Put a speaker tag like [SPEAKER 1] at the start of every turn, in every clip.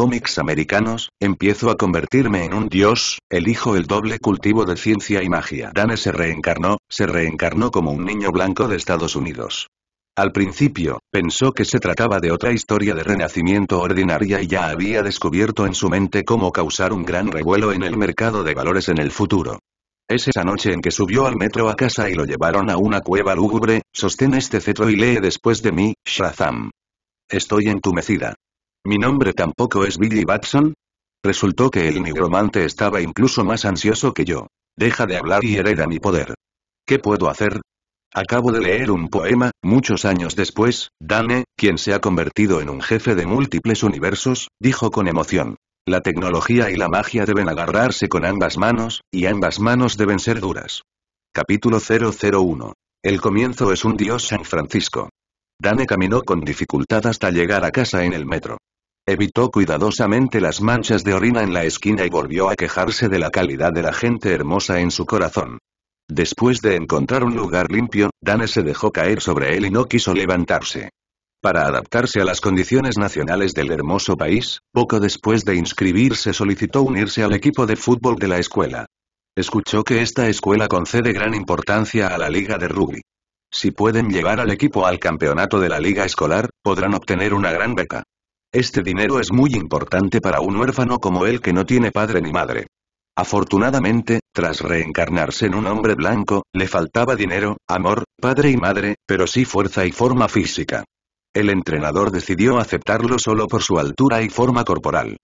[SPEAKER 1] cómics americanos, empiezo a convertirme en un dios, elijo el doble cultivo de ciencia y magia. Dane se reencarnó, se reencarnó como un niño blanco de Estados Unidos. Al principio, pensó que se trataba de otra historia de renacimiento ordinaria y ya había descubierto en su mente cómo causar un gran revuelo en el mercado de valores en el futuro. Es esa noche en que subió al metro a casa y lo llevaron a una cueva lúgubre, sostén este cetro y lee después de mí, Shazam. Estoy entumecida. Mi nombre tampoco es Billy Batson. Resultó que el nigromante estaba incluso más ansioso que yo. Deja de hablar y hereda mi poder. ¿Qué puedo hacer? Acabo de leer un poema, muchos años después, Dane, quien se ha convertido en un jefe de múltiples universos, dijo con emoción. La tecnología y la magia deben agarrarse con ambas manos, y ambas manos deben ser duras. Capítulo 001. El comienzo es un dios San Francisco. Dane caminó con dificultad hasta llegar a casa en el metro. Evitó cuidadosamente las manchas de orina en la esquina y volvió a quejarse de la calidad de la gente hermosa en su corazón. Después de encontrar un lugar limpio, Dane se dejó caer sobre él y no quiso levantarse. Para adaptarse a las condiciones nacionales del hermoso país, poco después de inscribirse solicitó unirse al equipo de fútbol de la escuela. Escuchó que esta escuela concede gran importancia a la liga de rugby. Si pueden llegar al equipo al campeonato de la liga escolar, podrán obtener una gran beca. Este dinero es muy importante para un huérfano como él que no tiene padre ni madre. Afortunadamente, tras reencarnarse en un hombre blanco, le faltaba dinero, amor, padre y madre, pero sí fuerza y forma física. El entrenador decidió aceptarlo solo por su altura y forma corporal.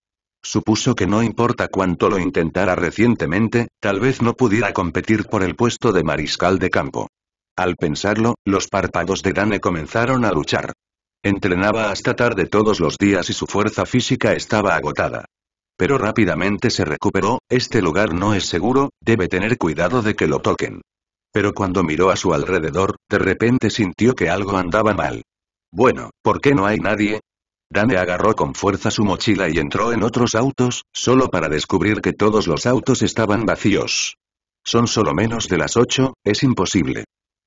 [SPEAKER 1] Supuso que no importa cuánto lo intentara recientemente, tal vez no pudiera competir por el puesto de mariscal de campo. Al pensarlo, los párpados de Dane comenzaron a luchar. Entrenaba hasta tarde todos los días y su fuerza física estaba agotada. Pero rápidamente se recuperó, este lugar no es seguro, debe tener cuidado de que lo toquen. Pero cuando miró a su alrededor, de repente sintió que algo andaba mal. Bueno, ¿por qué no hay nadie? Dane agarró con fuerza su mochila y entró en otros autos, solo para descubrir que todos los autos estaban vacíos. Son solo menos de las ocho, es imposible.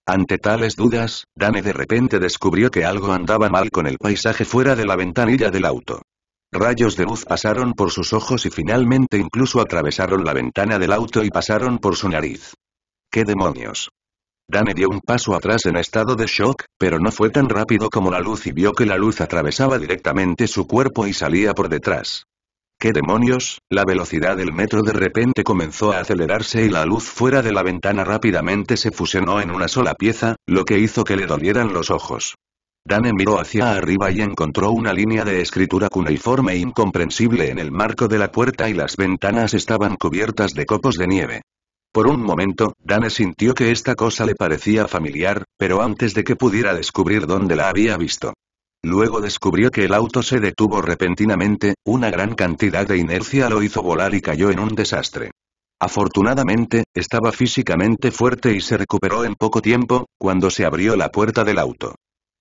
[SPEAKER 1] Ante tales dudas, Dane de repente descubrió que algo andaba mal con el paisaje fuera de la ventanilla del auto. Rayos de luz pasaron por sus ojos y finalmente incluso atravesaron la ventana del auto y pasaron por su nariz. ¡Qué demonios! Dane dio un paso atrás en estado de shock, pero no fue tan rápido como la luz y vio que la luz atravesaba directamente su cuerpo y salía por detrás. ¿Qué demonios? La velocidad del metro de repente comenzó a acelerarse y la luz fuera de la ventana rápidamente se fusionó en una sola pieza, lo que hizo que le dolieran los ojos. Dane miró hacia arriba y encontró una línea de escritura cuneiforme e incomprensible en el marco de la puerta y las ventanas estaban cubiertas de copos de nieve. Por un momento, Dane sintió que esta cosa le parecía familiar, pero antes de que pudiera descubrir dónde la había visto, Luego descubrió que el auto se detuvo repentinamente, una gran cantidad de inercia lo hizo volar y cayó en un desastre. Afortunadamente, estaba físicamente fuerte y se recuperó en poco tiempo, cuando se abrió la puerta del auto.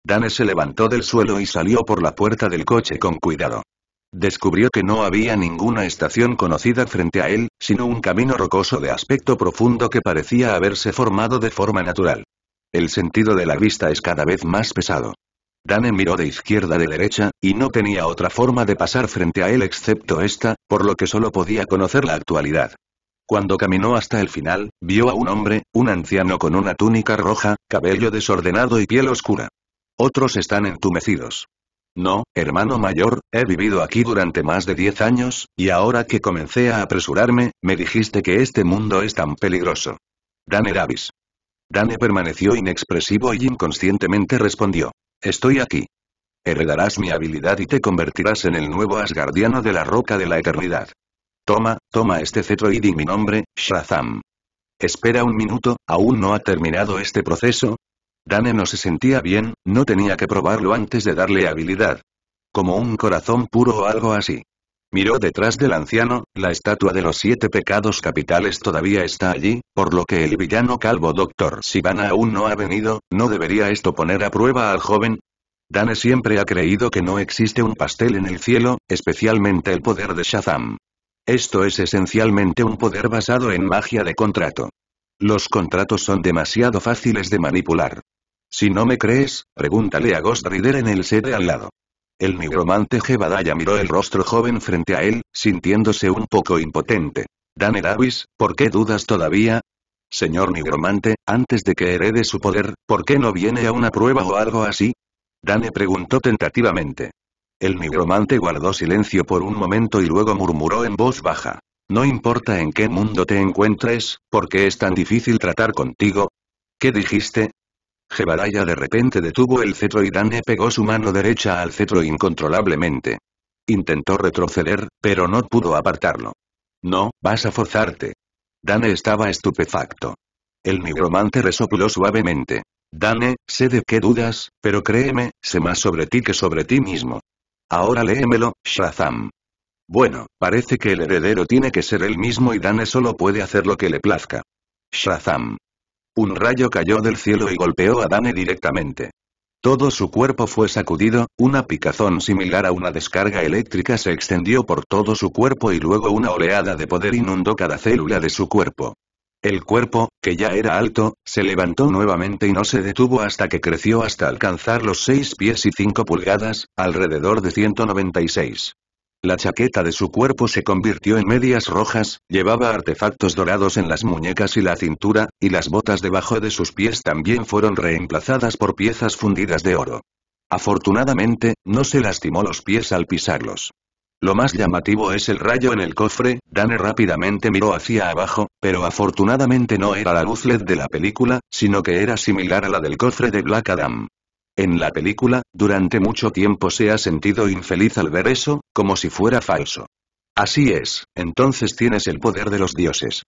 [SPEAKER 1] Dane se levantó del suelo y salió por la puerta del coche con cuidado. Descubrió que no había ninguna estación conocida frente a él, sino un camino rocoso de aspecto profundo que parecía haberse formado de forma natural. El sentido de la vista es cada vez más pesado. Dane miró de izquierda a de derecha, y no tenía otra forma de pasar frente a él excepto esta, por lo que solo podía conocer la actualidad. Cuando caminó hasta el final, vio a un hombre, un anciano con una túnica roja, cabello desordenado y piel oscura. Otros están entumecidos. No, hermano mayor, he vivido aquí durante más de diez años, y ahora que comencé a apresurarme, me dijiste que este mundo es tan peligroso. Dane Davis. Dane permaneció inexpresivo y inconscientemente respondió. Estoy aquí. Heredarás mi habilidad y te convertirás en el nuevo asgardiano de la roca de la eternidad. Toma, toma este cetro y di mi nombre, Shazam. Espera un minuto, ¿aún no ha terminado este proceso? Dane no se sentía bien, no tenía que probarlo antes de darle habilidad. Como un corazón puro o algo así. Miró detrás del anciano, la estatua de los siete pecados capitales todavía está allí, por lo que el villano calvo Dr. Sivana aún no ha venido, ¿no debería esto poner a prueba al joven? Dane siempre ha creído que no existe un pastel en el cielo, especialmente el poder de Shazam. Esto es esencialmente un poder basado en magia de contrato. Los contratos son demasiado fáciles de manipular. Si no me crees, pregúntale a Ghost Rider en el sede al lado. El nigromante Jebadaya miró el rostro joven frente a él, sintiéndose un poco impotente. Dane Davis, ¿por qué dudas todavía? Señor nigromante, antes de que herede su poder, ¿por qué no viene a una prueba o algo así? Dane preguntó tentativamente. El nigromante guardó silencio por un momento y luego murmuró en voz baja. No importa en qué mundo te encuentres, ¿por qué es tan difícil tratar contigo? ¿Qué dijiste? Jebaraya de repente detuvo el cetro y Dane pegó su mano derecha al cetro incontrolablemente. Intentó retroceder, pero no pudo apartarlo. No, vas a forzarte. Dane estaba estupefacto. El nigromante resopló suavemente. Dane, sé de qué dudas, pero créeme, sé más sobre ti que sobre ti mismo. Ahora léemelo, Shazam. Bueno, parece que el heredero tiene que ser él mismo y Dane solo puede hacer lo que le plazca. Shazam. Un rayo cayó del cielo y golpeó a Dane directamente. Todo su cuerpo fue sacudido, una picazón similar a una descarga eléctrica se extendió por todo su cuerpo y luego una oleada de poder inundó cada célula de su cuerpo. El cuerpo, que ya era alto, se levantó nuevamente y no se detuvo hasta que creció hasta alcanzar los 6 pies y 5 pulgadas, alrededor de 196. La chaqueta de su cuerpo se convirtió en medias rojas, llevaba artefactos dorados en las muñecas y la cintura, y las botas debajo de sus pies también fueron reemplazadas por piezas fundidas de oro. Afortunadamente, no se lastimó los pies al pisarlos. Lo más llamativo es el rayo en el cofre, Dane rápidamente miró hacia abajo, pero afortunadamente no era la luz LED de la película, sino que era similar a la del cofre de Black Adam. En la película, durante mucho tiempo se ha sentido infeliz al ver eso, como si fuera falso. Así es, entonces tienes el poder de los dioses.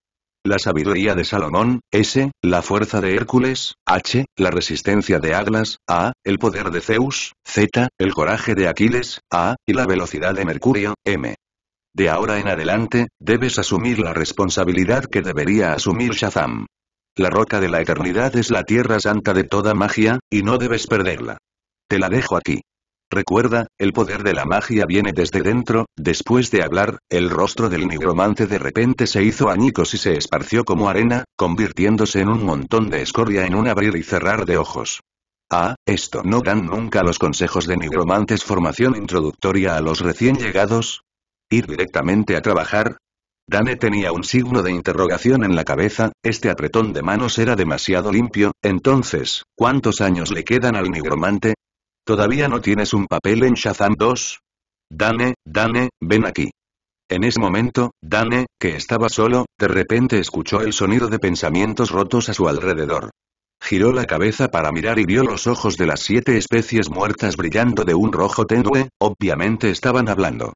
[SPEAKER 1] La sabiduría de Salomón, S, la fuerza de Hércules, H, la resistencia de Atlas, A, el poder de Zeus, Z, el coraje de Aquiles, A, y la velocidad de Mercurio, M. De ahora en adelante, debes asumir la responsabilidad que debería asumir Shazam. La roca de la eternidad es la tierra santa de toda magia, y no debes perderla. Te la dejo aquí. Recuerda, el poder de la magia viene desde dentro, después de hablar, el rostro del nigromante de repente se hizo añicos y se esparció como arena, convirtiéndose en un montón de escoria en un abrir y cerrar de ojos. Ah, esto no dan nunca los consejos de nigromantes formación introductoria a los recién llegados. Ir directamente a trabajar, Dane tenía un signo de interrogación en la cabeza, este apretón de manos era demasiado limpio, entonces, ¿cuántos años le quedan al nigromante? ¿Todavía no tienes un papel en Shazam 2? Dane, Dane, ven aquí. En ese momento, Dane, que estaba solo, de repente escuchó el sonido de pensamientos rotos a su alrededor. Giró la cabeza para mirar y vio los ojos de las siete especies muertas brillando de un rojo tenue, obviamente estaban hablando.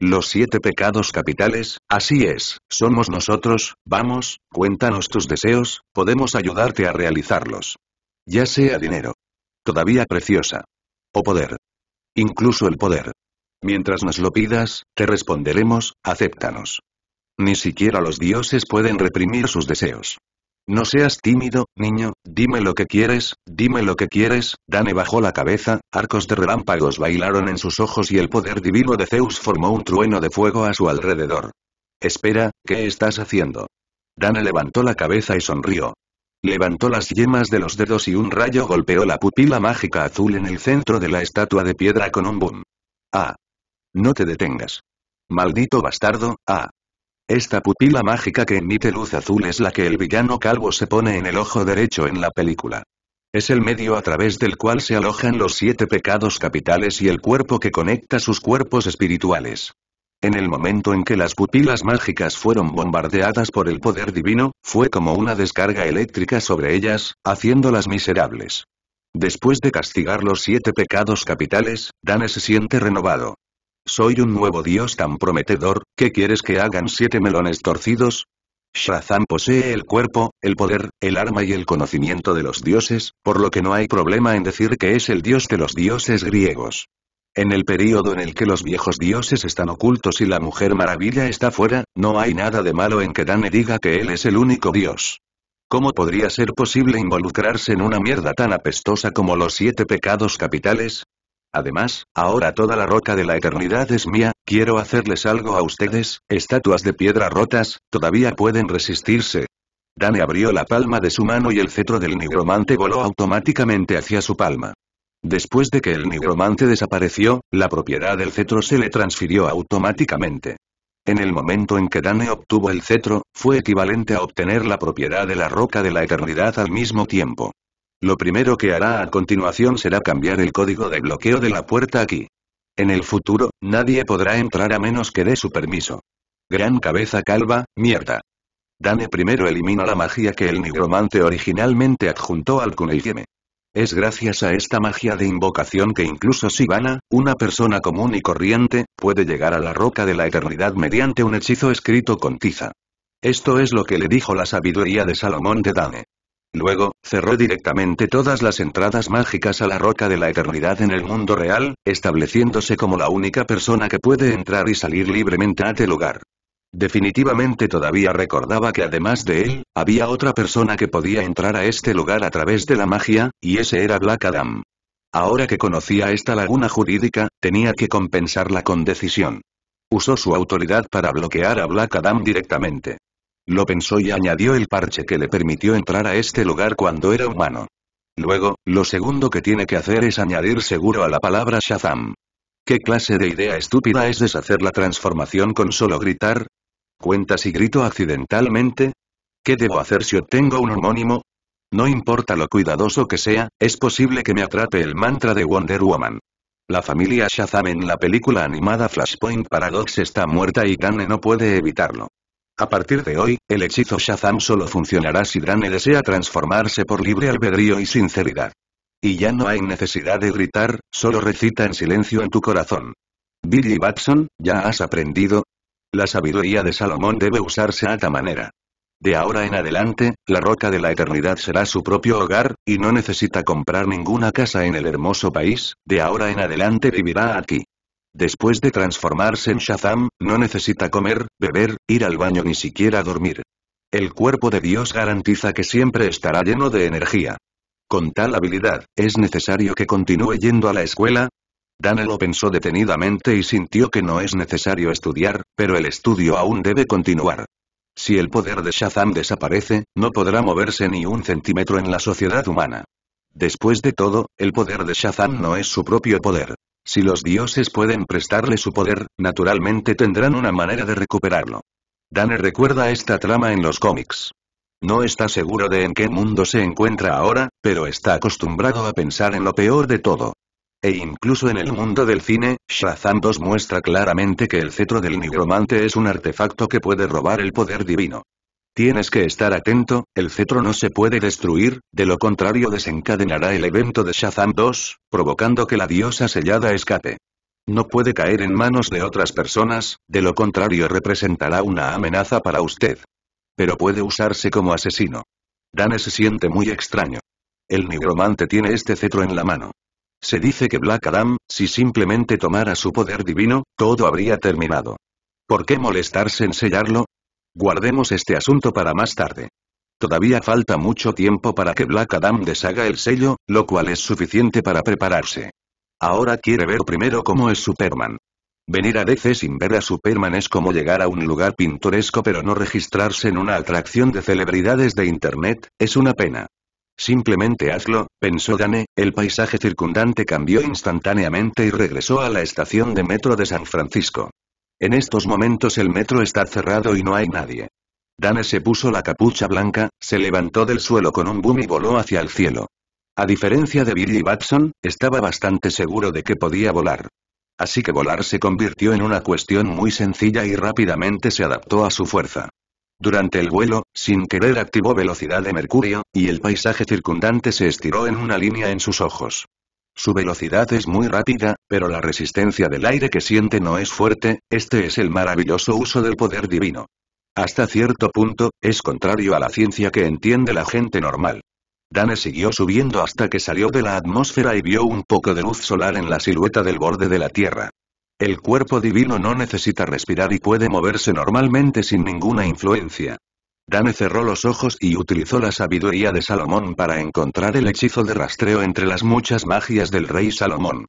[SPEAKER 1] Los siete pecados capitales, así es, somos nosotros, vamos, cuéntanos tus deseos, podemos ayudarte a realizarlos. Ya sea dinero. Todavía preciosa. O poder. Incluso el poder. Mientras nos lo pidas, te responderemos, acéptanos. Ni siquiera los dioses pueden reprimir sus deseos. No seas tímido, niño, dime lo que quieres, dime lo que quieres, Dane bajó la cabeza, arcos de relámpagos bailaron en sus ojos y el poder divino de Zeus formó un trueno de fuego a su alrededor. Espera, ¿qué estás haciendo? Dane levantó la cabeza y sonrió. Levantó las yemas de los dedos y un rayo golpeó la pupila mágica azul en el centro de la estatua de piedra con un boom. Ah. No te detengas. Maldito bastardo, ah. Esta pupila mágica que emite luz azul es la que el villano calvo se pone en el ojo derecho en la película. Es el medio a través del cual se alojan los siete pecados capitales y el cuerpo que conecta sus cuerpos espirituales. En el momento en que las pupilas mágicas fueron bombardeadas por el poder divino, fue como una descarga eléctrica sobre ellas, haciéndolas miserables. Después de castigar los siete pecados capitales, Dane se siente renovado. Soy un nuevo dios tan prometedor, ¿qué quieres que hagan siete melones torcidos? Shazam posee el cuerpo, el poder, el arma y el conocimiento de los dioses, por lo que no hay problema en decir que es el dios de los dioses griegos. En el período en el que los viejos dioses están ocultos y la Mujer Maravilla está fuera, no hay nada de malo en que Dane diga que él es el único dios. ¿Cómo podría ser posible involucrarse en una mierda tan apestosa como los siete pecados capitales? Además, ahora toda la roca de la eternidad es mía, quiero hacerles algo a ustedes, estatuas de piedra rotas, todavía pueden resistirse. Dane abrió la palma de su mano y el cetro del nigromante voló automáticamente hacia su palma. Después de que el nigromante desapareció, la propiedad del cetro se le transfirió automáticamente. En el momento en que Dane obtuvo el cetro, fue equivalente a obtener la propiedad de la roca de la eternidad al mismo tiempo. Lo primero que hará a continuación será cambiar el código de bloqueo de la puerta aquí. En el futuro, nadie podrá entrar a menos que dé su permiso. Gran cabeza calva, mierda. Dane primero elimina la magia que el nigromante originalmente adjuntó al kunigeme. Es gracias a esta magia de invocación que incluso Sivana, una persona común y corriente, puede llegar a la roca de la eternidad mediante un hechizo escrito con tiza. Esto es lo que le dijo la sabiduría de Salomón de Dane. Luego, cerró directamente todas las entradas mágicas a la roca de la eternidad en el mundo real, estableciéndose como la única persona que puede entrar y salir libremente a este lugar. Definitivamente todavía recordaba que además de él, había otra persona que podía entrar a este lugar a través de la magia, y ese era Black Adam. Ahora que conocía esta laguna jurídica, tenía que compensarla con decisión. Usó su autoridad para bloquear a Black Adam directamente. Lo pensó y añadió el parche que le permitió entrar a este lugar cuando era humano. Luego, lo segundo que tiene que hacer es añadir seguro a la palabra Shazam. ¿Qué clase de idea estúpida es deshacer la transformación con solo gritar? ¿Cuenta si grito accidentalmente? ¿Qué debo hacer si obtengo un homónimo? No importa lo cuidadoso que sea, es posible que me atrape el mantra de Wonder Woman. La familia Shazam en la película animada Flashpoint Paradox está muerta y Gane no puede evitarlo. A partir de hoy, el hechizo Shazam solo funcionará si Drane desea transformarse por libre albedrío y sinceridad. Y ya no hay necesidad de gritar, solo recita en silencio en tu corazón. Billy Batson, ¿ya has aprendido? La sabiduría de Salomón debe usarse a tal manera. De ahora en adelante, la roca de la eternidad será su propio hogar, y no necesita comprar ninguna casa en el hermoso país, de ahora en adelante vivirá aquí. Después de transformarse en Shazam, no necesita comer, beber, ir al baño ni siquiera dormir. El cuerpo de Dios garantiza que siempre estará lleno de energía. Con tal habilidad, ¿es necesario que continúe yendo a la escuela? Dana lo pensó detenidamente y sintió que no es necesario estudiar, pero el estudio aún debe continuar. Si el poder de Shazam desaparece, no podrá moverse ni un centímetro en la sociedad humana. Después de todo, el poder de Shazam no es su propio poder. Si los dioses pueden prestarle su poder, naturalmente tendrán una manera de recuperarlo. Dane recuerda esta trama en los cómics. No está seguro de en qué mundo se encuentra ahora, pero está acostumbrado a pensar en lo peor de todo. E incluso en el mundo del cine, Shazam 2 muestra claramente que el cetro del nigromante es un artefacto que puede robar el poder divino. Tienes que estar atento, el cetro no se puede destruir, de lo contrario desencadenará el evento de Shazam 2, provocando que la diosa sellada escape. No puede caer en manos de otras personas, de lo contrario representará una amenaza para usted. Pero puede usarse como asesino. Dane se siente muy extraño. El nigromante tiene este cetro en la mano. Se dice que Black Adam, si simplemente tomara su poder divino, todo habría terminado. ¿Por qué molestarse en sellarlo? Guardemos este asunto para más tarde. Todavía falta mucho tiempo para que Black Adam deshaga el sello, lo cual es suficiente para prepararse. Ahora quiere ver primero cómo es Superman. Venir a DC sin ver a Superman es como llegar a un lugar pintoresco pero no registrarse en una atracción de celebridades de Internet, es una pena. Simplemente hazlo, pensó Gane, el paisaje circundante cambió instantáneamente y regresó a la estación de metro de San Francisco. En estos momentos el metro está cerrado y no hay nadie. Dana se puso la capucha blanca, se levantó del suelo con un boom y voló hacia el cielo. A diferencia de Billy Batson, estaba bastante seguro de que podía volar. Así que volar se convirtió en una cuestión muy sencilla y rápidamente se adaptó a su fuerza. Durante el vuelo, sin querer activó velocidad de mercurio, y el paisaje circundante se estiró en una línea en sus ojos. Su velocidad es muy rápida, pero la resistencia del aire que siente no es fuerte, este es el maravilloso uso del poder divino. Hasta cierto punto, es contrario a la ciencia que entiende la gente normal. Dane siguió subiendo hasta que salió de la atmósfera y vio un poco de luz solar en la silueta del borde de la Tierra. El cuerpo divino no necesita respirar y puede moverse normalmente sin ninguna influencia. Dane cerró los ojos y utilizó la sabiduría de Salomón para encontrar el hechizo de rastreo entre las muchas magias del rey Salomón.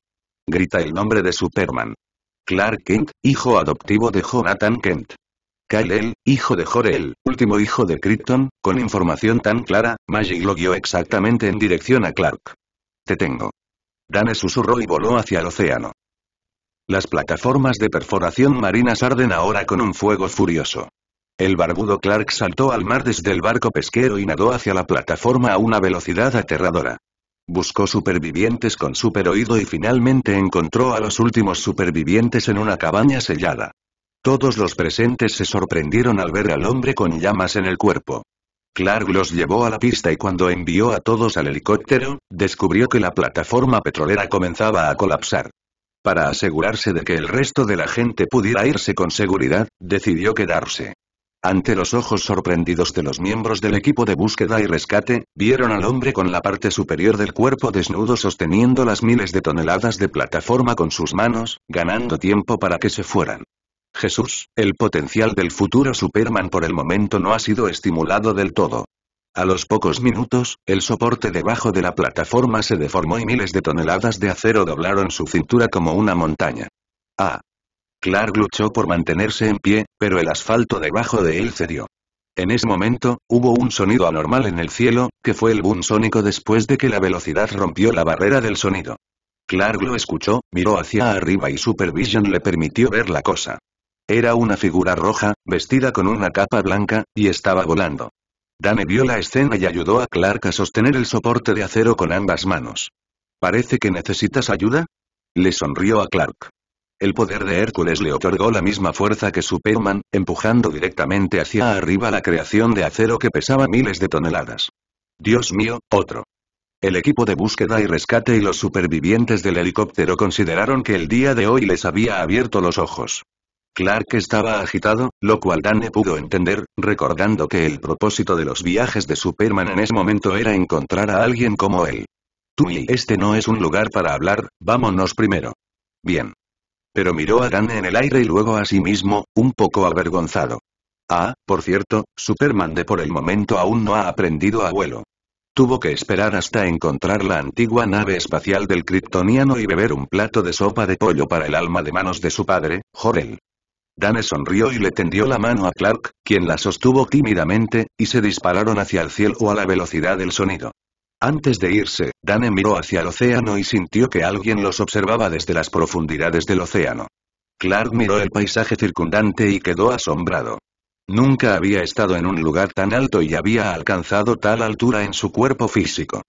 [SPEAKER 1] Grita el nombre de Superman. Clark Kent, hijo adoptivo de Jonathan Kent. Kyle el hijo de Jor-El, último hijo de Krypton, con información tan clara, Magic lo guió exactamente en dirección a Clark. Te tengo. Dane susurró y voló hacia el océano. Las plataformas de perforación marinas arden ahora con un fuego furioso. El barbudo Clark saltó al mar desde el barco pesquero y nadó hacia la plataforma a una velocidad aterradora. Buscó supervivientes con super oído y finalmente encontró a los últimos supervivientes en una cabaña sellada. Todos los presentes se sorprendieron al ver al hombre con llamas en el cuerpo. Clark los llevó a la pista y cuando envió a todos al helicóptero, descubrió que la plataforma petrolera comenzaba a colapsar. Para asegurarse de que el resto de la gente pudiera irse con seguridad, decidió quedarse. Ante los ojos sorprendidos de los miembros del equipo de búsqueda y rescate, vieron al hombre con la parte superior del cuerpo desnudo sosteniendo las miles de toneladas de plataforma con sus manos, ganando tiempo para que se fueran. Jesús, el potencial del futuro Superman por el momento no ha sido estimulado del todo. A los pocos minutos, el soporte debajo de la plataforma se deformó y miles de toneladas de acero doblaron su cintura como una montaña. Ah, Clark luchó por mantenerse en pie, pero el asfalto debajo de él cedió. En ese momento, hubo un sonido anormal en el cielo, que fue el boom sónico después de que la velocidad rompió la barrera del sonido. Clark lo escuchó, miró hacia arriba y Supervision le permitió ver la cosa. Era una figura roja, vestida con una capa blanca, y estaba volando. Dane vio la escena y ayudó a Clark a sostener el soporte de acero con ambas manos. ¿Parece que necesitas ayuda? Le sonrió a Clark. El poder de Hércules le otorgó la misma fuerza que Superman, empujando directamente hacia arriba la creación de acero que pesaba miles de toneladas. Dios mío, otro. El equipo de búsqueda y rescate y los supervivientes del helicóptero consideraron que el día de hoy les había abierto los ojos. Clark estaba agitado, lo cual Dane pudo entender, recordando que el propósito de los viajes de Superman en ese momento era encontrar a alguien como él. Tú y este no es un lugar para hablar, vámonos primero. Bien. Pero miró a Dan en el aire y luego a sí mismo, un poco avergonzado. Ah, por cierto, Superman de por el momento aún no ha aprendido a vuelo. Tuvo que esperar hasta encontrar la antigua nave espacial del Kryptoniano y beber un plato de sopa de pollo para el alma de manos de su padre, Jorel. Dane sonrió y le tendió la mano a Clark, quien la sostuvo tímidamente, y se dispararon hacia el cielo a la velocidad del sonido. Antes de irse, Dane miró hacia el océano y sintió que alguien los observaba desde las profundidades del océano. Clark miró el paisaje circundante y quedó asombrado. Nunca había estado en un lugar tan alto y había alcanzado tal altura en su cuerpo físico.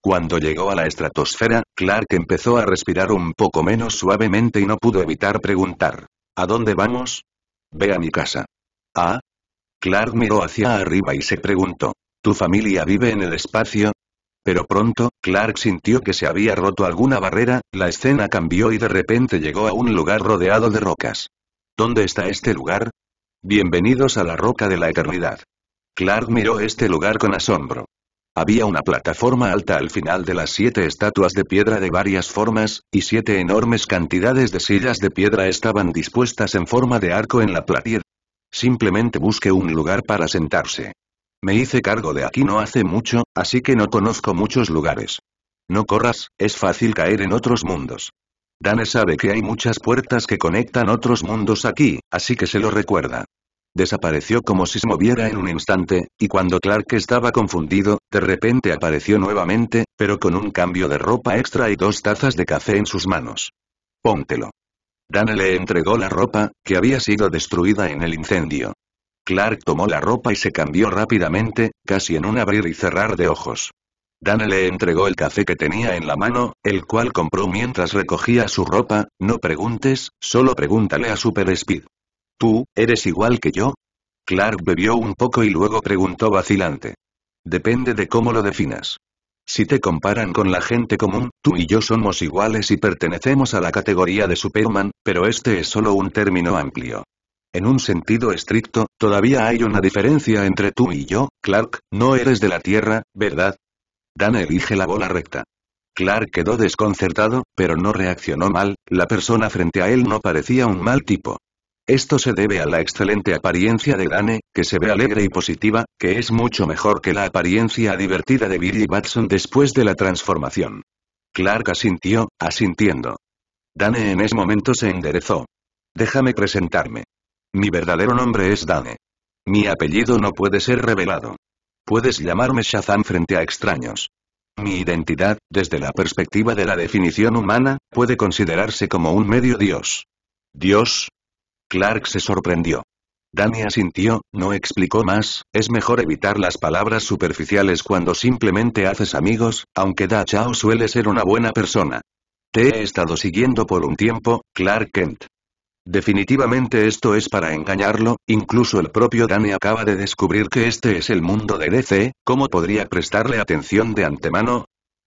[SPEAKER 1] Cuando llegó a la estratosfera, Clark empezó a respirar un poco menos suavemente y no pudo evitar preguntar. ¿A dónde vamos? Ve a mi casa. ¿Ah? Clark miró hacia arriba y se preguntó. ¿Tu familia vive en el espacio? Pero pronto, Clark sintió que se había roto alguna barrera, la escena cambió y de repente llegó a un lugar rodeado de rocas. ¿Dónde está este lugar? Bienvenidos a la Roca de la Eternidad. Clark miró este lugar con asombro. Había una plataforma alta al final de las siete estatuas de piedra de varias formas, y siete enormes cantidades de sillas de piedra estaban dispuestas en forma de arco en la platilla. Simplemente busque un lugar para sentarse. Me hice cargo de aquí no hace mucho, así que no conozco muchos lugares. No corras, es fácil caer en otros mundos. Dane sabe que hay muchas puertas que conectan otros mundos aquí, así que se lo recuerda. Desapareció como si se moviera en un instante, y cuando Clark estaba confundido, de repente apareció nuevamente, pero con un cambio de ropa extra y dos tazas de café en sus manos. Póntelo. Dane le entregó la ropa, que había sido destruida en el incendio. Clark tomó la ropa y se cambió rápidamente, casi en un abrir y cerrar de ojos. Dana le entregó el café que tenía en la mano, el cual compró mientras recogía su ropa, no preguntes, solo pregúntale a Super Speed. ¿Tú, eres igual que yo? Clark bebió un poco y luego preguntó vacilante. Depende de cómo lo definas. Si te comparan con la gente común, tú y yo somos iguales y pertenecemos a la categoría de Superman, pero este es solo un término amplio. En un sentido estricto, todavía hay una diferencia entre tú y yo, Clark, no eres de la Tierra, ¿verdad? Dane elige la bola recta. Clark quedó desconcertado, pero no reaccionó mal, la persona frente a él no parecía un mal tipo. Esto se debe a la excelente apariencia de Dane, que se ve alegre y positiva, que es mucho mejor que la apariencia divertida de Billy Batson después de la transformación. Clark asintió, asintiendo. Dane en ese momento se enderezó. Déjame presentarme. Mi verdadero nombre es Dane. Mi apellido no puede ser revelado. Puedes llamarme Shazam frente a extraños. Mi identidad, desde la perspectiva de la definición humana, puede considerarse como un medio dios. ¿Dios? Clark se sorprendió. Dani asintió, no explicó más, es mejor evitar las palabras superficiales cuando simplemente haces amigos, aunque Da Chao suele ser una buena persona. Te he estado siguiendo por un tiempo, Clark Kent. Definitivamente esto es para engañarlo, incluso el propio Dane acaba de descubrir que este es el mundo de DC, ¿cómo podría prestarle atención de antemano?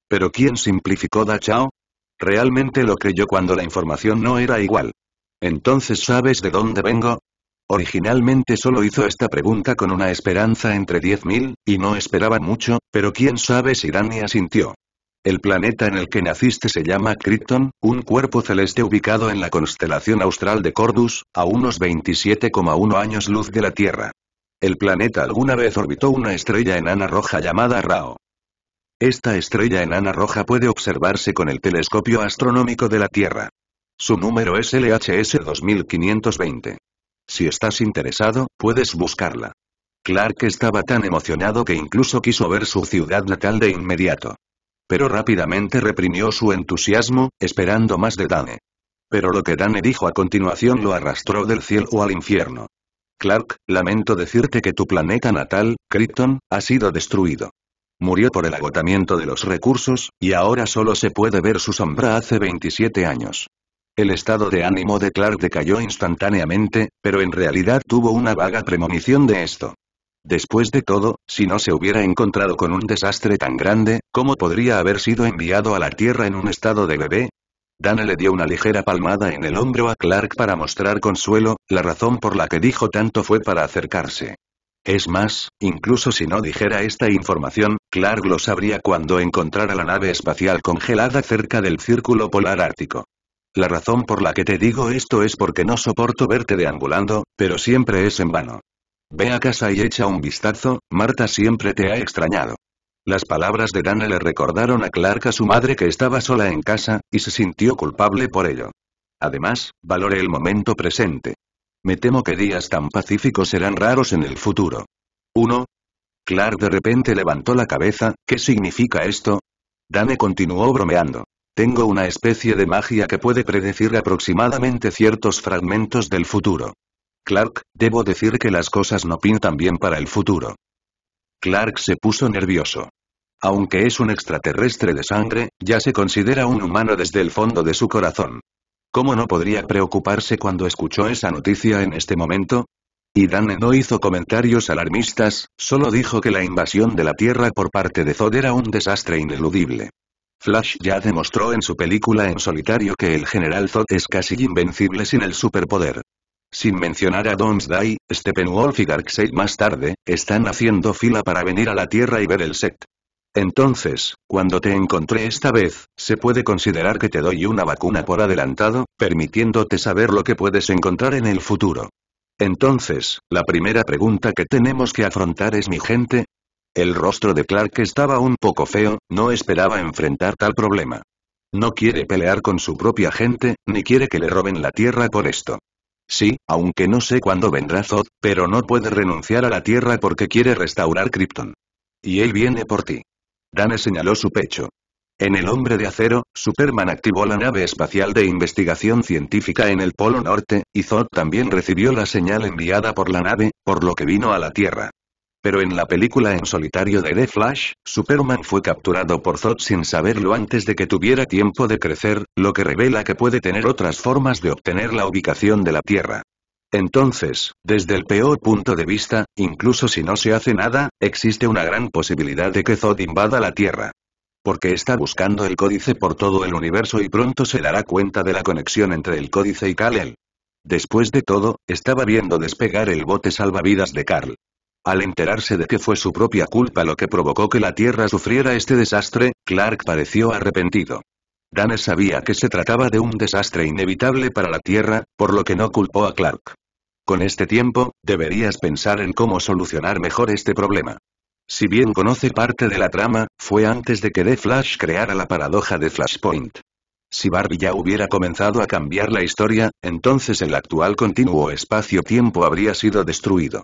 [SPEAKER 1] ¿Pero quién simplificó Dachao. Realmente lo creyó cuando la información no era igual. Entonces ¿sabes de dónde vengo? Originalmente solo hizo esta pregunta con una esperanza entre 10.000, y no esperaba mucho, pero quién sabe si Dani asintió. El planeta en el que naciste se llama Krypton, un cuerpo celeste ubicado en la constelación austral de Cordus, a unos 27,1 años luz de la Tierra. El planeta alguna vez orbitó una estrella enana roja llamada Rao. Esta estrella enana roja puede observarse con el telescopio astronómico de la Tierra. Su número es LHS 2520. Si estás interesado, puedes buscarla. Clark estaba tan emocionado que incluso quiso ver su ciudad natal de inmediato pero rápidamente reprimió su entusiasmo, esperando más de Dane. Pero lo que Dane dijo a continuación lo arrastró del cielo al infierno. Clark, lamento decirte que tu planeta natal, Krypton, ha sido destruido. Murió por el agotamiento de los recursos, y ahora solo se puede ver su sombra hace 27 años. El estado de ánimo de Clark decayó instantáneamente, pero en realidad tuvo una vaga premonición de esto. Después de todo, si no se hubiera encontrado con un desastre tan grande, ¿cómo podría haber sido enviado a la Tierra en un estado de bebé? Dana le dio una ligera palmada en el hombro a Clark para mostrar consuelo, la razón por la que dijo tanto fue para acercarse. Es más, incluso si no dijera esta información, Clark lo sabría cuando encontrara la nave espacial congelada cerca del Círculo Polar Ártico. La razón por la que te digo esto es porque no soporto verte deambulando, pero siempre es en vano. Ve a casa y echa un vistazo, Marta siempre te ha extrañado. Las palabras de Dane le recordaron a Clark a su madre que estaba sola en casa, y se sintió culpable por ello. Además, valore el momento presente. Me temo que días tan pacíficos serán raros en el futuro. 1. Clark de repente levantó la cabeza, ¿qué significa esto? Dane continuó bromeando. Tengo una especie de magia que puede predecir aproximadamente ciertos fragmentos del futuro. Clark, debo decir que las cosas no pintan bien para el futuro. Clark se puso nervioso. Aunque es un extraterrestre de sangre, ya se considera un humano desde el fondo de su corazón. ¿Cómo no podría preocuparse cuando escuchó esa noticia en este momento? Y Dan no hizo comentarios alarmistas, solo dijo que la invasión de la Tierra por parte de Zod era un desastre ineludible. Flash ya demostró en su película en solitario que el general Zod es casi invencible sin el superpoder. Sin mencionar a Domsday, Steppenwolf y Darkseid más tarde, están haciendo fila para venir a la Tierra y ver el set. Entonces, cuando te encontré esta vez, se puede considerar que te doy una vacuna por adelantado, permitiéndote saber lo que puedes encontrar en el futuro. Entonces, la primera pregunta que tenemos que afrontar es mi gente. El rostro de Clark estaba un poco feo, no esperaba enfrentar tal problema. No quiere pelear con su propia gente, ni quiere que le roben la tierra por esto. Sí, aunque no sé cuándo vendrá Zod, pero no puede renunciar a la Tierra porque quiere restaurar Krypton. Y él viene por ti. Dane señaló su pecho. En el hombre de acero, Superman activó la nave espacial de investigación científica en el Polo Norte, y Zod también recibió la señal enviada por la nave, por lo que vino a la Tierra. Pero en la película en solitario de The Flash, Superman fue capturado por Zod sin saberlo antes de que tuviera tiempo de crecer, lo que revela que puede tener otras formas de obtener la ubicación de la Tierra. Entonces, desde el peor punto de vista, incluso si no se hace nada, existe una gran posibilidad de que Zod invada la Tierra. Porque está buscando el códice por todo el universo y pronto se dará cuenta de la conexión entre el códice y Kal-El. Después de todo, estaba viendo despegar el bote salvavidas de Carl. Al enterarse de que fue su propia culpa lo que provocó que la Tierra sufriera este desastre, Clark pareció arrepentido. Danes sabía que se trataba de un desastre inevitable para la Tierra, por lo que no culpó a Clark. Con este tiempo, deberías pensar en cómo solucionar mejor este problema. Si bien conoce parte de la trama, fue antes de que The Flash creara la paradoja de Flashpoint. Si Barbie ya hubiera comenzado a cambiar la historia, entonces el actual continuo espacio-tiempo habría sido destruido.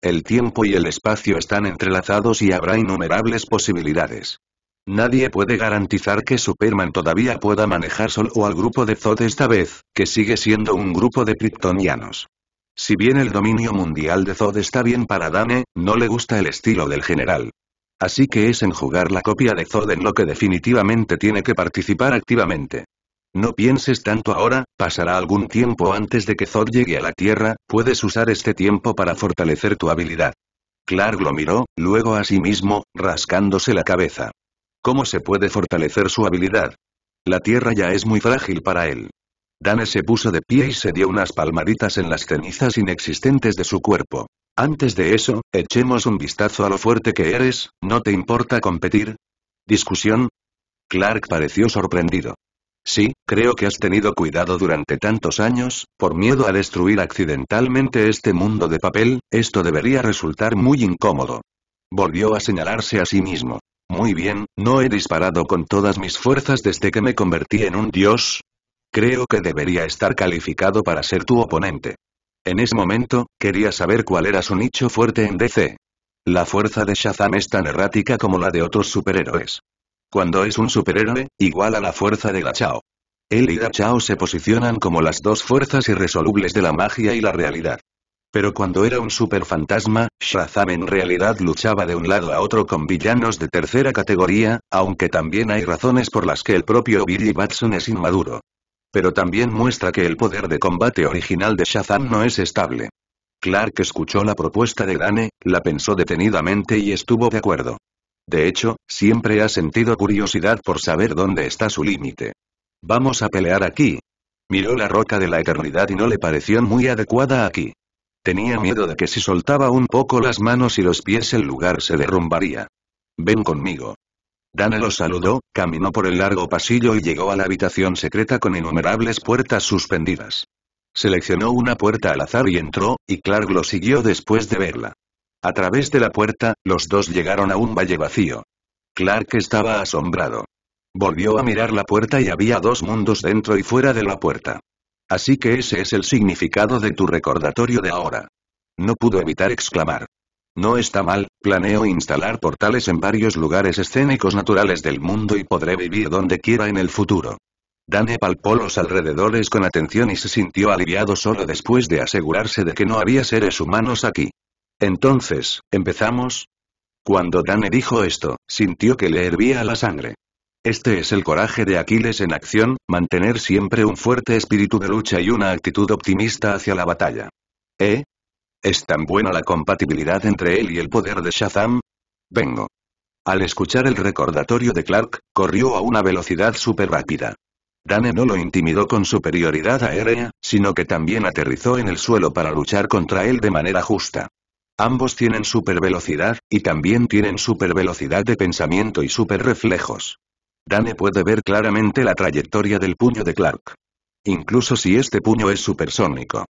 [SPEAKER 1] El tiempo y el espacio están entrelazados y habrá innumerables posibilidades. Nadie puede garantizar que Superman todavía pueda manejar solo o al grupo de Zod esta vez, que sigue siendo un grupo de kryptonianos. Si bien el dominio mundial de Zod está bien para Dane, no le gusta el estilo del general. Así que es en jugar la copia de Zod en lo que definitivamente tiene que participar activamente. No pienses tanto ahora, pasará algún tiempo antes de que Zod llegue a la Tierra, puedes usar este tiempo para fortalecer tu habilidad. Clark lo miró, luego a sí mismo, rascándose la cabeza. ¿Cómo se puede fortalecer su habilidad? La Tierra ya es muy frágil para él. Dane se puso de pie y se dio unas palmaditas en las cenizas inexistentes de su cuerpo. Antes de eso, echemos un vistazo a lo fuerte que eres, ¿no te importa competir? ¿Discusión? Clark pareció sorprendido. Sí, creo que has tenido cuidado durante tantos años, por miedo a destruir accidentalmente este mundo de papel, esto debería resultar muy incómodo. Volvió a señalarse a sí mismo. Muy bien, no he disparado con todas mis fuerzas desde que me convertí en un dios. Creo que debería estar calificado para ser tu oponente. En ese momento, quería saber cuál era su nicho fuerte en DC. La fuerza de Shazam es tan errática como la de otros superhéroes. Cuando es un superhéroe, igual a la fuerza de Chao. Él y Chao se posicionan como las dos fuerzas irresolubles de la magia y la realidad. Pero cuando era un superfantasma, Shazam en realidad luchaba de un lado a otro con villanos de tercera categoría, aunque también hay razones por las que el propio Billy Batson es inmaduro. Pero también muestra que el poder de combate original de Shazam no es estable. Clark escuchó la propuesta de Dane, la pensó detenidamente y estuvo de acuerdo. De hecho, siempre ha sentido curiosidad por saber dónde está su límite. Vamos a pelear aquí. Miró la roca de la eternidad y no le pareció muy adecuada aquí. Tenía miedo de que si soltaba un poco las manos y los pies el lugar se derrumbaría. Ven conmigo. Dana lo saludó, caminó por el largo pasillo y llegó a la habitación secreta con innumerables puertas suspendidas. Seleccionó una puerta al azar y entró, y Clark lo siguió después de verla. A través de la puerta, los dos llegaron a un valle vacío. Clark estaba asombrado. Volvió a mirar la puerta y había dos mundos dentro y fuera de la puerta. Así que ese es el significado de tu recordatorio de ahora. No pudo evitar exclamar. No está mal, planeo instalar portales en varios lugares escénicos naturales del mundo y podré vivir donde quiera en el futuro. Dane palpó los alrededores con atención y se sintió aliviado solo después de asegurarse de que no había seres humanos aquí. Entonces, ¿empezamos? Cuando Dane dijo esto, sintió que le hervía la sangre. Este es el coraje de Aquiles en acción, mantener siempre un fuerte espíritu de lucha y una actitud optimista hacia la batalla. ¿Eh? ¿Es tan buena la compatibilidad entre él y el poder de Shazam? Vengo. Al escuchar el recordatorio de Clark, corrió a una velocidad súper rápida. Dane no lo intimidó con superioridad aérea, sino que también aterrizó en el suelo para luchar contra él de manera justa. Ambos tienen super velocidad, y también tienen super velocidad de pensamiento y super reflejos. Dane puede ver claramente la trayectoria del puño de Clark. Incluso si este puño es supersónico.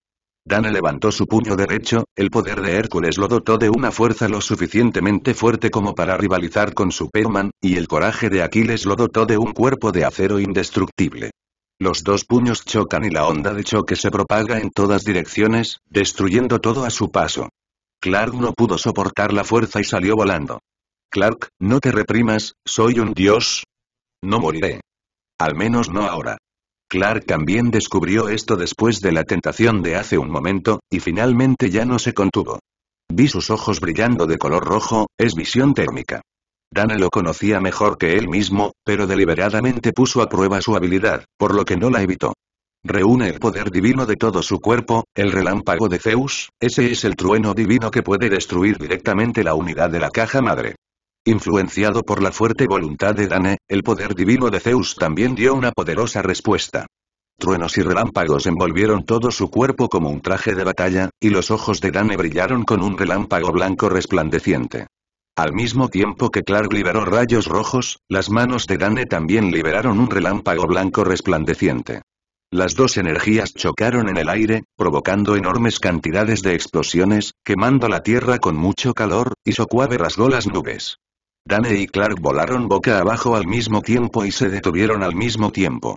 [SPEAKER 1] Dane levantó su puño derecho, el poder de Hércules lo dotó de una fuerza lo suficientemente fuerte como para rivalizar con Superman, y el coraje de Aquiles lo dotó de un cuerpo de acero indestructible. Los dos puños chocan y la onda de choque se propaga en todas direcciones, destruyendo todo a su paso. Clark no pudo soportar la fuerza y salió volando. Clark, no te reprimas, soy un dios. No moriré. Al menos no ahora. Clark también descubrió esto después de la tentación de hace un momento, y finalmente ya no se contuvo. Vi sus ojos brillando de color rojo, es visión térmica. Dana lo conocía mejor que él mismo, pero deliberadamente puso a prueba su habilidad, por lo que no la evitó. Reúne el poder divino de todo su cuerpo, el relámpago de Zeus, ese es el trueno divino que puede destruir directamente la unidad de la caja madre. Influenciado por la fuerte voluntad de Dane, el poder divino de Zeus también dio una poderosa respuesta. Truenos y relámpagos envolvieron todo su cuerpo como un traje de batalla, y los ojos de Dane brillaron con un relámpago blanco resplandeciente. Al mismo tiempo que Clark liberó rayos rojos, las manos de Dane también liberaron un relámpago blanco resplandeciente. Las dos energías chocaron en el aire, provocando enormes cantidades de explosiones, quemando la tierra con mucho calor, y Socuave rasgó las nubes. Dane y Clark volaron boca abajo al mismo tiempo y se detuvieron al mismo tiempo.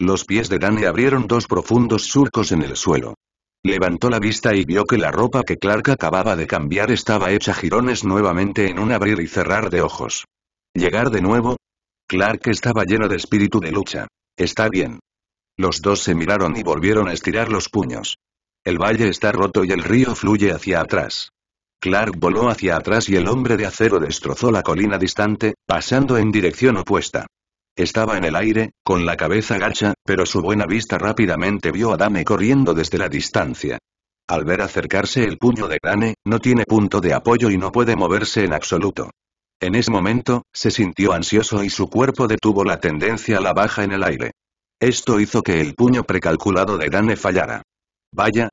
[SPEAKER 1] Los pies de Dane abrieron dos profundos surcos en el suelo. Levantó la vista y vio que la ropa que Clark acababa de cambiar estaba hecha jirones nuevamente en un abrir y cerrar de ojos. ¿Llegar de nuevo? Clark estaba lleno de espíritu de lucha. Está bien, los dos se miraron y volvieron a estirar los puños. El valle está roto y el río fluye hacia atrás. Clark voló hacia atrás y el hombre de acero destrozó la colina distante, pasando en dirección opuesta. Estaba en el aire, con la cabeza gacha, pero su buena vista rápidamente vio a Dane corriendo desde la distancia. Al ver acercarse el puño de Dane, no tiene punto de apoyo y no puede moverse en absoluto. En ese momento, se sintió ansioso y su cuerpo detuvo la tendencia a la baja en el aire. Esto hizo que el puño precalculado de Dane fallara. Vaya.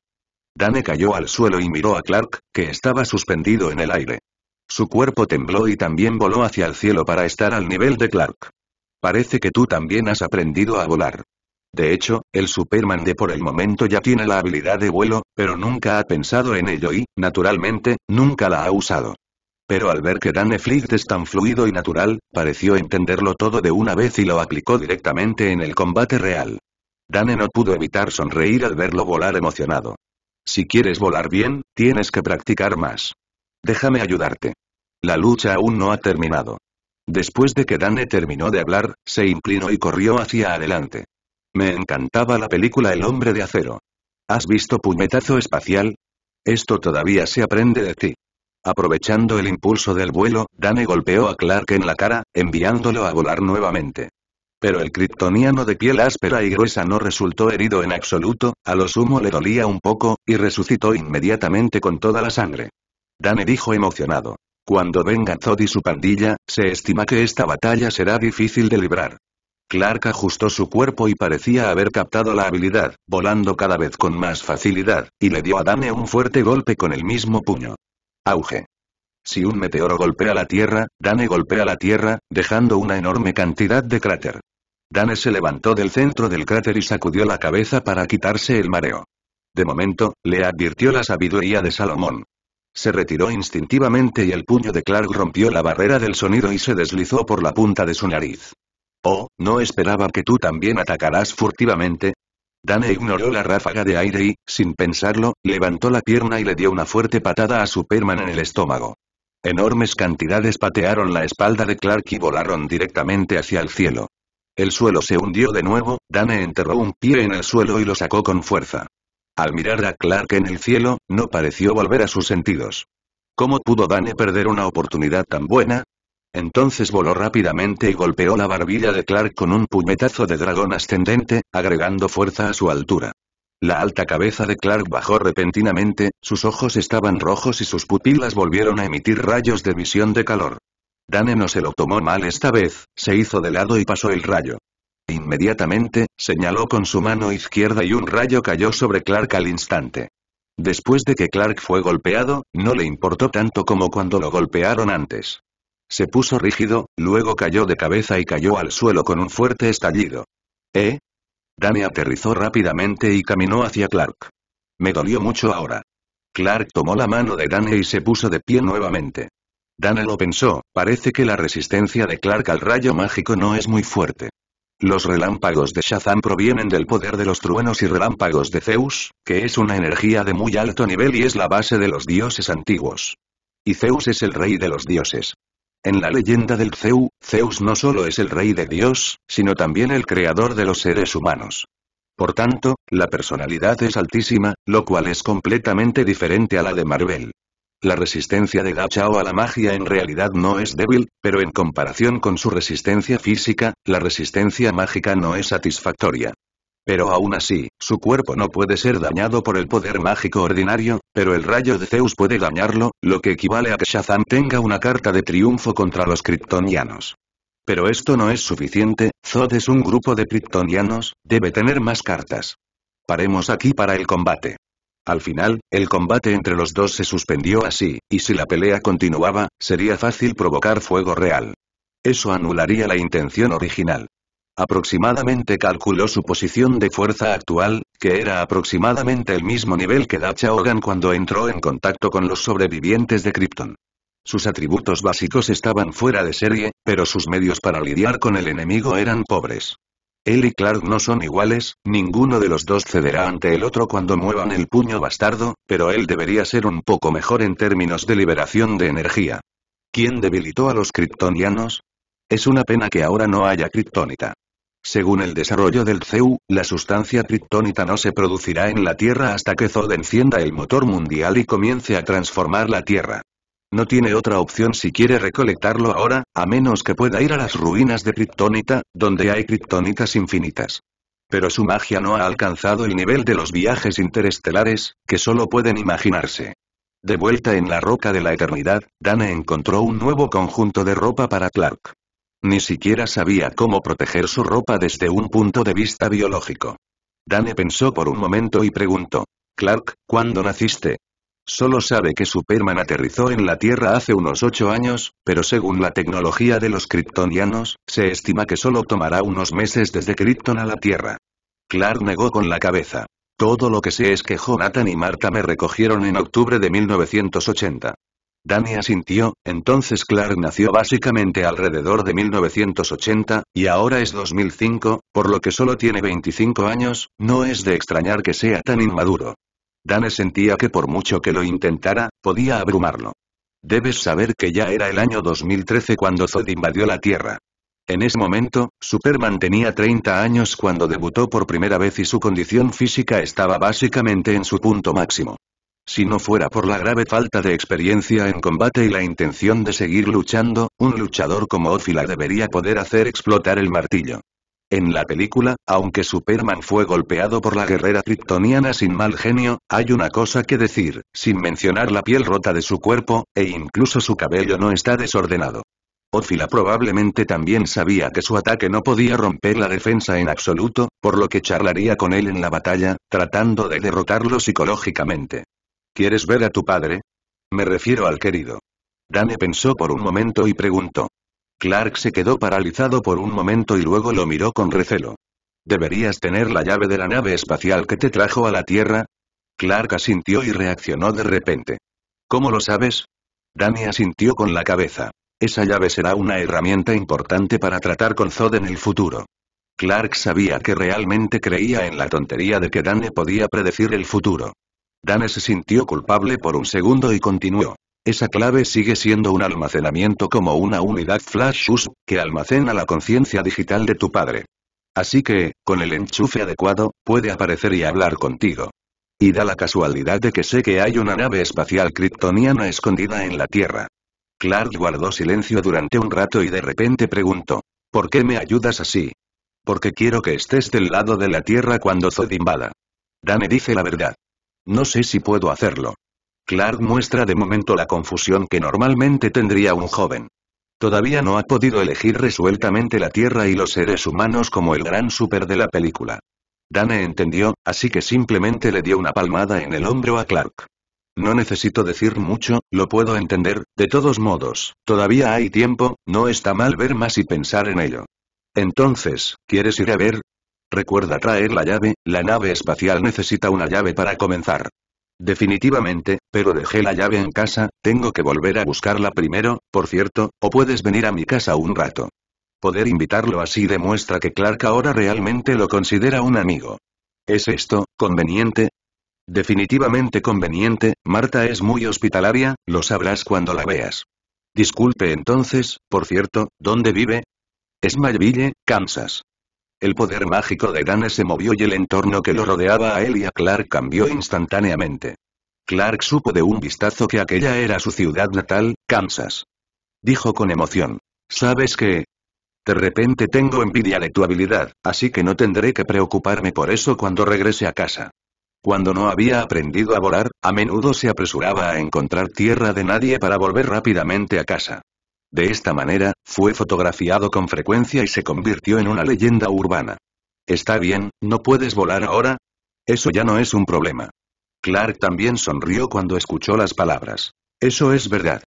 [SPEAKER 1] Dane cayó al suelo y miró a Clark, que estaba suspendido en el aire. Su cuerpo tembló y también voló hacia el cielo para estar al nivel de Clark. Parece que tú también has aprendido a volar. De hecho, el Superman de por el momento ya tiene la habilidad de vuelo, pero nunca ha pensado en ello y, naturalmente, nunca la ha usado. Pero al ver que Dane Flick es tan fluido y natural, pareció entenderlo todo de una vez y lo aplicó directamente en el combate real. Dane no pudo evitar sonreír al verlo volar emocionado. Si quieres volar bien, tienes que practicar más. Déjame ayudarte. La lucha aún no ha terminado. Después de que Dane terminó de hablar, se inclinó y corrió hacia adelante. Me encantaba la película El hombre de acero. ¿Has visto Puñetazo Espacial? Esto todavía se aprende de ti. Aprovechando el impulso del vuelo, Dane golpeó a Clark en la cara, enviándolo a volar nuevamente. Pero el kryptoniano de piel áspera y gruesa no resultó herido en absoluto, a lo sumo le dolía un poco, y resucitó inmediatamente con toda la sangre. Dane dijo emocionado. Cuando venga Zod y su pandilla, se estima que esta batalla será difícil de librar. Clark ajustó su cuerpo y parecía haber captado la habilidad, volando cada vez con más facilidad, y le dio a Dane un fuerte golpe con el mismo puño. Auge. Si un meteoro golpea la Tierra, Dane golpea la Tierra, dejando una enorme cantidad de cráter. Dane se levantó del centro del cráter y sacudió la cabeza para quitarse el mareo. De momento, le advirtió la sabiduría de Salomón. Se retiró instintivamente y el puño de Clark rompió la barrera del sonido y se deslizó por la punta de su nariz. Oh, no esperaba que tú también atacarás furtivamente, Dane ignoró la ráfaga de aire y, sin pensarlo, levantó la pierna y le dio una fuerte patada a Superman en el estómago. Enormes cantidades patearon la espalda de Clark y volaron directamente hacia el cielo. El suelo se hundió de nuevo, Dane enterró un pie en el suelo y lo sacó con fuerza. Al mirar a Clark en el cielo, no pareció volver a sus sentidos. ¿Cómo pudo Dane perder una oportunidad tan buena? Entonces voló rápidamente y golpeó la barbilla de Clark con un puñetazo de dragón ascendente, agregando fuerza a su altura. La alta cabeza de Clark bajó repentinamente, sus ojos estaban rojos y sus pupilas volvieron a emitir rayos de visión de calor. Dane no se lo tomó mal esta vez, se hizo de lado y pasó el rayo. Inmediatamente, señaló con su mano izquierda y un rayo cayó sobre Clark al instante. Después de que Clark fue golpeado, no le importó tanto como cuando lo golpearon antes. Se puso rígido, luego cayó de cabeza y cayó al suelo con un fuerte estallido. ¿Eh? Dani aterrizó rápidamente y caminó hacia Clark. Me dolió mucho ahora. Clark tomó la mano de Dane y se puso de pie nuevamente. Dane lo pensó, parece que la resistencia de Clark al rayo mágico no es muy fuerte. Los relámpagos de Shazam provienen del poder de los truenos y relámpagos de Zeus, que es una energía de muy alto nivel y es la base de los dioses antiguos. Y Zeus es el rey de los dioses. En la leyenda del Zeus, Zeus no solo es el rey de Dios, sino también el creador de los seres humanos. Por tanto, la personalidad es altísima, lo cual es completamente diferente a la de Marvel. La resistencia de Gachao a la magia en realidad no es débil, pero en comparación con su resistencia física, la resistencia mágica no es satisfactoria. Pero aún así, su cuerpo no puede ser dañado por el poder mágico ordinario, pero el rayo de Zeus puede dañarlo, lo que equivale a que Shazam tenga una carta de triunfo contra los kryptonianos. Pero esto no es suficiente, Zod es un grupo de kryptonianos, debe tener más cartas. Paremos aquí para el combate. Al final, el combate entre los dos se suspendió así, y si la pelea continuaba, sería fácil provocar fuego real. Eso anularía la intención original. Aproximadamente calculó su posición de fuerza actual, que era aproximadamente el mismo nivel que Dacha Hogan cuando entró en contacto con los sobrevivientes de Krypton. Sus atributos básicos estaban fuera de serie, pero sus medios para lidiar con el enemigo eran pobres. Él y Clark no son iguales, ninguno de los dos cederá ante el otro cuando muevan el puño bastardo, pero él debería ser un poco mejor en términos de liberación de energía. ¿Quién debilitó a los kryptonianos? Es una pena que ahora no haya kryptonita. Según el desarrollo del ZEU, la sustancia kryptonita no se producirá en la Tierra hasta que Zod encienda el motor mundial y comience a transformar la Tierra. No tiene otra opción si quiere recolectarlo ahora, a menos que pueda ir a las ruinas de Kryptonita, donde hay kryptonitas infinitas. Pero su magia no ha alcanzado el nivel de los viajes interestelares, que solo pueden imaginarse. De vuelta en la Roca de la Eternidad, Dana encontró un nuevo conjunto de ropa para Clark. Ni siquiera sabía cómo proteger su ropa desde un punto de vista biológico. Dane pensó por un momento y preguntó. Clark, ¿cuándo naciste? Solo sabe que Superman aterrizó en la Tierra hace unos ocho años, pero según la tecnología de los kryptonianos, se estima que solo tomará unos meses desde Krypton a la Tierra. Clark negó con la cabeza. Todo lo que sé es que Jonathan y Marta me recogieron en octubre de 1980. Dani asintió, entonces Clark nació básicamente alrededor de 1980, y ahora es 2005, por lo que solo tiene 25 años, no es de extrañar que sea tan inmaduro. Dani sentía que por mucho que lo intentara, podía abrumarlo. Debes saber que ya era el año 2013 cuando Zod invadió la Tierra. En ese momento, Superman tenía 30 años cuando debutó por primera vez y su condición física estaba básicamente en su punto máximo. Si no fuera por la grave falta de experiencia en combate y la intención de seguir luchando, un luchador como Ophila debería poder hacer explotar el martillo. En la película, aunque Superman fue golpeado por la guerrera kryptoniana sin mal genio, hay una cosa que decir, sin mencionar la piel rota de su cuerpo, e incluso su cabello no está desordenado. Ophila probablemente también sabía que su ataque no podía romper la defensa en absoluto, por lo que charlaría con él en la batalla, tratando de derrotarlo psicológicamente. ¿Quieres ver a tu padre? Me refiero al querido. Dane pensó por un momento y preguntó. Clark se quedó paralizado por un momento y luego lo miró con recelo. ¿Deberías tener la llave de la nave espacial que te trajo a la Tierra? Clark asintió y reaccionó de repente. ¿Cómo lo sabes? Dane asintió con la cabeza. Esa llave será una herramienta importante para tratar con Zod en el futuro. Clark sabía que realmente creía en la tontería de que Dane podía predecir el futuro. Dane se sintió culpable por un segundo y continuó. Esa clave sigue siendo un almacenamiento como una unidad flash US, que almacena la conciencia digital de tu padre. Así que, con el enchufe adecuado, puede aparecer y hablar contigo. Y da la casualidad de que sé que hay una nave espacial kryptoniana escondida en la Tierra. Clark guardó silencio durante un rato y de repente preguntó. ¿Por qué me ayudas así? Porque quiero que estés del lado de la Tierra cuando Zod invada. Dane dice la verdad. No sé si puedo hacerlo. Clark muestra de momento la confusión que normalmente tendría un joven. Todavía no ha podido elegir resueltamente la Tierra y los seres humanos como el gran super de la película. Dane entendió, así que simplemente le dio una palmada en el hombro a Clark. No necesito decir mucho, lo puedo entender, de todos modos, todavía hay tiempo, no está mal ver más y pensar en ello. Entonces, ¿quieres ir a ver? Recuerda traer la llave, la nave espacial necesita una llave para comenzar. Definitivamente, pero dejé la llave en casa, tengo que volver a buscarla primero, por cierto, o puedes venir a mi casa un rato. Poder invitarlo así demuestra que Clark ahora realmente lo considera un amigo. ¿Es esto, conveniente? Definitivamente conveniente, Marta es muy hospitalaria, lo sabrás cuando la veas. Disculpe entonces, por cierto, ¿dónde vive? Es Mayville, Kansas. El poder mágico de Dana se movió y el entorno que lo rodeaba a él y a Clark cambió instantáneamente. Clark supo de un vistazo que aquella era su ciudad natal, Kansas. Dijo con emoción. ¿Sabes qué? De repente tengo envidia de tu habilidad, así que no tendré que preocuparme por eso cuando regrese a casa. Cuando no había aprendido a volar, a menudo se apresuraba a encontrar tierra de nadie para volver rápidamente a casa. De esta manera, fue fotografiado con frecuencia y se convirtió en una leyenda urbana. Está bien, ¿no puedes volar ahora? Eso ya no es un problema. Clark también sonrió cuando escuchó las palabras. Eso es verdad.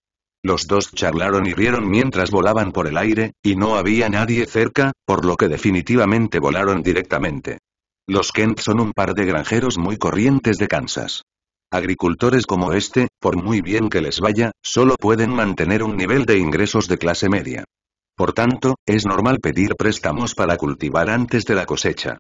[SPEAKER 1] Los dos charlaron y rieron mientras volaban por el aire, y no había nadie cerca, por lo que definitivamente volaron directamente. Los Kent son un par de granjeros muy corrientes de Kansas. Agricultores como este, por muy bien que les vaya, solo pueden mantener un nivel de ingresos de clase media. Por tanto, es normal pedir préstamos para cultivar antes de la cosecha.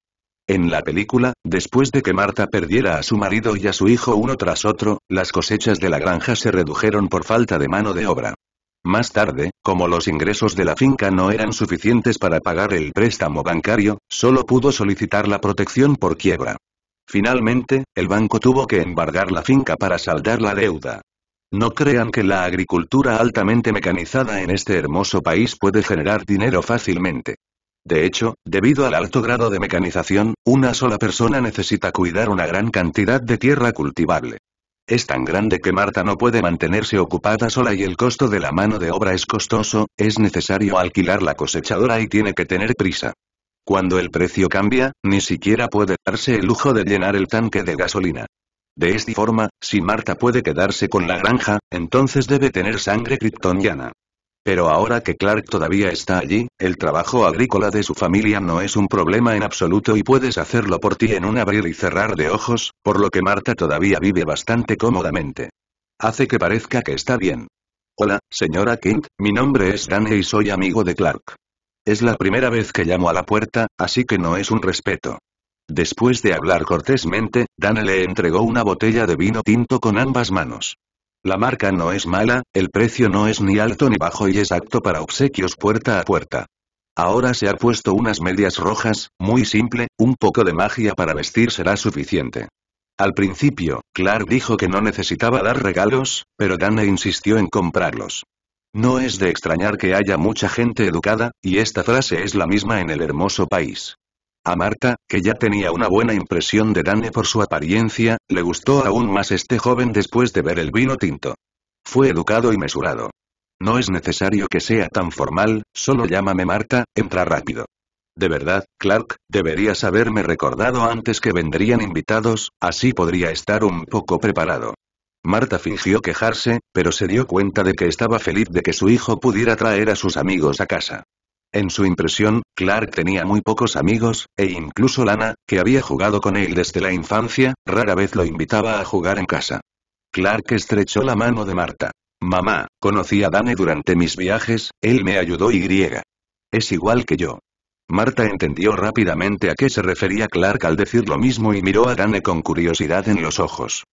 [SPEAKER 1] En la película, después de que Marta perdiera a su marido y a su hijo uno tras otro, las cosechas de la granja se redujeron por falta de mano de obra. Más tarde, como los ingresos de la finca no eran suficientes para pagar el préstamo bancario, solo pudo solicitar la protección por quiebra. Finalmente, el banco tuvo que embargar la finca para saldar la deuda. No crean que la agricultura altamente mecanizada en este hermoso país puede generar dinero fácilmente. De hecho, debido al alto grado de mecanización, una sola persona necesita cuidar una gran cantidad de tierra cultivable. Es tan grande que Marta no puede mantenerse ocupada sola y el costo de la mano de obra es costoso, es necesario alquilar la cosechadora y tiene que tener prisa. Cuando el precio cambia, ni siquiera puede darse el lujo de llenar el tanque de gasolina. De esta forma, si Marta puede quedarse con la granja, entonces debe tener sangre kryptoniana. Pero ahora que Clark todavía está allí, el trabajo agrícola de su familia no es un problema en absoluto y puedes hacerlo por ti en un abrir y cerrar de ojos, por lo que Marta todavía vive bastante cómodamente. Hace que parezca que está bien. Hola, señora Kent, mi nombre es Dane y soy amigo de Clark. Es la primera vez que llamo a la puerta, así que no es un respeto. Después de hablar cortésmente, Dana le entregó una botella de vino tinto con ambas manos. La marca no es mala, el precio no es ni alto ni bajo y es apto para obsequios puerta a puerta. Ahora se ha puesto unas medias rojas, muy simple, un poco de magia para vestir será suficiente. Al principio, Clark dijo que no necesitaba dar regalos, pero Dana insistió en comprarlos. No es de extrañar que haya mucha gente educada, y esta frase es la misma en el hermoso país. A Marta, que ya tenía una buena impresión de Dane por su apariencia, le gustó aún más este joven después de ver el vino tinto. Fue educado y mesurado. No es necesario que sea tan formal, solo llámame Marta, entra rápido. De verdad, Clark, deberías haberme recordado antes que vendrían invitados, así podría estar un poco preparado. Marta fingió quejarse, pero se dio cuenta de que estaba feliz de que su hijo pudiera traer a sus amigos a casa. En su impresión, Clark tenía muy pocos amigos, e incluso Lana, que había jugado con él desde la infancia, rara vez lo invitaba a jugar en casa. Clark estrechó la mano de Marta. Mamá, conocí a Dane durante mis viajes, él me ayudó y griega. Es igual que yo. Marta entendió rápidamente a qué se refería Clark al decir lo mismo y miró a Dane con curiosidad en los ojos.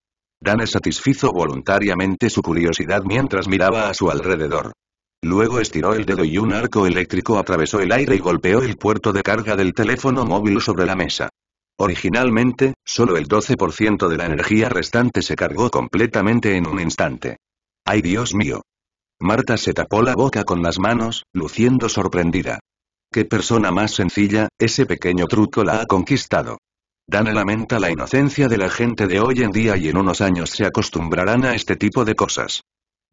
[SPEAKER 1] Dana satisfizo voluntariamente su curiosidad mientras miraba a su alrededor. Luego estiró el dedo y un arco eléctrico atravesó el aire y golpeó el puerto de carga del teléfono móvil sobre la mesa. Originalmente, solo el 12% de la energía restante se cargó completamente en un instante. ¡Ay Dios mío! Marta se tapó la boca con las manos, luciendo sorprendida. ¡Qué persona más sencilla, ese pequeño truco la ha conquistado! «Dane lamenta la inocencia de la gente de hoy en día y en unos años se acostumbrarán a este tipo de cosas.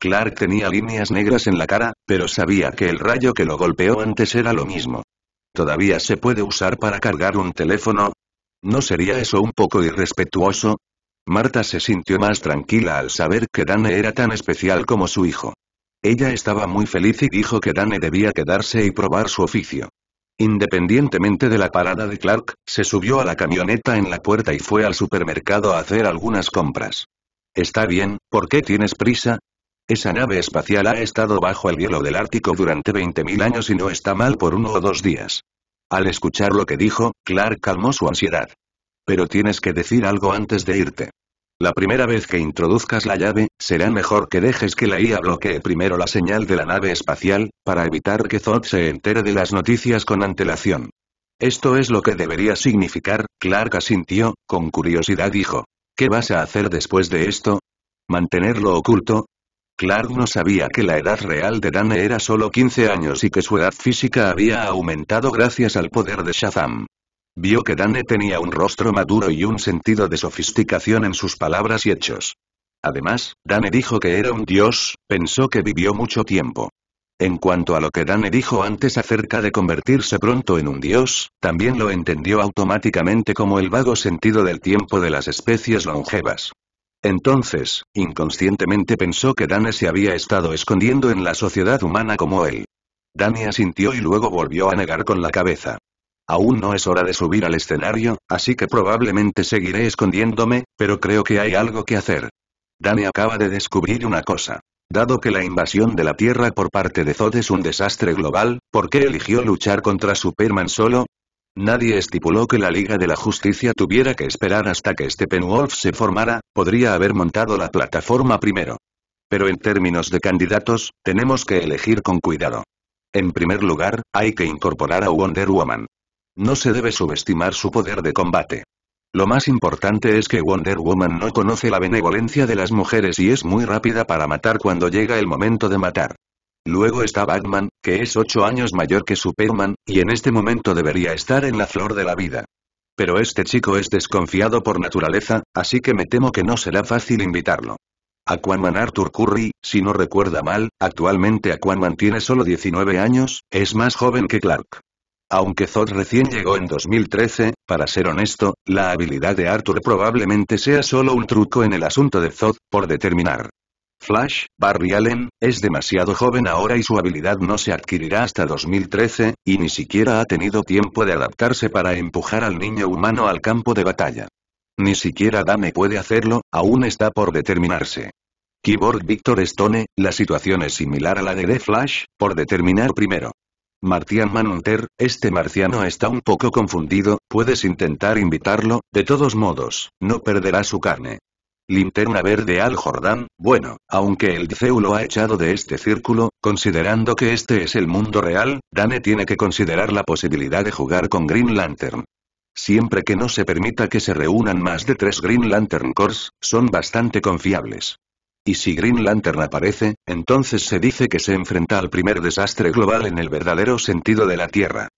[SPEAKER 1] Clark tenía líneas negras en la cara, pero sabía que el rayo que lo golpeó antes era lo mismo. ¿Todavía se puede usar para cargar un teléfono? ¿No sería eso un poco irrespetuoso? Marta se sintió más tranquila al saber que Dane era tan especial como su hijo. Ella estaba muy feliz y dijo que Dane debía quedarse y probar su oficio. Independientemente de la parada de Clark, se subió a la camioneta en la puerta y fue al supermercado a hacer algunas compras. Está bien, ¿por qué tienes prisa? Esa nave espacial ha estado bajo el hielo del Ártico durante 20.000 años y no está mal por uno o dos días. Al escuchar lo que dijo, Clark calmó su ansiedad. Pero tienes que decir algo antes de irte. La primera vez que introduzcas la llave, será mejor que dejes que la IA bloquee primero la señal de la nave espacial, para evitar que Zod se entere de las noticias con antelación. Esto es lo que debería significar, Clark asintió, con curiosidad dijo. ¿Qué vas a hacer después de esto? ¿Mantenerlo oculto? Clark no sabía que la edad real de Dane era solo 15 años y que su edad física había aumentado gracias al poder de Shazam. Vio que Dane tenía un rostro maduro y un sentido de sofisticación en sus palabras y hechos. Además, Dane dijo que era un dios, pensó que vivió mucho tiempo. En cuanto a lo que Dane dijo antes acerca de convertirse pronto en un dios, también lo entendió automáticamente como el vago sentido del tiempo de las especies longevas. Entonces, inconscientemente pensó que Dane se había estado escondiendo en la sociedad humana como él. Dane asintió y luego volvió a negar con la cabeza. Aún no es hora de subir al escenario, así que probablemente seguiré escondiéndome, pero creo que hay algo que hacer. Dane acaba de descubrir una cosa. Dado que la invasión de la Tierra por parte de Zod es un desastre global, ¿por qué eligió luchar contra Superman solo? Nadie estipuló que la Liga de la Justicia tuviera que esperar hasta que Steppenwolf se formara, podría haber montado la plataforma primero. Pero en términos de candidatos, tenemos que elegir con cuidado. En primer lugar, hay que incorporar a Wonder Woman. No se debe subestimar su poder de combate. Lo más importante es que Wonder Woman no conoce la benevolencia de las mujeres y es muy rápida para matar cuando llega el momento de matar. Luego está Batman, que es 8 años mayor que Superman, y en este momento debería estar en la flor de la vida. Pero este chico es desconfiado por naturaleza, así que me temo que no será fácil invitarlo. Aquaman Arthur Curry, si no recuerda mal, actualmente Aquaman tiene solo 19 años, es más joven que Clark. Aunque Zod recién llegó en 2013, para ser honesto, la habilidad de Arthur probablemente sea solo un truco en el asunto de Zod, por determinar. Flash, Barry Allen, es demasiado joven ahora y su habilidad no se adquirirá hasta 2013, y ni siquiera ha tenido tiempo de adaptarse para empujar al niño humano al campo de batalla. Ni siquiera Dame puede hacerlo, aún está por determinarse. Keyboard Victor Stone, la situación es similar a la de The Flash, por determinar primero. Martian Manhunter, este marciano está un poco confundido, puedes intentar invitarlo, de todos modos, no perderá su carne. Linterna verde al Jordán, bueno, aunque el Zeu lo ha echado de este círculo, considerando que este es el mundo real, Dane tiene que considerar la posibilidad de jugar con Green Lantern. Siempre que no se permita que se reúnan más de tres Green Lantern Corps, son bastante confiables. Y si Green Lantern aparece, entonces se dice que se enfrenta al primer desastre global en el verdadero sentido de la Tierra.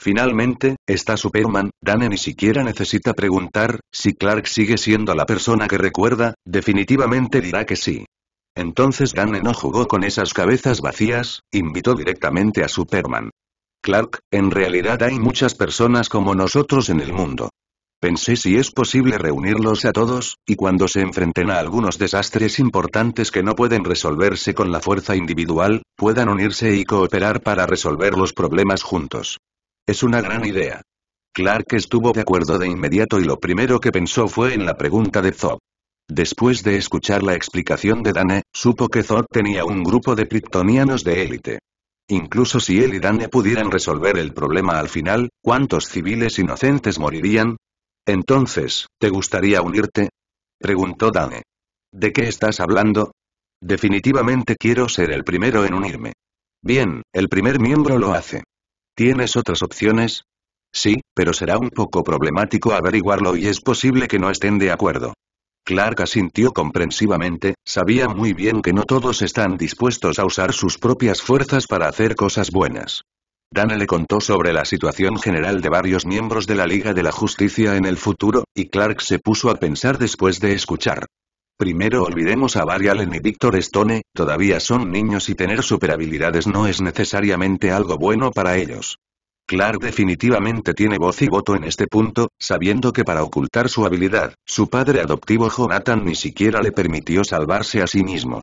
[SPEAKER 1] Finalmente, está Superman, Dane ni siquiera necesita preguntar, si Clark sigue siendo la persona que recuerda, definitivamente dirá que sí. Entonces Dane no jugó con esas cabezas vacías, invitó directamente a Superman. Clark, en realidad hay muchas personas como nosotros en el mundo. Pensé si es posible reunirlos a todos, y cuando se enfrenten a algunos desastres importantes que no pueden resolverse con la fuerza individual, puedan unirse y cooperar para resolver los problemas juntos. Es una gran idea. Clark estuvo de acuerdo de inmediato y lo primero que pensó fue en la pregunta de Zod. Después de escuchar la explicación de Dane, supo que Zod tenía un grupo de kryptonianos de élite. Incluso si él y Dane pudieran resolver el problema al final, ¿cuántos civiles inocentes morirían? Entonces, ¿te gustaría unirte? Preguntó Dane. ¿De qué estás hablando? Definitivamente quiero ser el primero en unirme. Bien, el primer miembro lo hace. ¿Tienes otras opciones? Sí, pero será un poco problemático averiguarlo y es posible que no estén de acuerdo. Clark asintió comprensivamente, sabía muy bien que no todos están dispuestos a usar sus propias fuerzas para hacer cosas buenas. Dana le contó sobre la situación general de varios miembros de la Liga de la Justicia en el futuro, y Clark se puso a pensar después de escuchar. Primero olvidemos a Barry Allen y Victor Stone, todavía son niños y tener superhabilidades no es necesariamente algo bueno para ellos. Clark definitivamente tiene voz y voto en este punto, sabiendo que para ocultar su habilidad, su padre adoptivo Jonathan ni siquiera le permitió salvarse a sí mismo.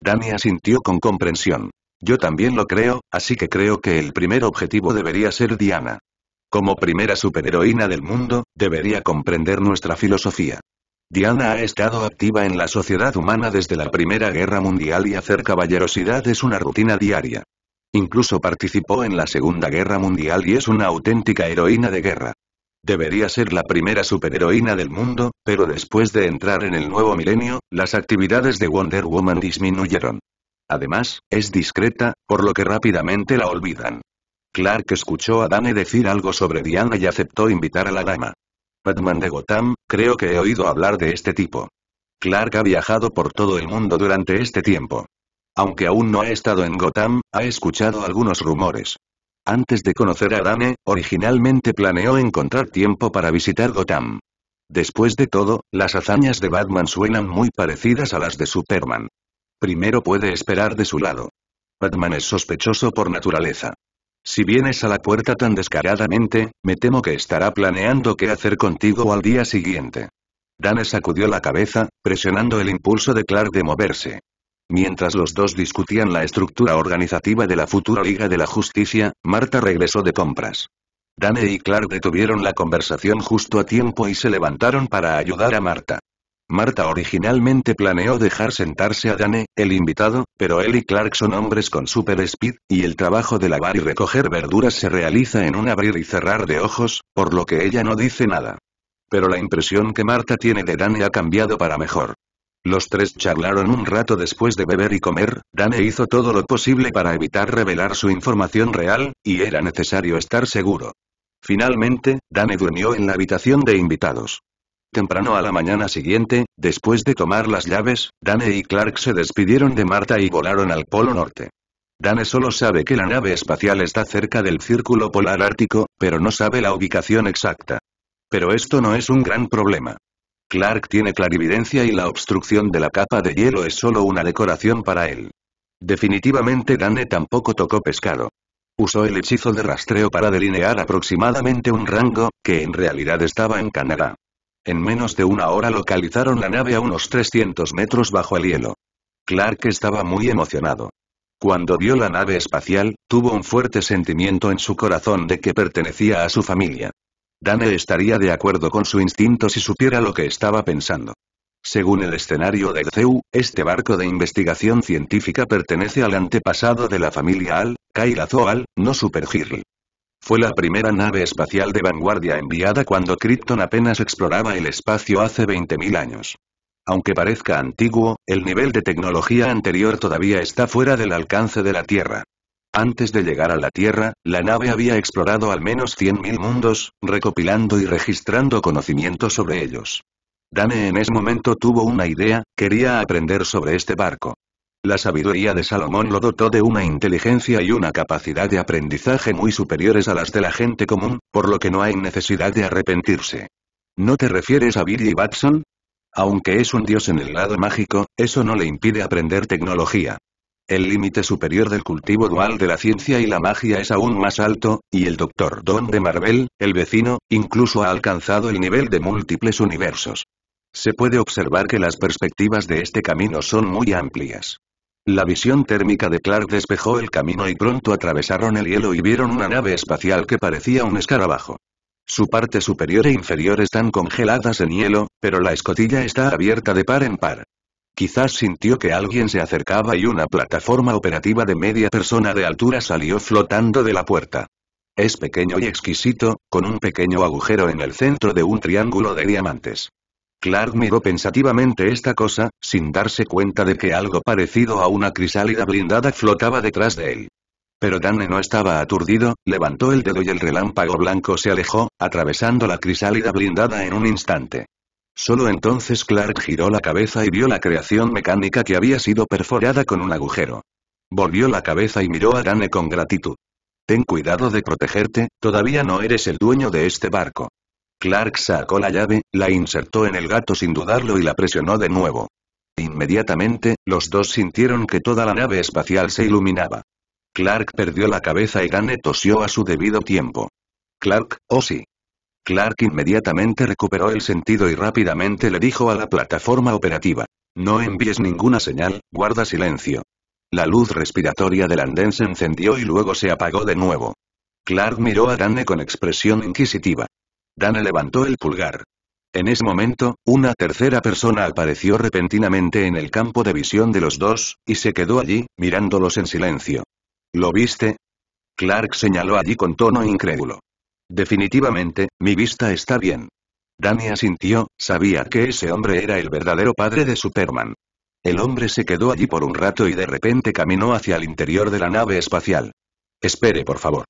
[SPEAKER 1] Dani asintió con comprensión. Yo también lo creo, así que creo que el primer objetivo debería ser Diana. Como primera superheroína del mundo, debería comprender nuestra filosofía. Diana ha estado activa en la sociedad humana desde la Primera Guerra Mundial y hacer caballerosidad es una rutina diaria. Incluso participó en la Segunda Guerra Mundial y es una auténtica heroína de guerra. Debería ser la primera superheroína del mundo, pero después de entrar en el nuevo milenio, las actividades de Wonder Woman disminuyeron. Además, es discreta, por lo que rápidamente la olvidan. Clark escuchó a Dane decir algo sobre Diana y aceptó invitar a la dama. Batman de Gotham, creo que he oído hablar de este tipo. Clark ha viajado por todo el mundo durante este tiempo. Aunque aún no ha estado en Gotham, ha escuchado algunos rumores. Antes de conocer a Dane, originalmente planeó encontrar tiempo para visitar Gotham. Después de todo, las hazañas de Batman suenan muy parecidas a las de Superman primero puede esperar de su lado. Batman es sospechoso por naturaleza. Si vienes a la puerta tan descaradamente, me temo que estará planeando qué hacer contigo al día siguiente. Dane sacudió la cabeza, presionando el impulso de Clark de moverse. Mientras los dos discutían la estructura organizativa de la futura Liga de la Justicia, Marta regresó de compras. Dane y Clark detuvieron la conversación justo a tiempo y se levantaron para ayudar a Marta. Marta originalmente planeó dejar sentarse a Dane, el invitado, pero él y Clark son hombres con super speed, y el trabajo de lavar y recoger verduras se realiza en un abrir y cerrar de ojos, por lo que ella no dice nada. Pero la impresión que Marta tiene de Dane ha cambiado para mejor. Los tres charlaron un rato después de beber y comer, Dane hizo todo lo posible para evitar revelar su información real, y era necesario estar seguro. Finalmente, Dane durmió en la habitación de invitados. Temprano a la mañana siguiente, después de tomar las llaves, Dane y Clark se despidieron de Marta y volaron al Polo Norte. Dane solo sabe que la nave espacial está cerca del Círculo Polar Ártico, pero no sabe la ubicación exacta. Pero esto no es un gran problema. Clark tiene clarividencia y la obstrucción de la capa de hielo es solo una decoración para él. Definitivamente Dane tampoco tocó pescado. Usó el hechizo de rastreo para delinear aproximadamente un rango, que en realidad estaba en Canadá. En menos de una hora localizaron la nave a unos 300 metros bajo el hielo. Clark estaba muy emocionado. Cuando vio la nave espacial, tuvo un fuerte sentimiento en su corazón de que pertenecía a su familia. Dane estaría de acuerdo con su instinto si supiera lo que estaba pensando. Según el escenario de Zeu, este barco de investigación científica pertenece al antepasado de la familia Al, Kairazo Al, no Supergirl. Fue la primera nave espacial de vanguardia enviada cuando Krypton apenas exploraba el espacio hace 20.000 años. Aunque parezca antiguo, el nivel de tecnología anterior todavía está fuera del alcance de la Tierra. Antes de llegar a la Tierra, la nave había explorado al menos 100.000 mundos, recopilando y registrando conocimientos sobre ellos. Dane en ese momento tuvo una idea, quería aprender sobre este barco. La sabiduría de Salomón lo dotó de una inteligencia y una capacidad de aprendizaje muy superiores a las de la gente común, por lo que no hay necesidad de arrepentirse. ¿No te refieres a Billy Batson? Aunque es un dios en el lado mágico, eso no le impide aprender tecnología. El límite superior del cultivo dual de la ciencia y la magia es aún más alto, y el Dr. Don de Marvel, el vecino, incluso ha alcanzado el nivel de múltiples universos. Se puede observar que las perspectivas de este camino son muy amplias. La visión térmica de Clark despejó el camino y pronto atravesaron el hielo y vieron una nave espacial que parecía un escarabajo. Su parte superior e inferior están congeladas en hielo, pero la escotilla está abierta de par en par. Quizás sintió que alguien se acercaba y una plataforma operativa de media persona de altura salió flotando de la puerta. Es pequeño y exquisito, con un pequeño agujero en el centro de un triángulo de diamantes. Clark miró pensativamente esta cosa, sin darse cuenta de que algo parecido a una crisálida blindada flotaba detrás de él. Pero Danne no estaba aturdido, levantó el dedo y el relámpago blanco se alejó, atravesando la crisálida blindada en un instante. Solo entonces Clark giró la cabeza y vio la creación mecánica que había sido perforada con un agujero. Volvió la cabeza y miró a Dane con gratitud. Ten cuidado de protegerte, todavía no eres el dueño de este barco. Clark sacó la llave, la insertó en el gato sin dudarlo y la presionó de nuevo. Inmediatamente, los dos sintieron que toda la nave espacial se iluminaba. Clark perdió la cabeza y Gane tosió a su debido tiempo. Clark, oh sí. Clark inmediatamente recuperó el sentido y rápidamente le dijo a la plataforma operativa. No envíes ninguna señal, guarda silencio. La luz respiratoria del andén se encendió y luego se apagó de nuevo. Clark miró a Dane con expresión inquisitiva. Dana levantó el pulgar. En ese momento, una tercera persona apareció repentinamente en el campo de visión de los dos, y se quedó allí, mirándolos en silencio. ¿Lo viste? Clark señaló allí con tono incrédulo. Definitivamente, mi vista está bien. Dani asintió, sabía que ese hombre era el verdadero padre de Superman. El hombre se quedó allí por un rato y de repente caminó hacia el interior de la nave espacial. Espere por favor.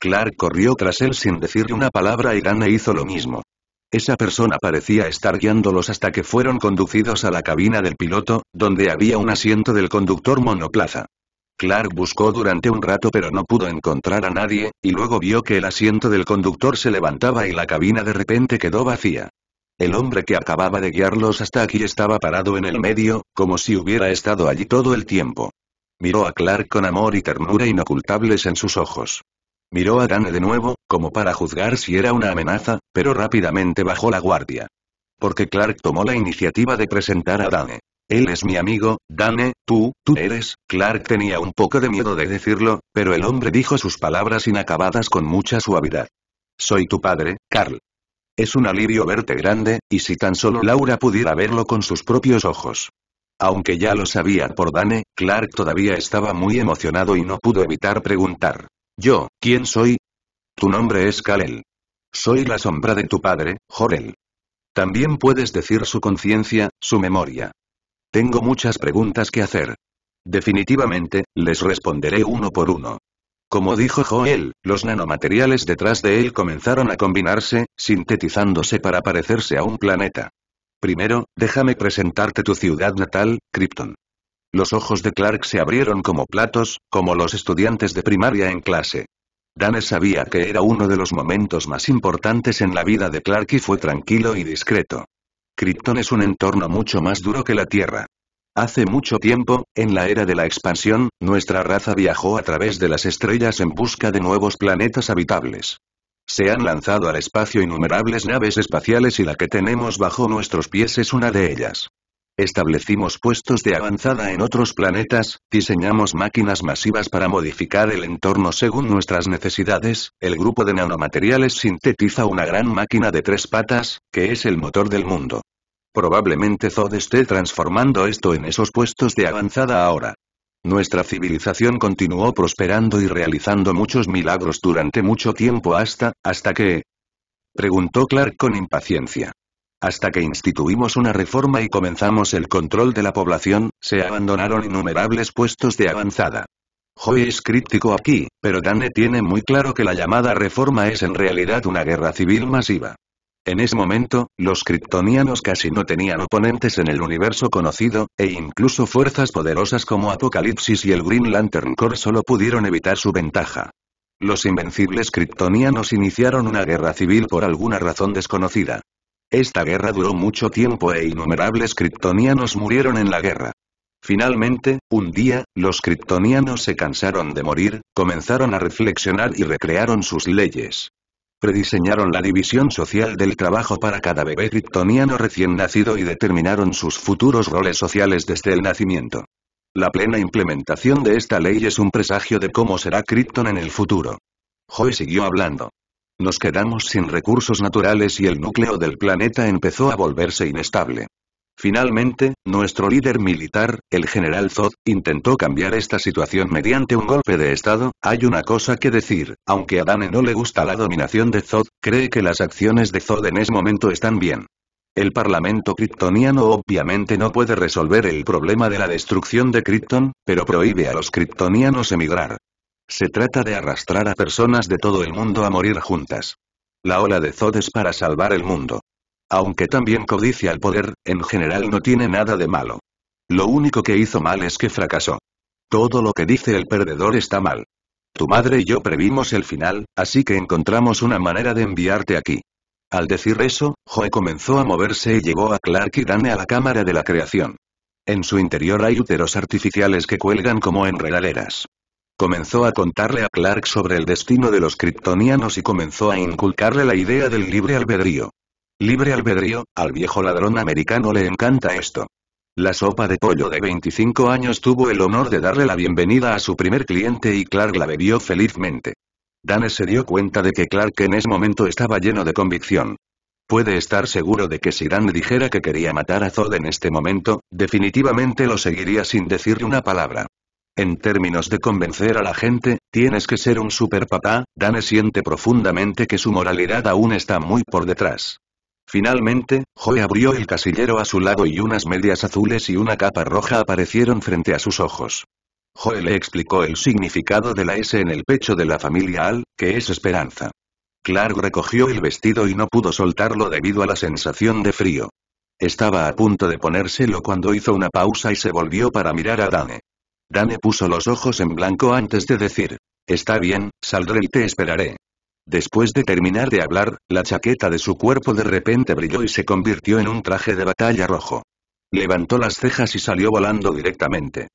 [SPEAKER 1] Clark corrió tras él sin decirle una palabra y Dana hizo lo mismo. Esa persona parecía estar guiándolos hasta que fueron conducidos a la cabina del piloto, donde había un asiento del conductor monoplaza. Clark buscó durante un rato pero no pudo encontrar a nadie, y luego vio que el asiento del conductor se levantaba y la cabina de repente quedó vacía. El hombre que acababa de guiarlos hasta aquí estaba parado en el medio, como si hubiera estado allí todo el tiempo. Miró a Clark con amor y ternura inocultables en sus ojos. Miró a Dane de nuevo, como para juzgar si era una amenaza, pero rápidamente bajó la guardia. Porque Clark tomó la iniciativa de presentar a Dane. Él es mi amigo, Dane, tú, tú eres, Clark tenía un poco de miedo de decirlo, pero el hombre dijo sus palabras inacabadas con mucha suavidad. Soy tu padre, Carl. Es un alivio verte grande, y si tan solo Laura pudiera verlo con sus propios ojos. Aunque ya lo sabía por Dane, Clark todavía estaba muy emocionado y no pudo evitar preguntar. Yo, ¿quién soy? Tu nombre es Kalel. Soy la sombra de tu padre, Jorel. También puedes decir su conciencia, su memoria. Tengo muchas preguntas que hacer. Definitivamente, les responderé uno por uno. Como dijo Joel, los nanomateriales detrás de él comenzaron a combinarse, sintetizándose para parecerse a un planeta. Primero, déjame presentarte tu ciudad natal, Krypton. Los ojos de Clark se abrieron como platos, como los estudiantes de primaria en clase. Danes sabía que era uno de los momentos más importantes en la vida de Clark y fue tranquilo y discreto. Krypton es un entorno mucho más duro que la Tierra. Hace mucho tiempo, en la era de la expansión, nuestra raza viajó a través de las estrellas en busca de nuevos planetas habitables. Se han lanzado al espacio innumerables naves espaciales y la que tenemos bajo nuestros pies es una de ellas. Establecimos puestos de avanzada en otros planetas, diseñamos máquinas masivas para modificar el entorno según nuestras necesidades, el grupo de nanomateriales sintetiza una gran máquina de tres patas, que es el motor del mundo. Probablemente Zod esté transformando esto en esos puestos de avanzada ahora. Nuestra civilización continuó prosperando y realizando muchos milagros durante mucho tiempo hasta, hasta que... Preguntó Clark con impaciencia. Hasta que instituimos una reforma y comenzamos el control de la población, se abandonaron innumerables puestos de avanzada. Joy es críptico aquí, pero Dane tiene muy claro que la llamada reforma es en realidad una guerra civil masiva. En ese momento, los kryptonianos casi no tenían oponentes en el universo conocido, e incluso fuerzas poderosas como Apocalipsis y el Green Lantern Corps solo pudieron evitar su ventaja. Los invencibles kryptonianos iniciaron una guerra civil por alguna razón desconocida. Esta guerra duró mucho tiempo e innumerables kryptonianos murieron en la guerra. Finalmente, un día, los kryptonianos se cansaron de morir, comenzaron a reflexionar y recrearon sus leyes. Prediseñaron la división social del trabajo para cada bebé kryptoniano recién nacido y determinaron sus futuros roles sociales desde el nacimiento. La plena implementación de esta ley es un presagio de cómo será Krypton en el futuro. Joe siguió hablando. Nos quedamos sin recursos naturales y el núcleo del planeta empezó a volverse inestable. Finalmente, nuestro líder militar, el general Zod, intentó cambiar esta situación mediante un golpe de estado, hay una cosa que decir, aunque a Dane no le gusta la dominación de Zod, cree que las acciones de Zod en ese momento están bien. El parlamento kryptoniano obviamente no puede resolver el problema de la destrucción de Krypton, pero prohíbe a los kryptonianos emigrar. Se trata de arrastrar a personas de todo el mundo a morir juntas. La ola de Zod es para salvar el mundo. Aunque también codicia el poder, en general no tiene nada de malo. Lo único que hizo mal es que fracasó. Todo lo que dice el perdedor está mal. Tu madre y yo previmos el final, así que encontramos una manera de enviarte aquí. Al decir eso, Joe comenzó a moverse y llegó a Clark y Dane a la cámara de la creación. En su interior hay úteros artificiales que cuelgan como en regaleras. Comenzó a contarle a Clark sobre el destino de los kryptonianos y comenzó a inculcarle la idea del libre albedrío. Libre albedrío, al viejo ladrón americano le encanta esto. La sopa de pollo de 25 años tuvo el honor de darle la bienvenida a su primer cliente y Clark la bebió felizmente. Danes se dio cuenta de que Clark en ese momento estaba lleno de convicción. Puede estar seguro de que si Dan dijera que quería matar a Zod en este momento, definitivamente lo seguiría sin decirle una palabra. En términos de convencer a la gente, tienes que ser un papá, Dane siente profundamente que su moralidad aún está muy por detrás. Finalmente, Joe abrió el casillero a su lado y unas medias azules y una capa roja aparecieron frente a sus ojos. Joe le explicó el significado de la S en el pecho de la familia Al, que es esperanza. Clark recogió el vestido y no pudo soltarlo debido a la sensación de frío. Estaba a punto de ponérselo cuando hizo una pausa y se volvió para mirar a Dane. Dane puso los ojos en blanco antes de decir. Está bien, saldré y te esperaré. Después de terminar de hablar, la chaqueta de su cuerpo de repente brilló y se convirtió en un traje de batalla rojo. Levantó las cejas y salió volando directamente.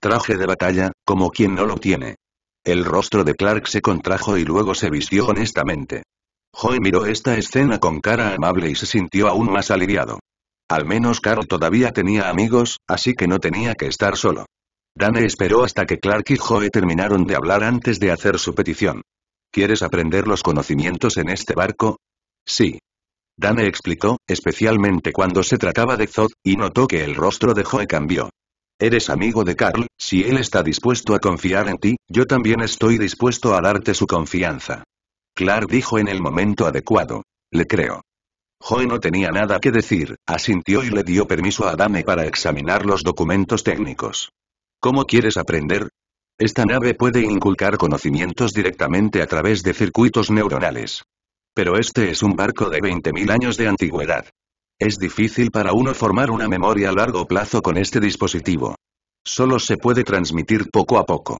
[SPEAKER 1] Traje de batalla, como quien no lo tiene. El rostro de Clark se contrajo y luego se vistió honestamente. Joy miró esta escena con cara amable y se sintió aún más aliviado. Al menos Carl todavía tenía amigos, así que no tenía que estar solo. Dane esperó hasta que Clark y Joe terminaron de hablar antes de hacer su petición. ¿Quieres aprender los conocimientos en este barco? Sí. Dane explicó, especialmente cuando se trataba de Zod, y notó que el rostro de Joe cambió. Eres amigo de Carl, si él está dispuesto a confiar en ti, yo también estoy dispuesto a darte su confianza. Clark dijo en el momento adecuado. Le creo. Joe no tenía nada que decir, asintió y le dio permiso a Dane para examinar los documentos técnicos. ¿Cómo quieres aprender? Esta nave puede inculcar conocimientos directamente a través de circuitos neuronales. Pero este es un barco de 20.000 años de antigüedad. Es difícil para uno formar una memoria a largo plazo con este dispositivo. Solo se puede transmitir poco a poco.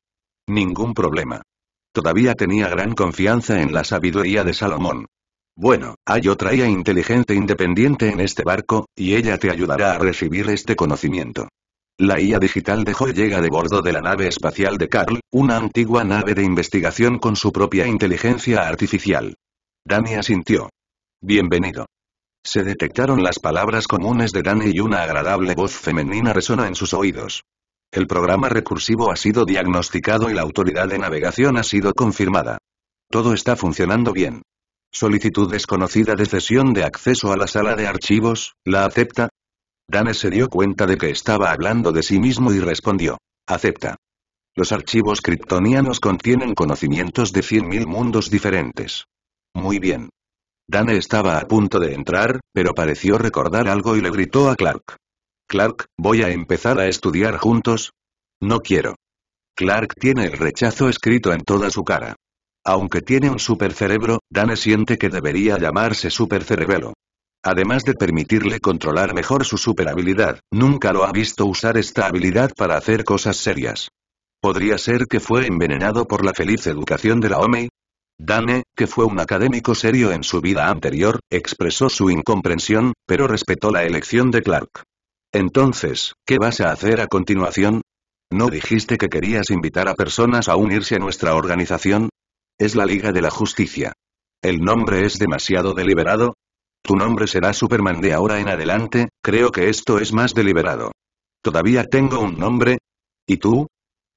[SPEAKER 1] Ningún problema. Todavía tenía gran confianza en la sabiduría de Salomón. Bueno, hay otra IA e inteligente independiente en este barco, y ella te ayudará a recibir este conocimiento. La IA digital de Joy llega de bordo de la nave espacial de Carl, una antigua nave de investigación con su propia inteligencia artificial. Dani asintió. Bienvenido. Se detectaron las palabras comunes de Dani y una agradable voz femenina resonó en sus oídos. El programa recursivo ha sido diagnosticado y la autoridad de navegación ha sido confirmada. Todo está funcionando bien. Solicitud desconocida de cesión de acceso a la sala de archivos, ¿la acepta? Dane se dio cuenta de que estaba hablando de sí mismo y respondió. Acepta. Los archivos kryptonianos contienen conocimientos de 100.000 mundos diferentes. Muy bien. Dane estaba a punto de entrar, pero pareció recordar algo y le gritó a Clark. Clark, ¿voy a empezar a estudiar juntos? No quiero. Clark tiene el rechazo escrito en toda su cara. Aunque tiene un supercerebro, Dane siente que debería llamarse supercerebelo. Además de permitirle controlar mejor su superhabilidad, nunca lo ha visto usar esta habilidad para hacer cosas serias. ¿Podría ser que fue envenenado por la feliz educación de la OMEI?» Dane, que fue un académico serio en su vida anterior, expresó su incomprensión, pero respetó la elección de Clark. Entonces, ¿qué vas a hacer a continuación? ¿No dijiste que querías invitar a personas a unirse a nuestra organización? Es la Liga de la Justicia. ¿El nombre es demasiado deliberado? Tu nombre será Superman de ahora en adelante, creo que esto es más deliberado. Todavía tengo un nombre. ¿Y tú?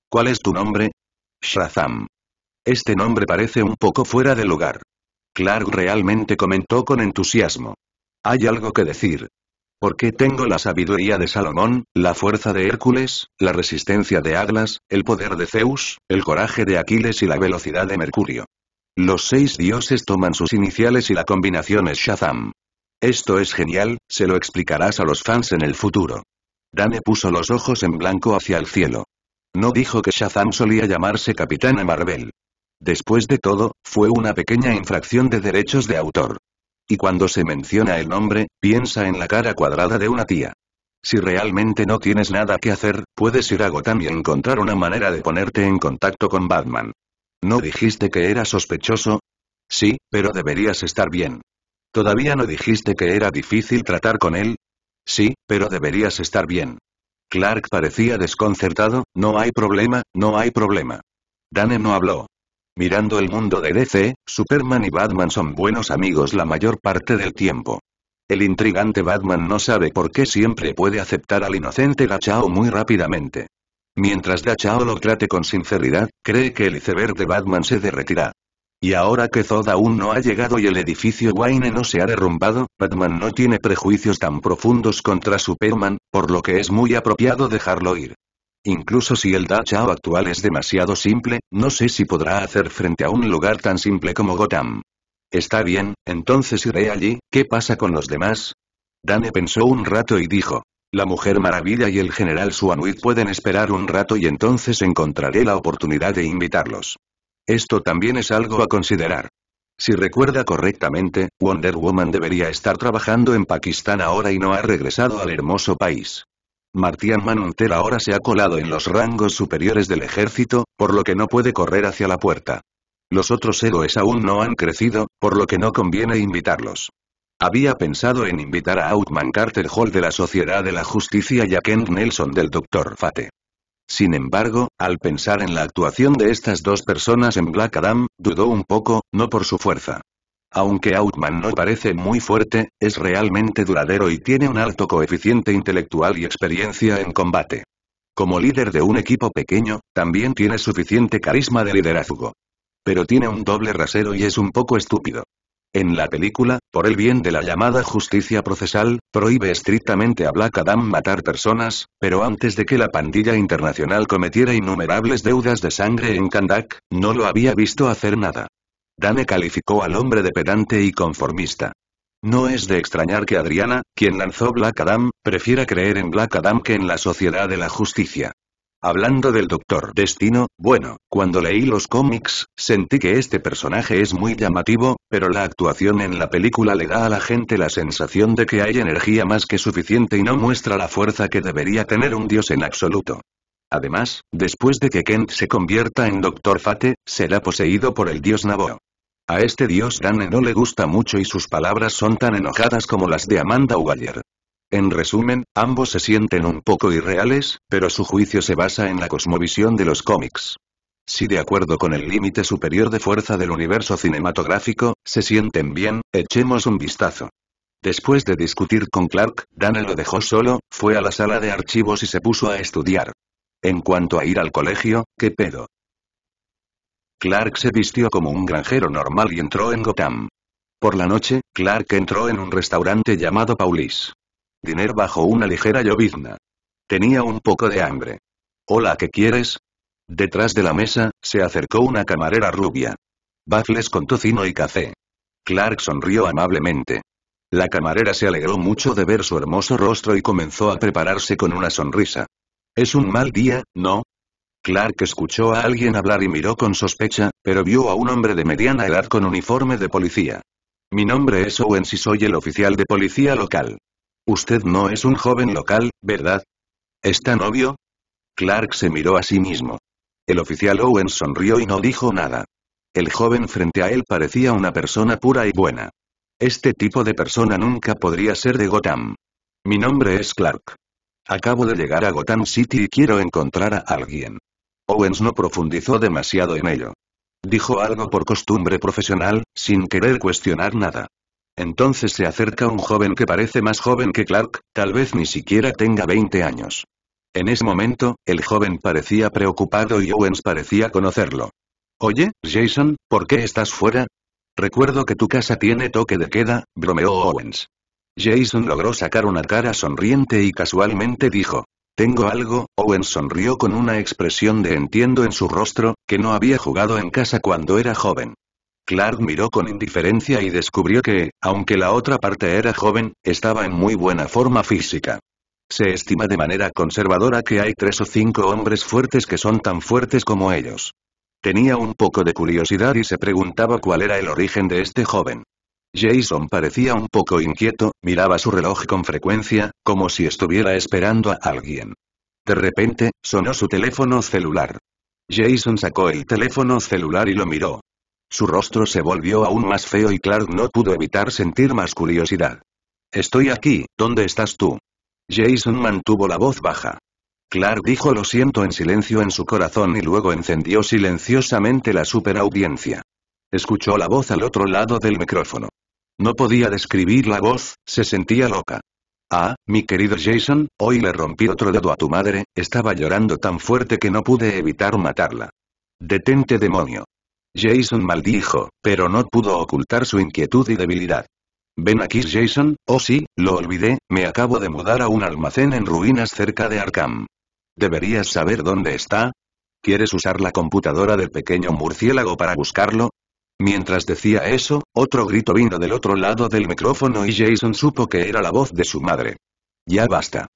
[SPEAKER 1] ¿Cuál es tu nombre? Shazam. Este nombre parece un poco fuera de lugar. Clark realmente comentó con entusiasmo. Hay algo que decir. Porque tengo la sabiduría de Salomón, la fuerza de Hércules, la resistencia de Atlas, el poder de Zeus, el coraje de Aquiles y la velocidad de Mercurio. Los seis dioses toman sus iniciales y la combinación es Shazam. Esto es genial, se lo explicarás a los fans en el futuro. Dane puso los ojos en blanco hacia el cielo. No dijo que Shazam solía llamarse Capitana Marvel. Después de todo, fue una pequeña infracción de derechos de autor. Y cuando se menciona el nombre, piensa en la cara cuadrada de una tía. Si realmente no tienes nada que hacer, puedes ir a Gotham y encontrar una manera de ponerte en contacto con Batman. ¿No dijiste que era sospechoso? Sí, pero deberías estar bien. ¿Todavía no dijiste que era difícil tratar con él? Sí, pero deberías estar bien. Clark parecía desconcertado, no hay problema, no hay problema. Dane no habló. Mirando el mundo de DC, Superman y Batman son buenos amigos la mayor parte del tiempo. El intrigante Batman no sabe por qué siempre puede aceptar al inocente Gachao muy rápidamente. Mientras Dachao lo trate con sinceridad, cree que el iceberg de Batman se derretirá. Y ahora que Zod aún no ha llegado y el edificio Wayne no se ha derrumbado, Batman no tiene prejuicios tan profundos contra Superman, por lo que es muy apropiado dejarlo ir. Incluso si el Dachao actual es demasiado simple, no sé si podrá hacer frente a un lugar tan simple como Gotham. Está bien, entonces iré allí, ¿qué pasa con los demás? Dane pensó un rato y dijo, la Mujer Maravilla y el General Suanuit pueden esperar un rato y entonces encontraré la oportunidad de invitarlos. Esto también es algo a considerar. Si recuerda correctamente, Wonder Woman debería estar trabajando en Pakistán ahora y no ha regresado al hermoso país. Martian Manunter ahora se ha colado en los rangos superiores del ejército, por lo que no puede correr hacia la puerta. Los otros héroes aún no han crecido, por lo que no conviene invitarlos. Había pensado en invitar a Outman Carter Hall de la Sociedad de la Justicia y a Kent Nelson del Dr. Fate. Sin embargo, al pensar en la actuación de estas dos personas en Black Adam, dudó un poco, no por su fuerza. Aunque Outman no parece muy fuerte, es realmente duradero y tiene un alto coeficiente intelectual y experiencia en combate. Como líder de un equipo pequeño, también tiene suficiente carisma de liderazgo. Pero tiene un doble rasero y es un poco estúpido. En la película, por el bien de la llamada justicia procesal, prohíbe estrictamente a Black Adam matar personas, pero antes de que la pandilla internacional cometiera innumerables deudas de sangre en Kandak, no lo había visto hacer nada. Dane calificó al hombre de pedante y conformista. No es de extrañar que Adriana, quien lanzó Black Adam, prefiera creer en Black Adam que en la sociedad de la justicia. Hablando del Doctor Destino, bueno, cuando leí los cómics, sentí que este personaje es muy llamativo, pero la actuación en la película le da a la gente la sensación de que hay energía más que suficiente y no muestra la fuerza que debería tener un dios en absoluto. Además, después de que Kent se convierta en Doctor Fate, será poseído por el dios Naboo. A este dios Dane no le gusta mucho y sus palabras son tan enojadas como las de Amanda Waller. En resumen, ambos se sienten un poco irreales, pero su juicio se basa en la cosmovisión de los cómics. Si de acuerdo con el límite superior de fuerza del universo cinematográfico, se sienten bien, echemos un vistazo. Después de discutir con Clark, Dana lo dejó solo, fue a la sala de archivos y se puso a estudiar. En cuanto a ir al colegio, ¿qué pedo? Clark se vistió como un granjero normal y entró en Gotham. Por la noche, Clark entró en un restaurante llamado Paulis. Dinero bajo una ligera llovizna. Tenía un poco de hambre. Hola, ¿qué quieres? Detrás de la mesa, se acercó una camarera rubia. Bafles con tocino y café. Clark sonrió amablemente. La camarera se alegró mucho de ver su hermoso rostro y comenzó a prepararse con una sonrisa. Es un mal día, ¿no? Clark escuchó a alguien hablar y miró con sospecha, pero vio a un hombre de mediana edad con uniforme de policía. Mi nombre es Owen y soy el oficial de policía local. Usted no es un joven local, ¿verdad? ¿Es tan obvio? Clark se miró a sí mismo. El oficial Owens sonrió y no dijo nada. El joven frente a él parecía una persona pura y buena. Este tipo de persona nunca podría ser de Gotham. Mi nombre es Clark. Acabo de llegar a Gotham City y quiero encontrar a alguien. Owens no profundizó demasiado en ello. Dijo algo por costumbre profesional, sin querer cuestionar nada. Entonces se acerca un joven que parece más joven que Clark, tal vez ni siquiera tenga 20 años. En ese momento, el joven parecía preocupado y Owens parecía conocerlo. Oye, Jason, ¿por qué estás fuera? Recuerdo que tu casa tiene toque de queda, bromeó Owens. Jason logró sacar una cara sonriente y casualmente dijo. Tengo algo, Owens sonrió con una expresión de entiendo en su rostro, que no había jugado en casa cuando era joven. Clark miró con indiferencia y descubrió que, aunque la otra parte era joven, estaba en muy buena forma física. Se estima de manera conservadora que hay tres o cinco hombres fuertes que son tan fuertes como ellos. Tenía un poco de curiosidad y se preguntaba cuál era el origen de este joven. Jason parecía un poco inquieto, miraba su reloj con frecuencia, como si estuviera esperando a alguien. De repente, sonó su teléfono celular. Jason sacó el teléfono celular y lo miró. Su rostro se volvió aún más feo y Clark no pudo evitar sentir más curiosidad. Estoy aquí, ¿dónde estás tú? Jason mantuvo la voz baja. Clark dijo lo siento en silencio en su corazón y luego encendió silenciosamente la superaudiencia. Escuchó la voz al otro lado del micrófono. No podía describir la voz, se sentía loca. Ah, mi querido Jason, hoy le rompí otro dedo a tu madre, estaba llorando tan fuerte que no pude evitar matarla. Detente demonio. Jason maldijo, pero no pudo ocultar su inquietud y debilidad. Ven aquí Jason, oh sí, lo olvidé, me acabo de mudar a un almacén en ruinas cerca de Arkham. ¿Deberías saber dónde está? ¿Quieres usar la computadora del pequeño murciélago para buscarlo? Mientras decía eso, otro grito vino del otro lado del micrófono y Jason supo que era la voz de su madre. Ya basta.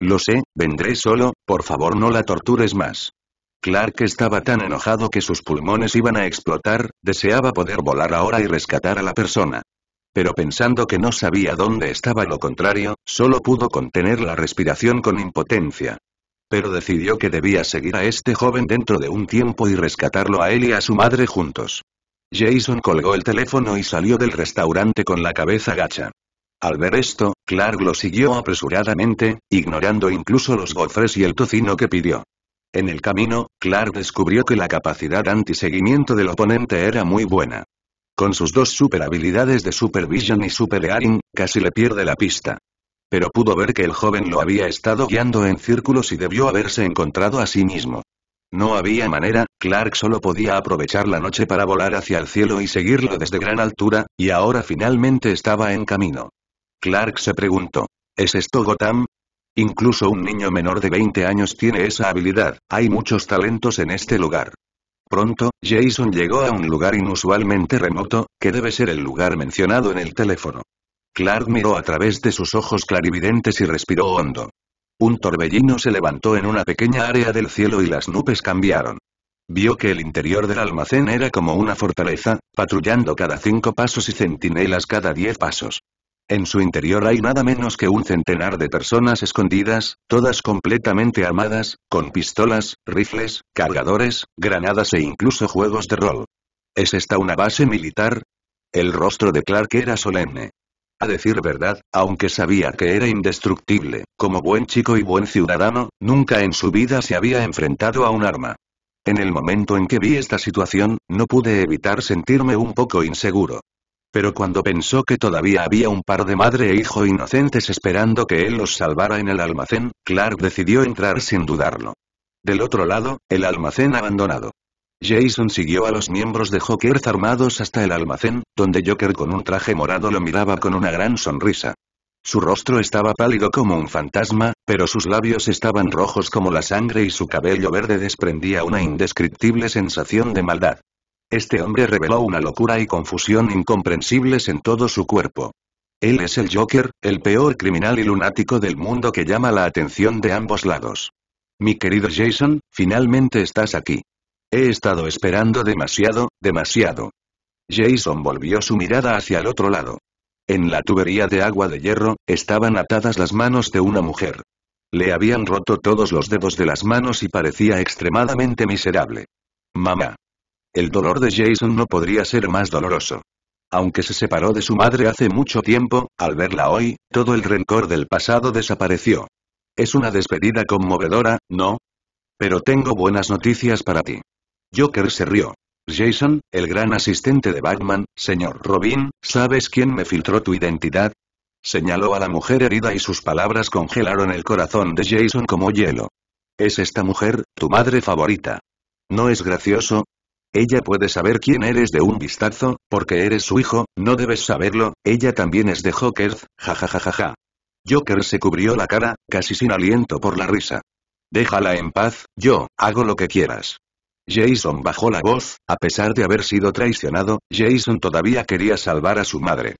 [SPEAKER 1] Lo sé, vendré solo, por favor no la tortures más. Clark estaba tan enojado que sus pulmones iban a explotar, deseaba poder volar ahora y rescatar a la persona. Pero pensando que no sabía dónde estaba lo contrario, solo pudo contener la respiración con impotencia. Pero decidió que debía seguir a este joven dentro de un tiempo y rescatarlo a él y a su madre juntos. Jason colgó el teléfono y salió del restaurante con la cabeza gacha. Al ver esto, Clark lo siguió apresuradamente, ignorando incluso los gofres y el tocino que pidió. En el camino, Clark descubrió que la capacidad antiseguimiento del oponente era muy buena. Con sus dos super habilidades de Super Vision y Super Hearing, casi le pierde la pista. Pero pudo ver que el joven lo había estado guiando en círculos y debió haberse encontrado a sí mismo. No había manera, Clark solo podía aprovechar la noche para volar hacia el cielo y seguirlo desde gran altura, y ahora finalmente estaba en camino. Clark se preguntó, ¿es esto Gotham? Incluso un niño menor de 20 años tiene esa habilidad, hay muchos talentos en este lugar. Pronto, Jason llegó a un lugar inusualmente remoto, que debe ser el lugar mencionado en el teléfono. Clark miró a través de sus ojos clarividentes y respiró hondo. Un torbellino se levantó en una pequeña área del cielo y las nubes cambiaron. Vio que el interior del almacén era como una fortaleza, patrullando cada cinco pasos y centinelas cada diez pasos. En su interior hay nada menos que un centenar de personas escondidas, todas completamente armadas, con pistolas, rifles, cargadores, granadas e incluso juegos de rol. ¿Es esta una base militar? El rostro de Clark era solemne. A decir verdad, aunque sabía que era indestructible, como buen chico y buen ciudadano, nunca en su vida se había enfrentado a un arma. En el momento en que vi esta situación, no pude evitar sentirme un poco inseguro. Pero cuando pensó que todavía había un par de madre e hijo inocentes esperando que él los salvara en el almacén, Clark decidió entrar sin dudarlo. Del otro lado, el almacén abandonado. Jason siguió a los miembros de Joker armados hasta el almacén, donde Joker con un traje morado lo miraba con una gran sonrisa. Su rostro estaba pálido como un fantasma, pero sus labios estaban rojos como la sangre y su cabello verde desprendía una indescriptible sensación de maldad. Este hombre reveló una locura y confusión incomprensibles en todo su cuerpo. Él es el Joker, el peor criminal y lunático del mundo que llama la atención de ambos lados. Mi querido Jason, finalmente estás aquí. He estado esperando demasiado, demasiado. Jason volvió su mirada hacia el otro lado. En la tubería de agua de hierro, estaban atadas las manos de una mujer. Le habían roto todos los dedos de las manos y parecía extremadamente miserable. Mamá. El dolor de Jason no podría ser más doloroso. Aunque se separó de su madre hace mucho tiempo, al verla hoy, todo el rencor del pasado desapareció. Es una despedida conmovedora, ¿no? Pero tengo buenas noticias para ti. Joker se rió. Jason, el gran asistente de Batman, señor Robin, ¿sabes quién me filtró tu identidad? Señaló a la mujer herida y sus palabras congelaron el corazón de Jason como hielo. Es esta mujer, tu madre favorita. ¿No es gracioso? Ella puede saber quién eres de un vistazo, porque eres su hijo, no debes saberlo, ella también es de Joker, jajajajaja. Joker se cubrió la cara, casi sin aliento por la risa. Déjala en paz, yo, hago lo que quieras. Jason bajó la voz, a pesar de haber sido traicionado, Jason todavía quería salvar a su madre.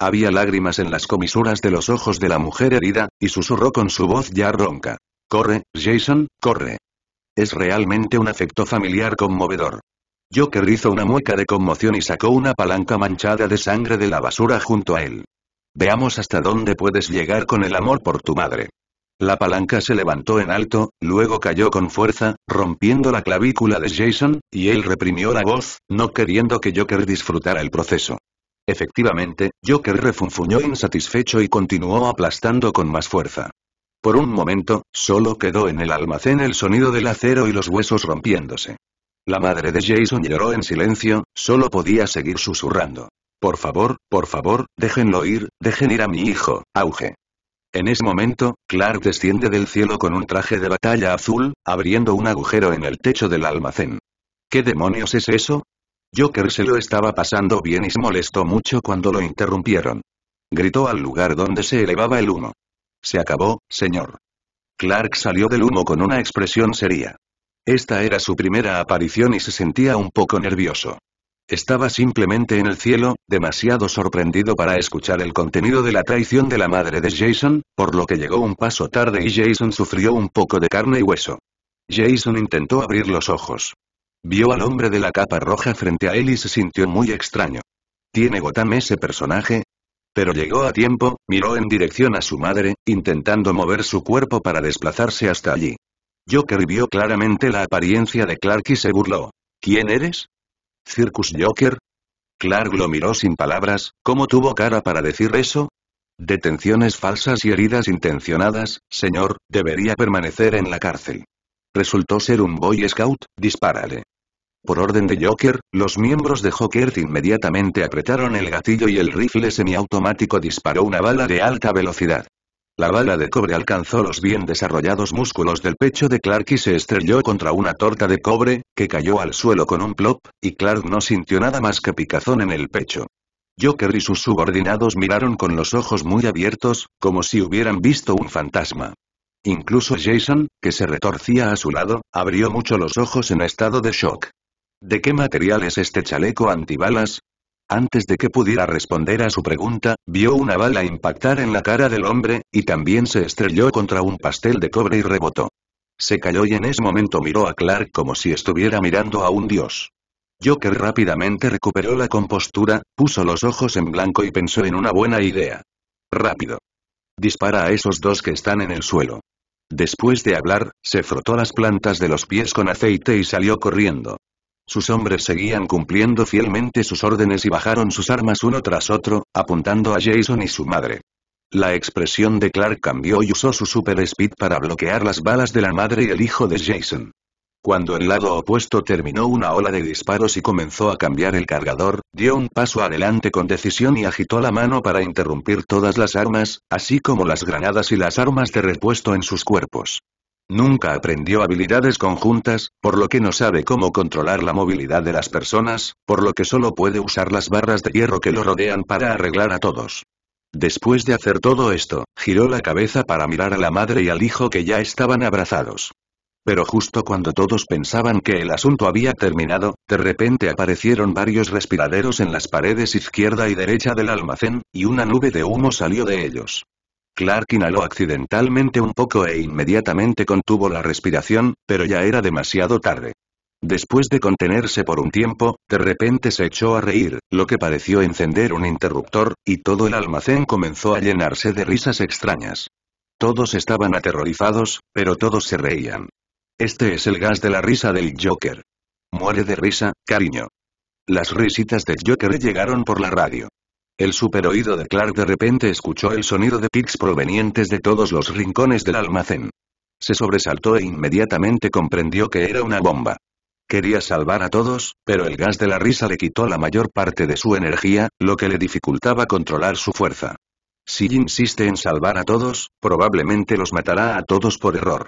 [SPEAKER 1] Había lágrimas en las comisuras de los ojos de la mujer herida, y susurró con su voz ya ronca. Corre, Jason, corre. Es realmente un afecto familiar conmovedor. Joker hizo una mueca de conmoción y sacó una palanca manchada de sangre de la basura junto a él. Veamos hasta dónde puedes llegar con el amor por tu madre. La palanca se levantó en alto, luego cayó con fuerza, rompiendo la clavícula de Jason, y él reprimió la voz, no queriendo que Joker disfrutara el proceso. Efectivamente, Joker refunfuñó insatisfecho y continuó aplastando con más fuerza. Por un momento, solo quedó en el almacén el sonido del acero y los huesos rompiéndose. La madre de Jason lloró en silencio, solo podía seguir susurrando. Por favor, por favor, déjenlo ir, dejen ir a mi hijo, auge. En ese momento, Clark desciende del cielo con un traje de batalla azul, abriendo un agujero en el techo del almacén. ¿Qué demonios es eso? Joker se lo estaba pasando bien y se molestó mucho cuando lo interrumpieron. Gritó al lugar donde se elevaba el humo. Se acabó, señor. Clark salió del humo con una expresión seria. Esta era su primera aparición y se sentía un poco nervioso. Estaba simplemente en el cielo, demasiado sorprendido para escuchar el contenido de la traición de la madre de Jason, por lo que llegó un paso tarde y Jason sufrió un poco de carne y hueso. Jason intentó abrir los ojos. Vio al hombre de la capa roja frente a él y se sintió muy extraño. ¿Tiene Gotham ese personaje? Pero llegó a tiempo, miró en dirección a su madre, intentando mover su cuerpo para desplazarse hasta allí. Joker vio claramente la apariencia de Clark y se burló. ¿Quién eres? ¿Circus Joker? Clark lo miró sin palabras, ¿cómo tuvo cara para decir eso? Detenciones falsas y heridas intencionadas, señor, debería permanecer en la cárcel. Resultó ser un Boy Scout, dispárale. Por orden de Joker, los miembros de Joker inmediatamente apretaron el gatillo y el rifle semiautomático disparó una bala de alta velocidad. La bala de cobre alcanzó los bien desarrollados músculos del pecho de Clark y se estrelló contra una torta de cobre, que cayó al suelo con un plop, y Clark no sintió nada más que picazón en el pecho. Joker y sus subordinados miraron con los ojos muy abiertos, como si hubieran visto un fantasma. Incluso Jason, que se retorcía a su lado, abrió mucho los ojos en estado de shock. ¿De qué material es este chaleco antibalas? Antes de que pudiera responder a su pregunta, vio una bala impactar en la cara del hombre, y también se estrelló contra un pastel de cobre y rebotó. Se cayó y en ese momento miró a Clark como si estuviera mirando a un dios. Joker rápidamente recuperó la compostura, puso los ojos en blanco y pensó en una buena idea. Rápido. Dispara a esos dos que están en el suelo. Después de hablar, se frotó las plantas de los pies con aceite y salió corriendo. Sus hombres seguían cumpliendo fielmente sus órdenes y bajaron sus armas uno tras otro, apuntando a Jason y su madre. La expresión de Clark cambió y usó su super speed para bloquear las balas de la madre y el hijo de Jason. Cuando el lado opuesto terminó una ola de disparos y comenzó a cambiar el cargador, dio un paso adelante con decisión y agitó la mano para interrumpir todas las armas, así como las granadas y las armas de repuesto en sus cuerpos. Nunca aprendió habilidades conjuntas, por lo que no sabe cómo controlar la movilidad de las personas, por lo que solo puede usar las barras de hierro que lo rodean para arreglar a todos. Después de hacer todo esto, giró la cabeza para mirar a la madre y al hijo que ya estaban abrazados. Pero justo cuando todos pensaban que el asunto había terminado, de repente aparecieron varios respiraderos en las paredes izquierda y derecha del almacén, y una nube de humo salió de ellos. Clark inhaló accidentalmente un poco e inmediatamente contuvo la respiración, pero ya era demasiado tarde. Después de contenerse por un tiempo, de repente se echó a reír, lo que pareció encender un interruptor, y todo el almacén comenzó a llenarse de risas extrañas. Todos estaban aterrorizados, pero todos se reían. Este es el gas de la risa del Joker. Muere de risa, cariño. Las risitas del Joker llegaron por la radio. El superoído de Clark de repente escuchó el sonido de pics provenientes de todos los rincones del almacén. Se sobresaltó e inmediatamente comprendió que era una bomba. Quería salvar a todos, pero el gas de la risa le quitó la mayor parte de su energía, lo que le dificultaba controlar su fuerza. Si insiste en salvar a todos, probablemente los matará a todos por error.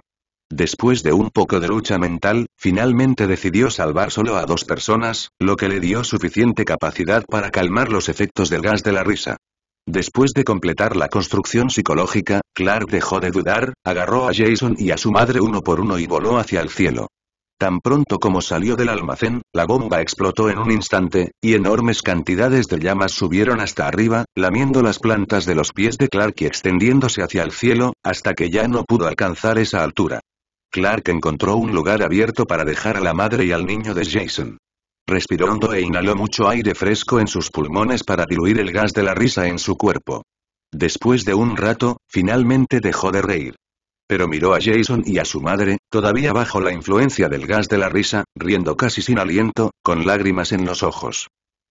[SPEAKER 1] Después de un poco de lucha mental, finalmente decidió salvar solo a dos personas, lo que le dio suficiente capacidad para calmar los efectos del gas de la risa. Después de completar la construcción psicológica, Clark dejó de dudar, agarró a Jason y a su madre uno por uno y voló hacia el cielo. Tan pronto como salió del almacén, la bomba explotó en un instante, y enormes cantidades de llamas subieron hasta arriba, lamiendo las plantas de los pies de Clark y extendiéndose hacia el cielo, hasta que ya no pudo alcanzar esa altura. Clark encontró un lugar abierto para dejar a la madre y al niño de Jason. Respiró hondo e inhaló mucho aire fresco en sus pulmones para diluir el gas de la risa en su cuerpo. Después de un rato, finalmente dejó de reír. Pero miró a Jason y a su madre, todavía bajo la influencia del gas de la risa, riendo casi sin aliento, con lágrimas en los ojos.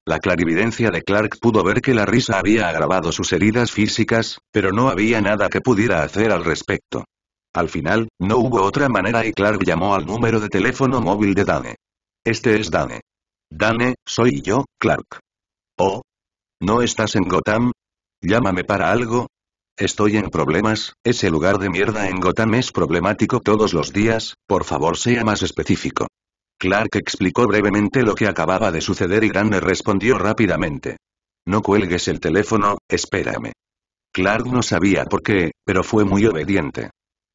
[SPEAKER 1] La clarividencia de Clark pudo ver que la risa había agravado sus heridas físicas, pero no había nada que pudiera hacer al respecto. Al final, no hubo otra manera y Clark llamó al número de teléfono móvil de Dane. Este es Dane. Dane, soy yo, Clark. Oh. ¿No estás en Gotham? Llámame para algo, Estoy en problemas, ese lugar de mierda en Gotham es problemático todos los días, por favor sea más específico. Clark explicó brevemente lo que acababa de suceder y Dane respondió rápidamente. No cuelgues el teléfono, espérame. Clark no sabía por qué, pero fue muy obediente.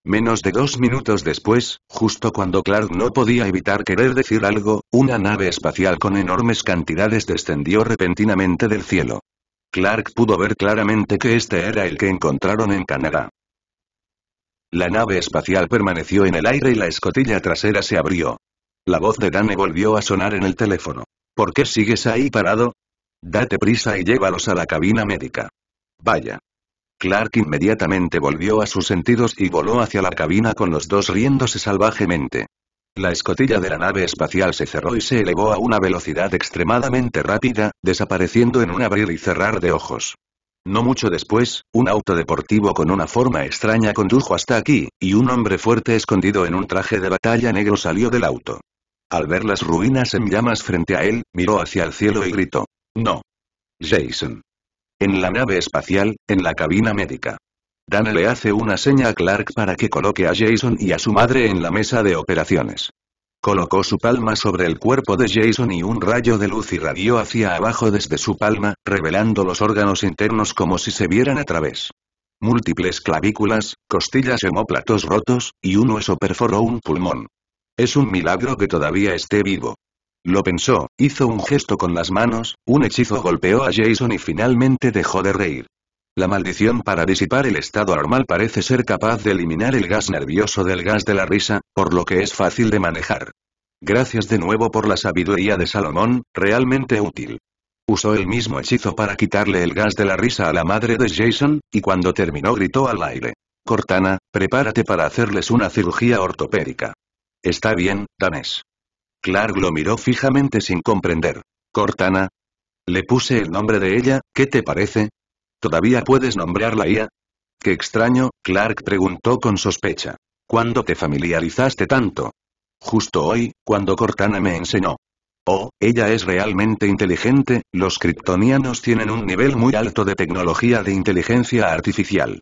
[SPEAKER 1] Menos de dos minutos después, justo cuando Clark no podía evitar querer decir algo, una nave espacial con enormes cantidades descendió repentinamente del cielo. Clark pudo ver claramente que este era el que encontraron en Canadá. La nave espacial permaneció en el aire y la escotilla trasera se abrió. La voz de Dane volvió a sonar en el teléfono. ¿Por qué sigues ahí parado? Date prisa y llévalos a la cabina médica. Vaya. Clark inmediatamente volvió a sus sentidos y voló hacia la cabina con los dos riéndose salvajemente. La escotilla de la nave espacial se cerró y se elevó a una velocidad extremadamente rápida, desapareciendo en un abrir y cerrar de ojos. No mucho después, un auto deportivo con una forma extraña condujo hasta aquí, y un hombre fuerte escondido en un traje de batalla negro salió del auto. Al ver las ruinas en llamas frente a él, miró hacia el cielo y gritó. No. Jason. En la nave espacial, en la cabina médica. Dana le hace una seña a Clark para que coloque a Jason y a su madre en la mesa de operaciones. Colocó su palma sobre el cuerpo de Jason y un rayo de luz irradió hacia abajo desde su palma, revelando los órganos internos como si se vieran a través. Múltiples clavículas, costillas hemóplatos rotos, y un hueso perforó un pulmón. Es un milagro que todavía esté vivo. Lo pensó, hizo un gesto con las manos, un hechizo golpeó a Jason y finalmente dejó de reír. La maldición para disipar el estado normal parece ser capaz de eliminar el gas nervioso del gas de la risa, por lo que es fácil de manejar. Gracias de nuevo por la sabiduría de Salomón, realmente útil. Usó el mismo hechizo para quitarle el gas de la risa a la madre de Jason, y cuando terminó gritó al aire. Cortana, prepárate para hacerles una cirugía ortopédica. Está bien, Danés. Clark lo miró fijamente sin comprender. Cortana. Le puse el nombre de ella, ¿qué te parece? ¿Todavía puedes nombrarla IA? Qué extraño, Clark preguntó con sospecha. ¿Cuándo te familiarizaste tanto? Justo hoy, cuando Cortana me enseñó. Oh, ella es realmente inteligente, los kryptonianos tienen un nivel muy alto de tecnología de inteligencia artificial.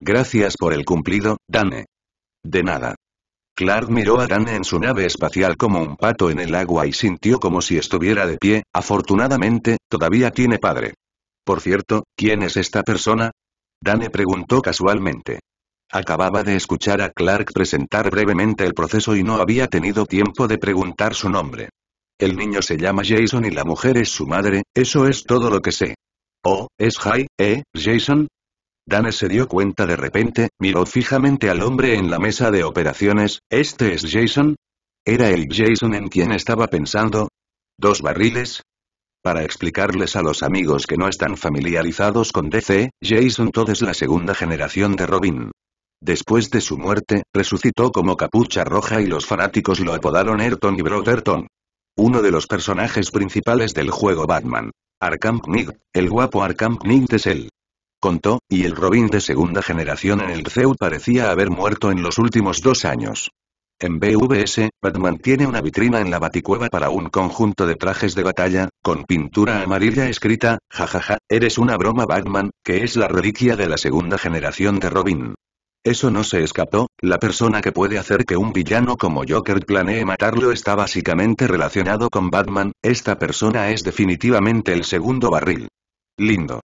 [SPEAKER 1] Gracias por el cumplido, Dane. De nada. Clark miró a Dane en su nave espacial como un pato en el agua y sintió como si estuviera de pie, afortunadamente, todavía tiene padre. Por cierto, ¿quién es esta persona? Dane preguntó casualmente. Acababa de escuchar a Clark presentar brevemente el proceso y no había tenido tiempo de preguntar su nombre. El niño se llama Jason y la mujer es su madre, eso es todo lo que sé. Oh, es Jai, ¿eh, Jason? Dana se dio cuenta de repente, miró fijamente al hombre en la mesa de operaciones, ¿este es Jason? ¿Era el Jason en quien estaba pensando? ¿Dos barriles? Para explicarles a los amigos que no están familiarizados con DC, Jason Todd es la segunda generación de Robin. Después de su muerte, resucitó como Capucha Roja y los fanáticos lo apodaron Ayrton y Brotherton. Uno de los personajes principales del juego Batman. Arkham Knight, el guapo Arkham Knight es él contó, y el Robin de segunda generación en el CEU parecía haber muerto en los últimos dos años. En BVS, Batman tiene una vitrina en la baticueva para un conjunto de trajes de batalla, con pintura amarilla escrita, jajaja, eres una broma Batman, que es la reliquia de la segunda generación de Robin. Eso no se escapó, la persona que puede hacer que un villano como Joker planee matarlo está básicamente relacionado con Batman, esta persona es definitivamente el segundo barril. Lindo.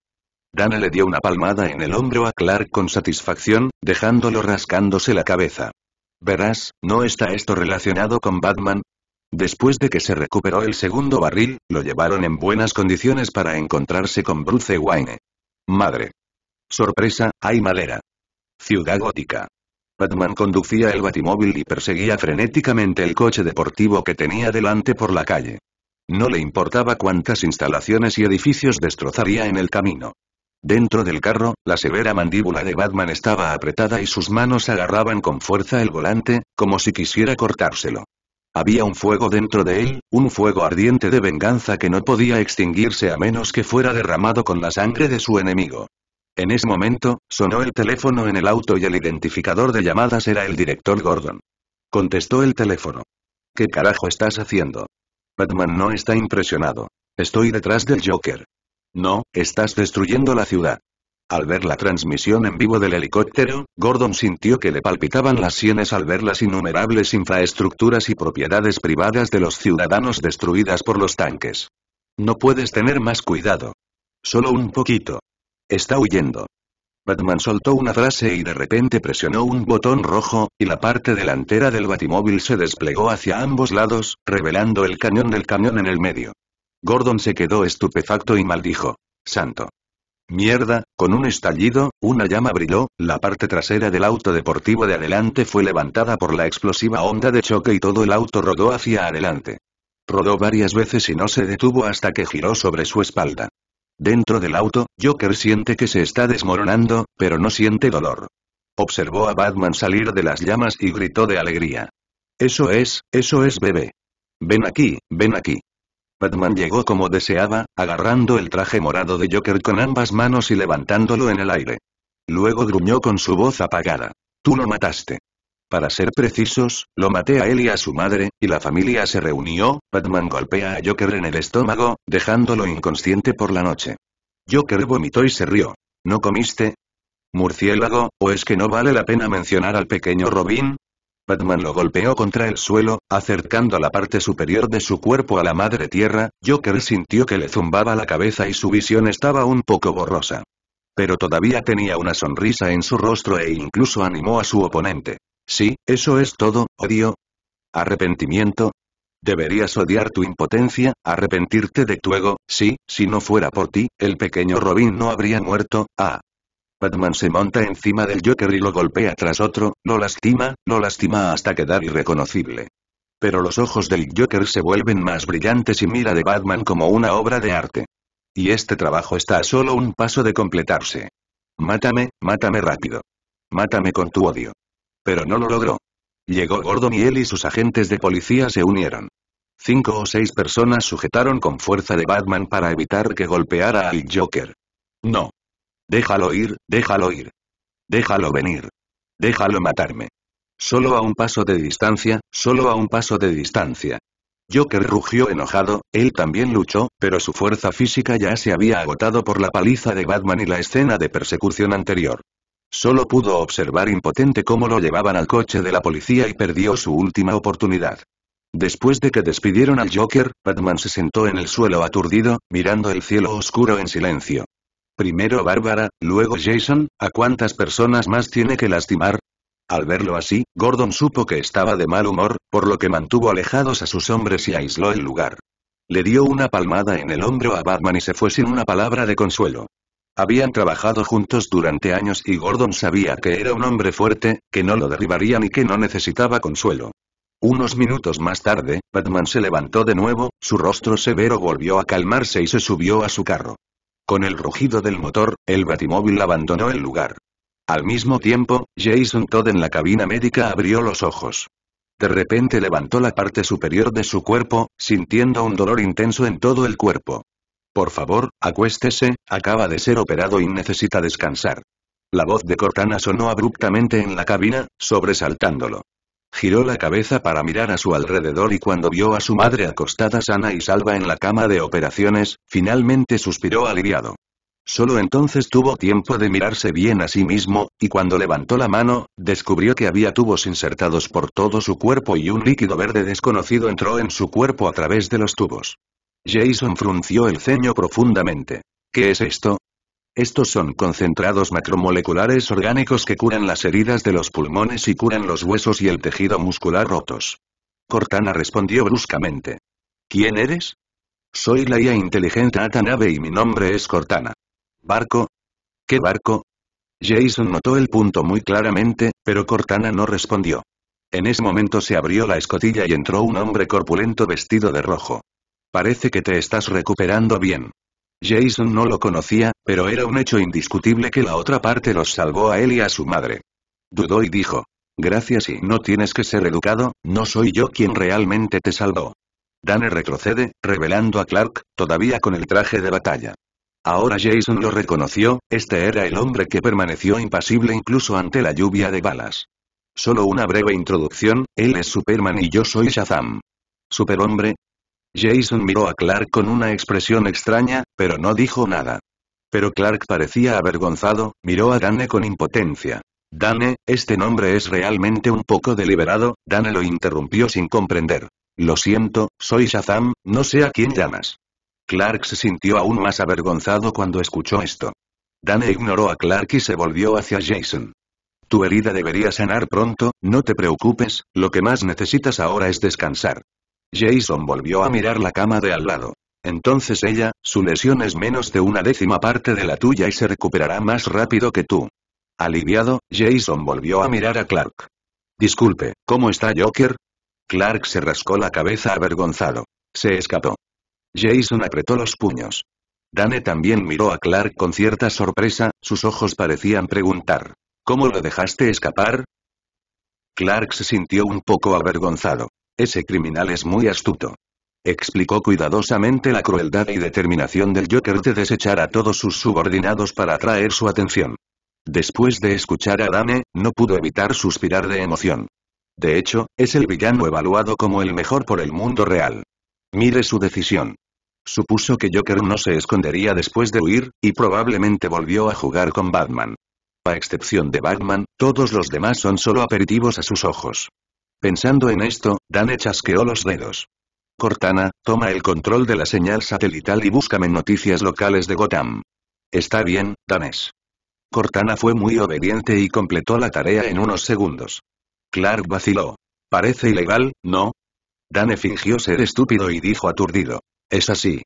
[SPEAKER 1] Dana le dio una palmada en el hombro a Clark con satisfacción, dejándolo rascándose la cabeza. Verás, ¿no está esto relacionado con Batman? Después de que se recuperó el segundo barril, lo llevaron en buenas condiciones para encontrarse con Bruce Wayne. Madre. Sorpresa, hay madera. Ciudad gótica. Batman conducía el batimóvil y perseguía frenéticamente el coche deportivo que tenía delante por la calle. No le importaba cuántas instalaciones y edificios destrozaría en el camino. Dentro del carro, la severa mandíbula de Batman estaba apretada y sus manos agarraban con fuerza el volante, como si quisiera cortárselo. Había un fuego dentro de él, un fuego ardiente de venganza que no podía extinguirse a menos que fuera derramado con la sangre de su enemigo. En ese momento, sonó el teléfono en el auto y el identificador de llamadas era el director Gordon. Contestó el teléfono. ¿Qué carajo estás haciendo? Batman no está impresionado. Estoy detrás del Joker. No, estás destruyendo la ciudad. Al ver la transmisión en vivo del helicóptero, Gordon sintió que le palpitaban las sienes al ver las innumerables infraestructuras y propiedades privadas de los ciudadanos destruidas por los tanques. No puedes tener más cuidado. Solo un poquito. Está huyendo. Batman soltó una frase y de repente presionó un botón rojo, y la parte delantera del batimóvil se desplegó hacia ambos lados, revelando el cañón del camión en el medio. Gordon se quedó estupefacto y maldijo. Santo. Mierda, con un estallido, una llama brilló, la parte trasera del auto deportivo de adelante fue levantada por la explosiva onda de choque y todo el auto rodó hacia adelante. Rodó varias veces y no se detuvo hasta que giró sobre su espalda. Dentro del auto, Joker siente que se está desmoronando, pero no siente dolor. Observó a Batman salir de las llamas y gritó de alegría. Eso es, eso es bebé. Ven aquí, ven aquí. Batman llegó como deseaba, agarrando el traje morado de Joker con ambas manos y levantándolo en el aire. Luego gruñó con su voz apagada. Tú lo mataste. Para ser precisos, lo maté a él y a su madre, y la familia se reunió, Batman golpea a Joker en el estómago, dejándolo inconsciente por la noche. Joker vomitó y se rió. ¿No comiste? Murciélago, ¿o es que no vale la pena mencionar al pequeño Robin? Batman lo golpeó contra el suelo, acercando la parte superior de su cuerpo a la madre tierra, Joker sintió que le zumbaba la cabeza y su visión estaba un poco borrosa. Pero todavía tenía una sonrisa en su rostro e incluso animó a su oponente. Sí, eso es todo, odio. Arrepentimiento. Deberías odiar tu impotencia, arrepentirte de tu ego, sí, si no fuera por ti, el pequeño Robin no habría muerto, ah. Batman se monta encima del Joker y lo golpea tras otro, lo lastima, lo lastima hasta quedar irreconocible. Pero los ojos del Joker se vuelven más brillantes y mira de Batman como una obra de arte. Y este trabajo está a solo un paso de completarse. Mátame, mátame rápido. Mátame con tu odio. Pero no lo logró. Llegó Gordon y él y sus agentes de policía se unieron. Cinco o seis personas sujetaron con fuerza de Batman para evitar que golpeara al Joker. No. Déjalo ir, déjalo ir. Déjalo venir. Déjalo matarme. Solo a un paso de distancia, solo a un paso de distancia. Joker rugió enojado, él también luchó, pero su fuerza física ya se había agotado por la paliza de Batman y la escena de persecución anterior. Solo pudo observar impotente cómo lo llevaban al coche de la policía y perdió su última oportunidad. Después de que despidieron al Joker, Batman se sentó en el suelo aturdido, mirando el cielo oscuro en silencio. Primero Bárbara, luego Jason, ¿a cuántas personas más tiene que lastimar? Al verlo así, Gordon supo que estaba de mal humor, por lo que mantuvo alejados a sus hombres y aisló el lugar. Le dio una palmada en el hombro a Batman y se fue sin una palabra de consuelo. Habían trabajado juntos durante años y Gordon sabía que era un hombre fuerte, que no lo derribarían y que no necesitaba consuelo. Unos minutos más tarde, Batman se levantó de nuevo, su rostro severo volvió a calmarse y se subió a su carro. Con el rugido del motor, el batimóvil abandonó el lugar. Al mismo tiempo, Jason Todd en la cabina médica abrió los ojos. De repente levantó la parte superior de su cuerpo, sintiendo un dolor intenso en todo el cuerpo. Por favor, acuéstese, acaba de ser operado y necesita descansar. La voz de Cortana sonó abruptamente en la cabina, sobresaltándolo. Giró la cabeza para mirar a su alrededor y cuando vio a su madre acostada sana y salva en la cama de operaciones, finalmente suspiró aliviado. Solo entonces tuvo tiempo de mirarse bien a sí mismo, y cuando levantó la mano, descubrió que había tubos insertados por todo su cuerpo y un líquido verde desconocido entró en su cuerpo a través de los tubos. Jason frunció el ceño profundamente. ¿Qué es esto? Estos son concentrados macromoleculares orgánicos que curan las heridas de los pulmones y curan los huesos y el tejido muscular rotos. Cortana respondió bruscamente. ¿Quién eres? Soy la IA inteligente Atanabe y mi nombre es Cortana. ¿Barco? ¿Qué barco? Jason notó el punto muy claramente, pero Cortana no respondió. En ese momento se abrió la escotilla y entró un hombre corpulento vestido de rojo. Parece que te estás recuperando bien. Jason no lo conocía, pero era un hecho indiscutible que la otra parte los salvó a él y a su madre. Dudó y dijo. Gracias y no tienes que ser educado, no soy yo quien realmente te salvó. Dane retrocede, revelando a Clark, todavía con el traje de batalla. Ahora Jason lo reconoció, este era el hombre que permaneció impasible incluso ante la lluvia de balas. Solo una breve introducción, él es Superman y yo soy Shazam. Superhombre, Jason miró a Clark con una expresión extraña, pero no dijo nada. Pero Clark parecía avergonzado, miró a Dane con impotencia. Dane, este nombre es realmente un poco deliberado, Dane lo interrumpió sin comprender. Lo siento, soy Shazam, no sé a quién llamas. Clark se sintió aún más avergonzado cuando escuchó esto. Dane ignoró a Clark y se volvió hacia Jason. Tu herida debería sanar pronto, no te preocupes, lo que más necesitas ahora es descansar. Jason volvió a mirar la cama de al lado. Entonces ella, su lesión es menos de una décima parte de la tuya y se recuperará más rápido que tú. Aliviado, Jason volvió a mirar a Clark. Disculpe, ¿cómo está Joker? Clark se rascó la cabeza avergonzado. Se escapó. Jason apretó los puños. Dane también miró a Clark con cierta sorpresa, sus ojos parecían preguntar. ¿Cómo lo dejaste escapar? Clark se sintió un poco avergonzado. Ese criminal es muy astuto. Explicó cuidadosamente la crueldad y determinación del Joker de desechar a todos sus subordinados para atraer su atención. Después de escuchar a Dame, no pudo evitar suspirar de emoción. De hecho, es el villano evaluado como el mejor por el mundo real. Mire su decisión. Supuso que Joker no se escondería después de huir, y probablemente volvió a jugar con Batman. A excepción de Batman, todos los demás son solo aperitivos a sus ojos. Pensando en esto, Dane chasqueó los dedos. Cortana, toma el control de la señal satelital y búscame noticias locales de Gotham. Está bien, Danes. Cortana fue muy obediente y completó la tarea en unos segundos. Clark vaciló. Parece ilegal, ¿no? Dane fingió ser estúpido y dijo aturdido. Es así.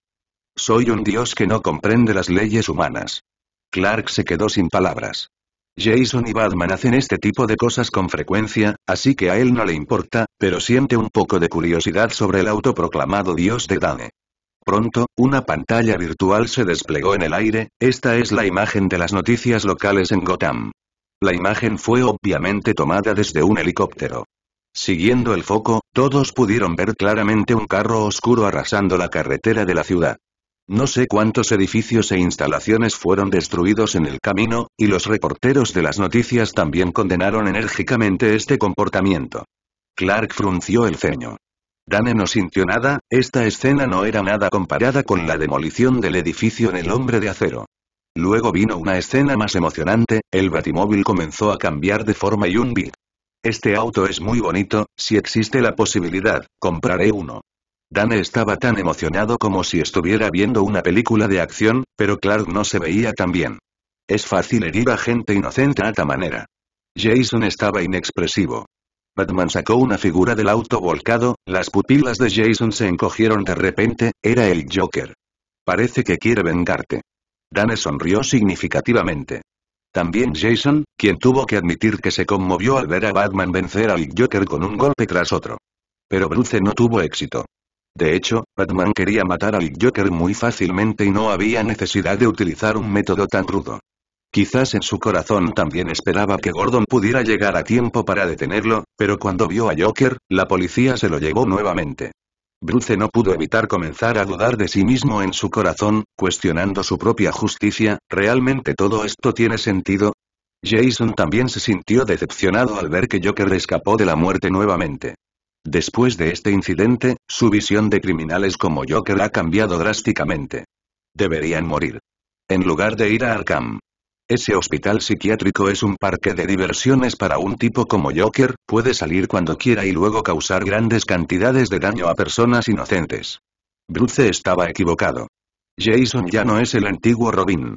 [SPEAKER 1] Soy un dios que no comprende las leyes humanas. Clark se quedó sin palabras. Jason y Batman hacen este tipo de cosas con frecuencia, así que a él no le importa, pero siente un poco de curiosidad sobre el autoproclamado dios de Dane. Pronto, una pantalla virtual se desplegó en el aire, esta es la imagen de las noticias locales en Gotham. La imagen fue obviamente tomada desde un helicóptero. Siguiendo el foco, todos pudieron ver claramente un carro oscuro arrasando la carretera de la ciudad. No sé cuántos edificios e instalaciones fueron destruidos en el camino, y los reporteros de las noticias también condenaron enérgicamente este comportamiento. Clark frunció el ceño. Dane no sintió nada, esta escena no era nada comparada con la demolición del edificio en el hombre de acero. Luego vino una escena más emocionante, el batimóvil comenzó a cambiar de forma y un big. Este auto es muy bonito, si existe la posibilidad, compraré uno. Dane estaba tan emocionado como si estuviera viendo una película de acción, pero Clark no se veía tan bien. Es fácil herir a gente inocente a esta manera. Jason estaba inexpresivo. Batman sacó una figura del auto volcado, las pupilas de Jason se encogieron de repente, era el Joker. Parece que quiere vengarte. Dane sonrió significativamente. También Jason, quien tuvo que admitir que se conmovió al ver a Batman vencer al Joker con un golpe tras otro. Pero Bruce no tuvo éxito. De hecho, Batman quería matar al Joker muy fácilmente y no había necesidad de utilizar un método tan rudo. Quizás en su corazón también esperaba que Gordon pudiera llegar a tiempo para detenerlo, pero cuando vio a Joker, la policía se lo llevó nuevamente. Bruce no pudo evitar comenzar a dudar de sí mismo en su corazón, cuestionando su propia justicia, ¿realmente todo esto tiene sentido? Jason también se sintió decepcionado al ver que Joker escapó de la muerte nuevamente. Después de este incidente, su visión de criminales como Joker ha cambiado drásticamente. Deberían morir. En lugar de ir a Arkham. Ese hospital psiquiátrico es un parque de diversiones para un tipo como Joker, puede salir cuando quiera y luego causar grandes cantidades de daño a personas inocentes. Bruce estaba equivocado. Jason ya no es el antiguo Robin.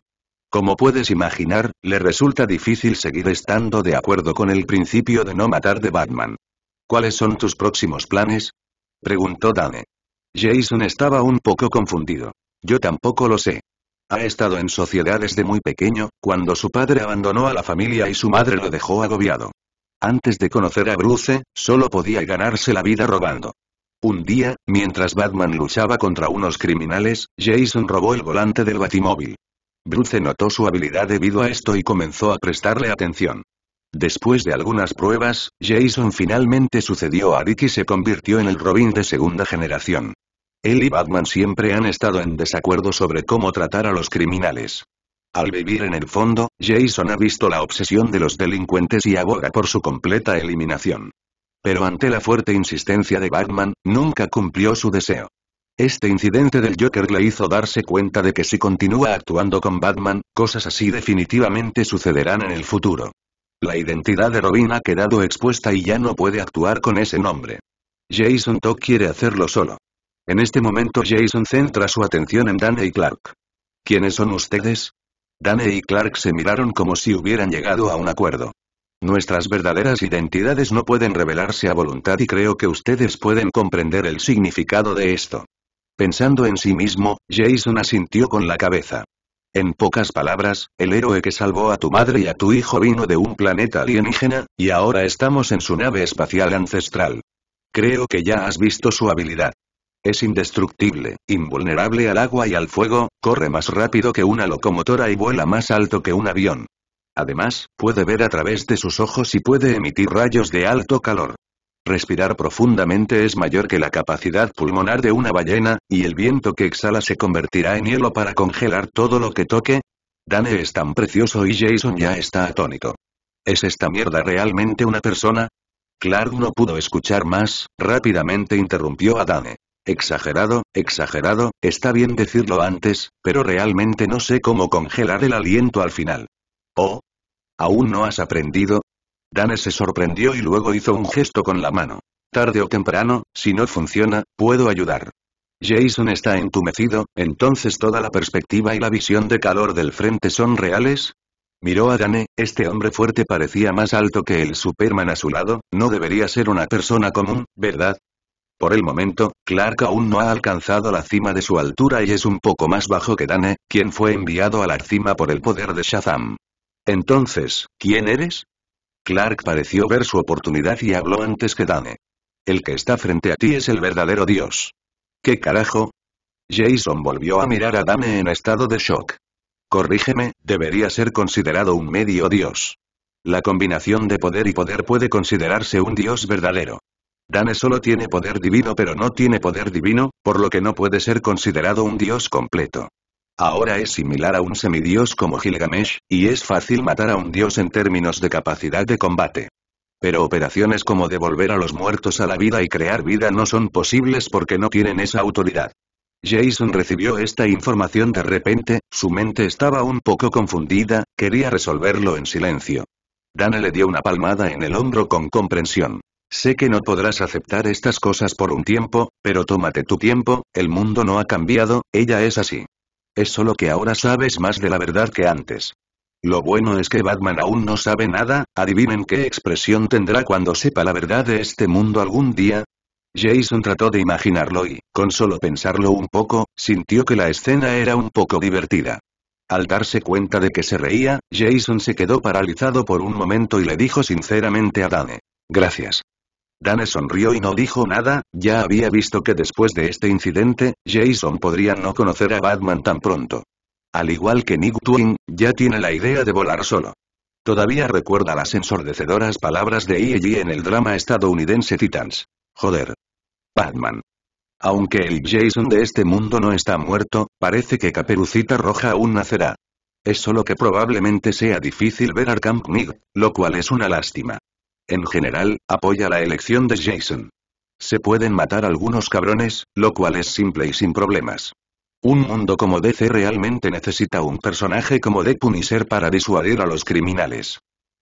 [SPEAKER 1] Como puedes imaginar, le resulta difícil seguir estando de acuerdo con el principio de no matar de Batman. ¿Cuáles son tus próximos planes? Preguntó Dane. Jason estaba un poco confundido. Yo tampoco lo sé. Ha estado en sociedad desde muy pequeño, cuando su padre abandonó a la familia y su madre lo dejó agobiado. Antes de conocer a Bruce, solo podía ganarse la vida robando. Un día, mientras Batman luchaba contra unos criminales, Jason robó el volante del batimóvil. Bruce notó su habilidad debido a esto y comenzó a prestarle atención. Después de algunas pruebas, Jason finalmente sucedió a Dick y se convirtió en el Robin de segunda generación. Él y Batman siempre han estado en desacuerdo sobre cómo tratar a los criminales. Al vivir en el fondo, Jason ha visto la obsesión de los delincuentes y aboga por su completa eliminación. Pero ante la fuerte insistencia de Batman, nunca cumplió su deseo. Este incidente del Joker le hizo darse cuenta de que si continúa actuando con Batman, cosas así definitivamente sucederán en el futuro. La identidad de Robin ha quedado expuesta y ya no puede actuar con ese nombre. Jason Tok quiere hacerlo solo. En este momento Jason centra su atención en Dane y Clark. ¿Quiénes son ustedes? Dane y Clark se miraron como si hubieran llegado a un acuerdo. Nuestras verdaderas identidades no pueden revelarse a voluntad y creo que ustedes pueden comprender el significado de esto. Pensando en sí mismo, Jason asintió con la cabeza. En pocas palabras, el héroe que salvó a tu madre y a tu hijo vino de un planeta alienígena, y ahora estamos en su nave espacial ancestral. Creo que ya has visto su habilidad. Es indestructible, invulnerable al agua y al fuego, corre más rápido que una locomotora y vuela más alto que un avión. Además, puede ver a través de sus ojos y puede emitir rayos de alto calor. Respirar profundamente es mayor que la capacidad pulmonar de una ballena, y el viento que exhala se convertirá en hielo para congelar todo lo que toque. Dane es tan precioso y Jason ya está atónito. ¿Es esta mierda realmente una persona? Clark no pudo escuchar más, rápidamente interrumpió a Dane. Exagerado, exagerado, está bien decirlo antes, pero realmente no sé cómo congelar el aliento al final. Oh. ¿Aún no has aprendido? Dane se sorprendió y luego hizo un gesto con la mano. Tarde o temprano, si no funciona, puedo ayudar. Jason está entumecido, entonces toda la perspectiva y la visión de calor del frente son reales. Miró a Dane, este hombre fuerte parecía más alto que el Superman a su lado, no debería ser una persona común, ¿verdad? Por el momento, Clark aún no ha alcanzado la cima de su altura y es un poco más bajo que Dane, quien fue enviado a la cima por el poder de Shazam. Entonces, ¿quién eres? Clark pareció ver su oportunidad y habló antes que Dane. El que está frente a ti es el verdadero Dios. ¿Qué carajo? Jason volvió a mirar a Dane en estado de shock. Corrígeme, debería ser considerado un medio Dios. La combinación de poder y poder puede considerarse un Dios verdadero. Dane solo tiene poder divino pero no tiene poder divino, por lo que no puede ser considerado un Dios completo. Ahora es similar a un semidios como Gilgamesh, y es fácil matar a un dios en términos de capacidad de combate. Pero operaciones como devolver a los muertos a la vida y crear vida no son posibles porque no tienen esa autoridad. Jason recibió esta información de repente, su mente estaba un poco confundida, quería resolverlo en silencio. Dana le dio una palmada en el hombro con comprensión. Sé que no podrás aceptar estas cosas por un tiempo, pero tómate tu tiempo, el mundo no ha cambiado, ella es así. Es solo que ahora sabes más de la verdad que antes. Lo bueno es que Batman aún no sabe nada, adivinen qué expresión tendrá cuando sepa la verdad de este mundo algún día. Jason trató de imaginarlo y, con solo pensarlo un poco, sintió que la escena era un poco divertida. Al darse cuenta de que se reía, Jason se quedó paralizado por un momento y le dijo sinceramente a Dane. Gracias. Dane sonrió y no dijo nada, ya había visto que después de este incidente, Jason podría no conocer a Batman tan pronto. Al igual que Nick Twin, ya tiene la idea de volar solo. Todavía recuerda las ensordecedoras palabras de E.G. en el drama estadounidense Titans. Joder. Batman. Aunque el Jason de este mundo no está muerto, parece que Caperucita Roja aún nacerá. Es solo que probablemente sea difícil ver Camp Nick, lo cual es una lástima en general, apoya la elección de Jason. Se pueden matar algunos cabrones, lo cual es simple y sin problemas. Un mundo como DC realmente necesita un personaje como y Punisher para disuadir a los criminales.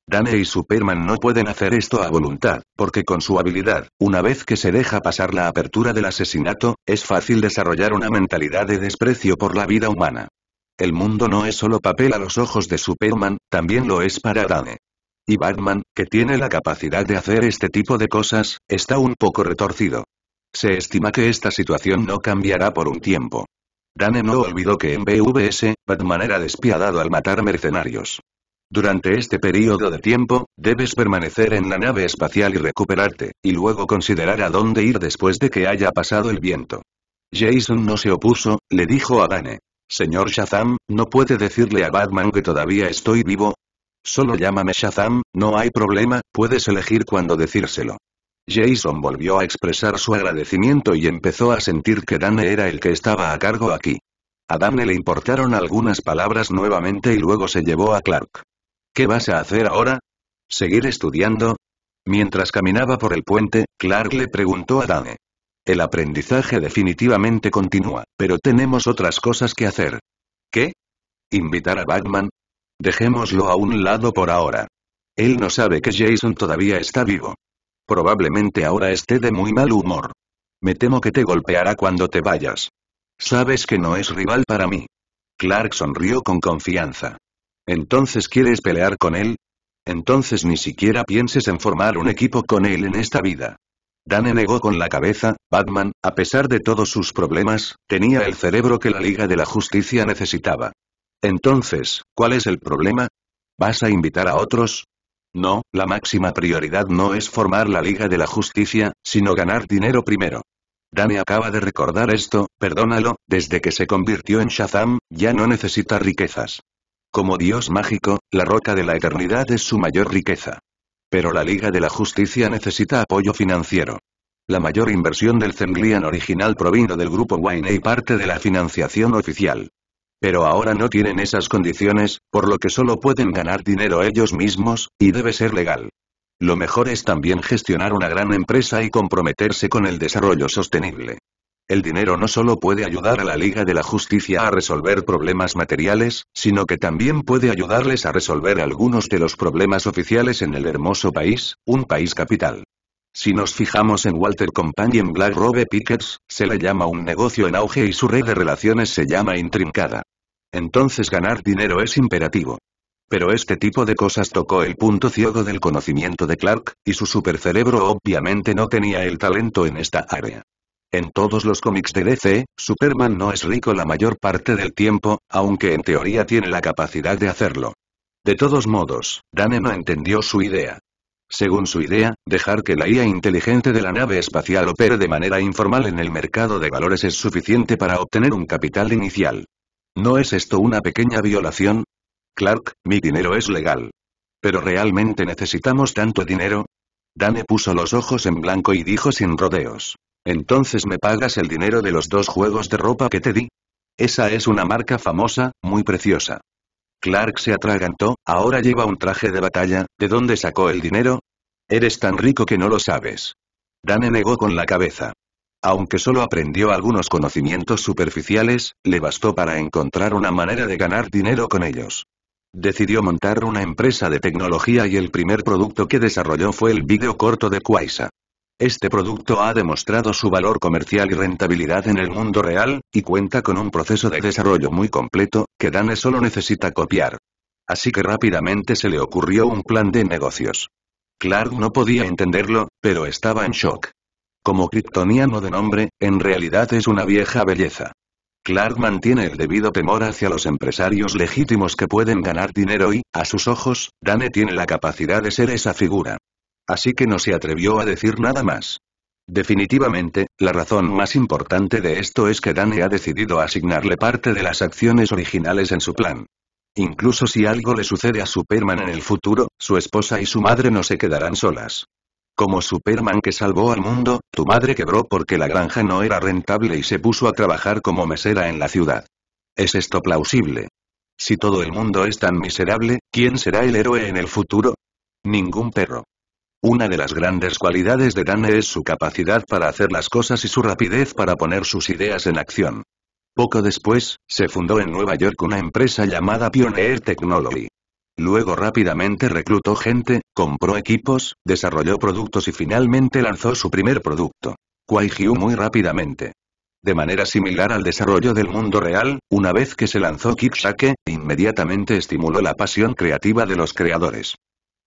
[SPEAKER 1] Dane y Superman no pueden hacer esto a voluntad, porque con su habilidad, una vez que se deja pasar la apertura del asesinato, es fácil desarrollar una mentalidad de desprecio por la vida humana. El mundo no es solo papel a los ojos de Superman, también lo es para Dane. Y Batman, que tiene la capacidad de hacer este tipo de cosas, está un poco retorcido. Se estima que esta situación no cambiará por un tiempo. Dane no olvidó que en BVS, Batman era despiadado al matar mercenarios. Durante este periodo de tiempo, debes permanecer en la nave espacial y recuperarte, y luego considerar a dónde ir después de que haya pasado el viento. Jason no se opuso, le dijo a Dane. Señor Shazam, ¿no puede decirle a Batman que todavía estoy vivo? Solo llámame Shazam, no hay problema, puedes elegir cuándo decírselo. Jason volvió a expresar su agradecimiento y empezó a sentir que Dane era el que estaba a cargo aquí. A Dane le importaron algunas palabras nuevamente y luego se llevó a Clark. ¿Qué vas a hacer ahora? ¿Seguir estudiando? Mientras caminaba por el puente, Clark le preguntó a Dane. El aprendizaje definitivamente continúa, pero tenemos otras cosas que hacer. ¿Qué? ¿Invitar a Batman? Dejémoslo a un lado por ahora. Él no sabe que Jason todavía está vivo. Probablemente ahora esté de muy mal humor. Me temo que te golpeará cuando te vayas. Sabes que no es rival para mí. Clark sonrió con confianza. ¿Entonces quieres pelear con él? Entonces ni siquiera pienses en formar un equipo con él en esta vida. Dane negó con la cabeza, Batman, a pesar de todos sus problemas, tenía el cerebro que la Liga de la Justicia necesitaba. Entonces, ¿cuál es el problema? ¿Vas a invitar a otros? No, la máxima prioridad no es formar la Liga de la Justicia, sino ganar dinero primero. Dame acaba de recordar esto, perdónalo, desde que se convirtió en Shazam, ya no necesita riquezas. Como dios mágico, la roca de la eternidad es su mayor riqueza. Pero la Liga de la Justicia necesita apoyo financiero. La mayor inversión del Zenglian original provino del grupo Wayne y parte de la financiación oficial. Pero ahora no tienen esas condiciones, por lo que solo pueden ganar dinero ellos mismos, y debe ser legal. Lo mejor es también gestionar una gran empresa y comprometerse con el desarrollo sostenible. El dinero no solo puede ayudar a la Liga de la Justicia a resolver problemas materiales, sino que también puede ayudarles a resolver algunos de los problemas oficiales en el hermoso país, un país capital. Si nos fijamos en Walter Company en Black Robe Pickers, se le llama un negocio en auge y su red de relaciones se llama intrincada. Entonces ganar dinero es imperativo. Pero este tipo de cosas tocó el punto ciego del conocimiento de Clark, y su supercerebro obviamente no tenía el talento en esta área. En todos los cómics de DC, Superman no es rico la mayor parte del tiempo, aunque en teoría tiene la capacidad de hacerlo. De todos modos, Dane no entendió su idea. Según su idea, dejar que la IA inteligente de la nave espacial opere de manera informal en el mercado de valores es suficiente para obtener un capital inicial. ¿No es esto una pequeña violación? Clark, mi dinero es legal. ¿Pero realmente necesitamos tanto dinero? Dane puso los ojos en blanco y dijo sin rodeos. Entonces me pagas el dinero de los dos juegos de ropa que te di. Esa es una marca famosa, muy preciosa. Clark se atragantó, ahora lleva un traje de batalla, ¿de dónde sacó el dinero? Eres tan rico que no lo sabes. Dan negó con la cabeza. Aunque solo aprendió algunos conocimientos superficiales, le bastó para encontrar una manera de ganar dinero con ellos. Decidió montar una empresa de tecnología y el primer producto que desarrolló fue el video corto de Quaisa. Este producto ha demostrado su valor comercial y rentabilidad en el mundo real, y cuenta con un proceso de desarrollo muy completo, que Dane solo necesita copiar. Así que rápidamente se le ocurrió un plan de negocios. Clark no podía entenderlo, pero estaba en shock. Como kryptoniano de nombre, en realidad es una vieja belleza. Clark mantiene el debido temor hacia los empresarios legítimos que pueden ganar dinero y, a sus ojos, Dane tiene la capacidad de ser esa figura. Así que no se atrevió a decir nada más. Definitivamente, la razón más importante de esto es que Dane ha decidido asignarle parte de las acciones originales en su plan. Incluso si algo le sucede a Superman en el futuro, su esposa y su madre no se quedarán solas. Como Superman que salvó al mundo, tu madre quebró porque la granja no era rentable y se puso a trabajar como mesera en la ciudad. ¿Es esto plausible? Si todo el mundo es tan miserable, ¿quién será el héroe en el futuro? Ningún perro. Una de las grandes cualidades de Dane es su capacidad para hacer las cosas y su rapidez para poner sus ideas en acción. Poco después, se fundó en Nueva York una empresa llamada Pioneer Technology. Luego rápidamente reclutó gente, compró equipos, desarrolló productos y finalmente lanzó su primer producto. Kwaijiu muy rápidamente. De manera similar al desarrollo del mundo real, una vez que se lanzó Kikshake, inmediatamente estimuló la pasión creativa de los creadores.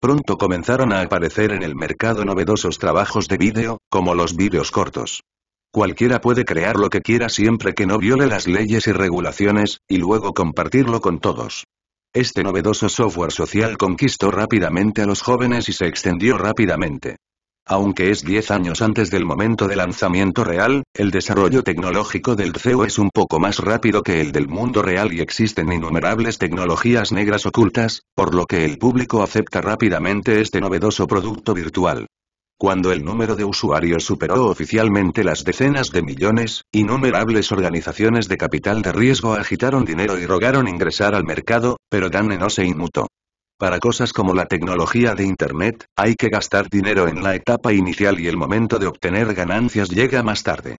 [SPEAKER 1] Pronto comenzaron a aparecer en el mercado novedosos trabajos de vídeo, como los vídeos cortos. Cualquiera puede crear lo que quiera siempre que no viole las leyes y regulaciones, y luego compartirlo con todos. Este novedoso software social conquistó rápidamente a los jóvenes y se extendió rápidamente. Aunque es 10 años antes del momento de lanzamiento real, el desarrollo tecnológico del CEO es un poco más rápido que el del mundo real y existen innumerables tecnologías negras ocultas, por lo que el público acepta rápidamente este novedoso producto virtual. Cuando el número de usuarios superó oficialmente las decenas de millones, innumerables organizaciones de capital de riesgo agitaron dinero y rogaron ingresar al mercado, pero Danne no se inmutó. Para cosas como la tecnología de Internet, hay que gastar dinero en la etapa inicial y el momento de obtener ganancias llega más tarde.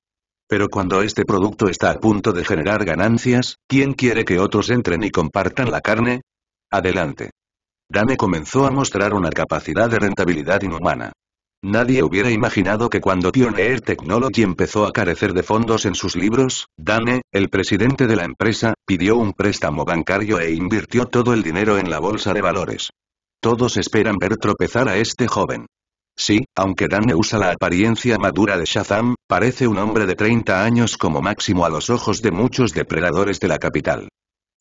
[SPEAKER 1] Pero cuando este producto está a punto de generar ganancias, ¿quién quiere que otros entren y compartan la carne? Adelante. Dame comenzó a mostrar una capacidad de rentabilidad inhumana. Nadie hubiera imaginado que cuando Pioneer Technology empezó a carecer de fondos en sus libros, Dane, el presidente de la empresa, pidió un préstamo bancario e invirtió todo el dinero en la bolsa de valores. Todos esperan ver tropezar a este joven. Sí, aunque Dane usa la apariencia madura de Shazam, parece un hombre de 30 años como máximo a los ojos de muchos depredadores de la capital.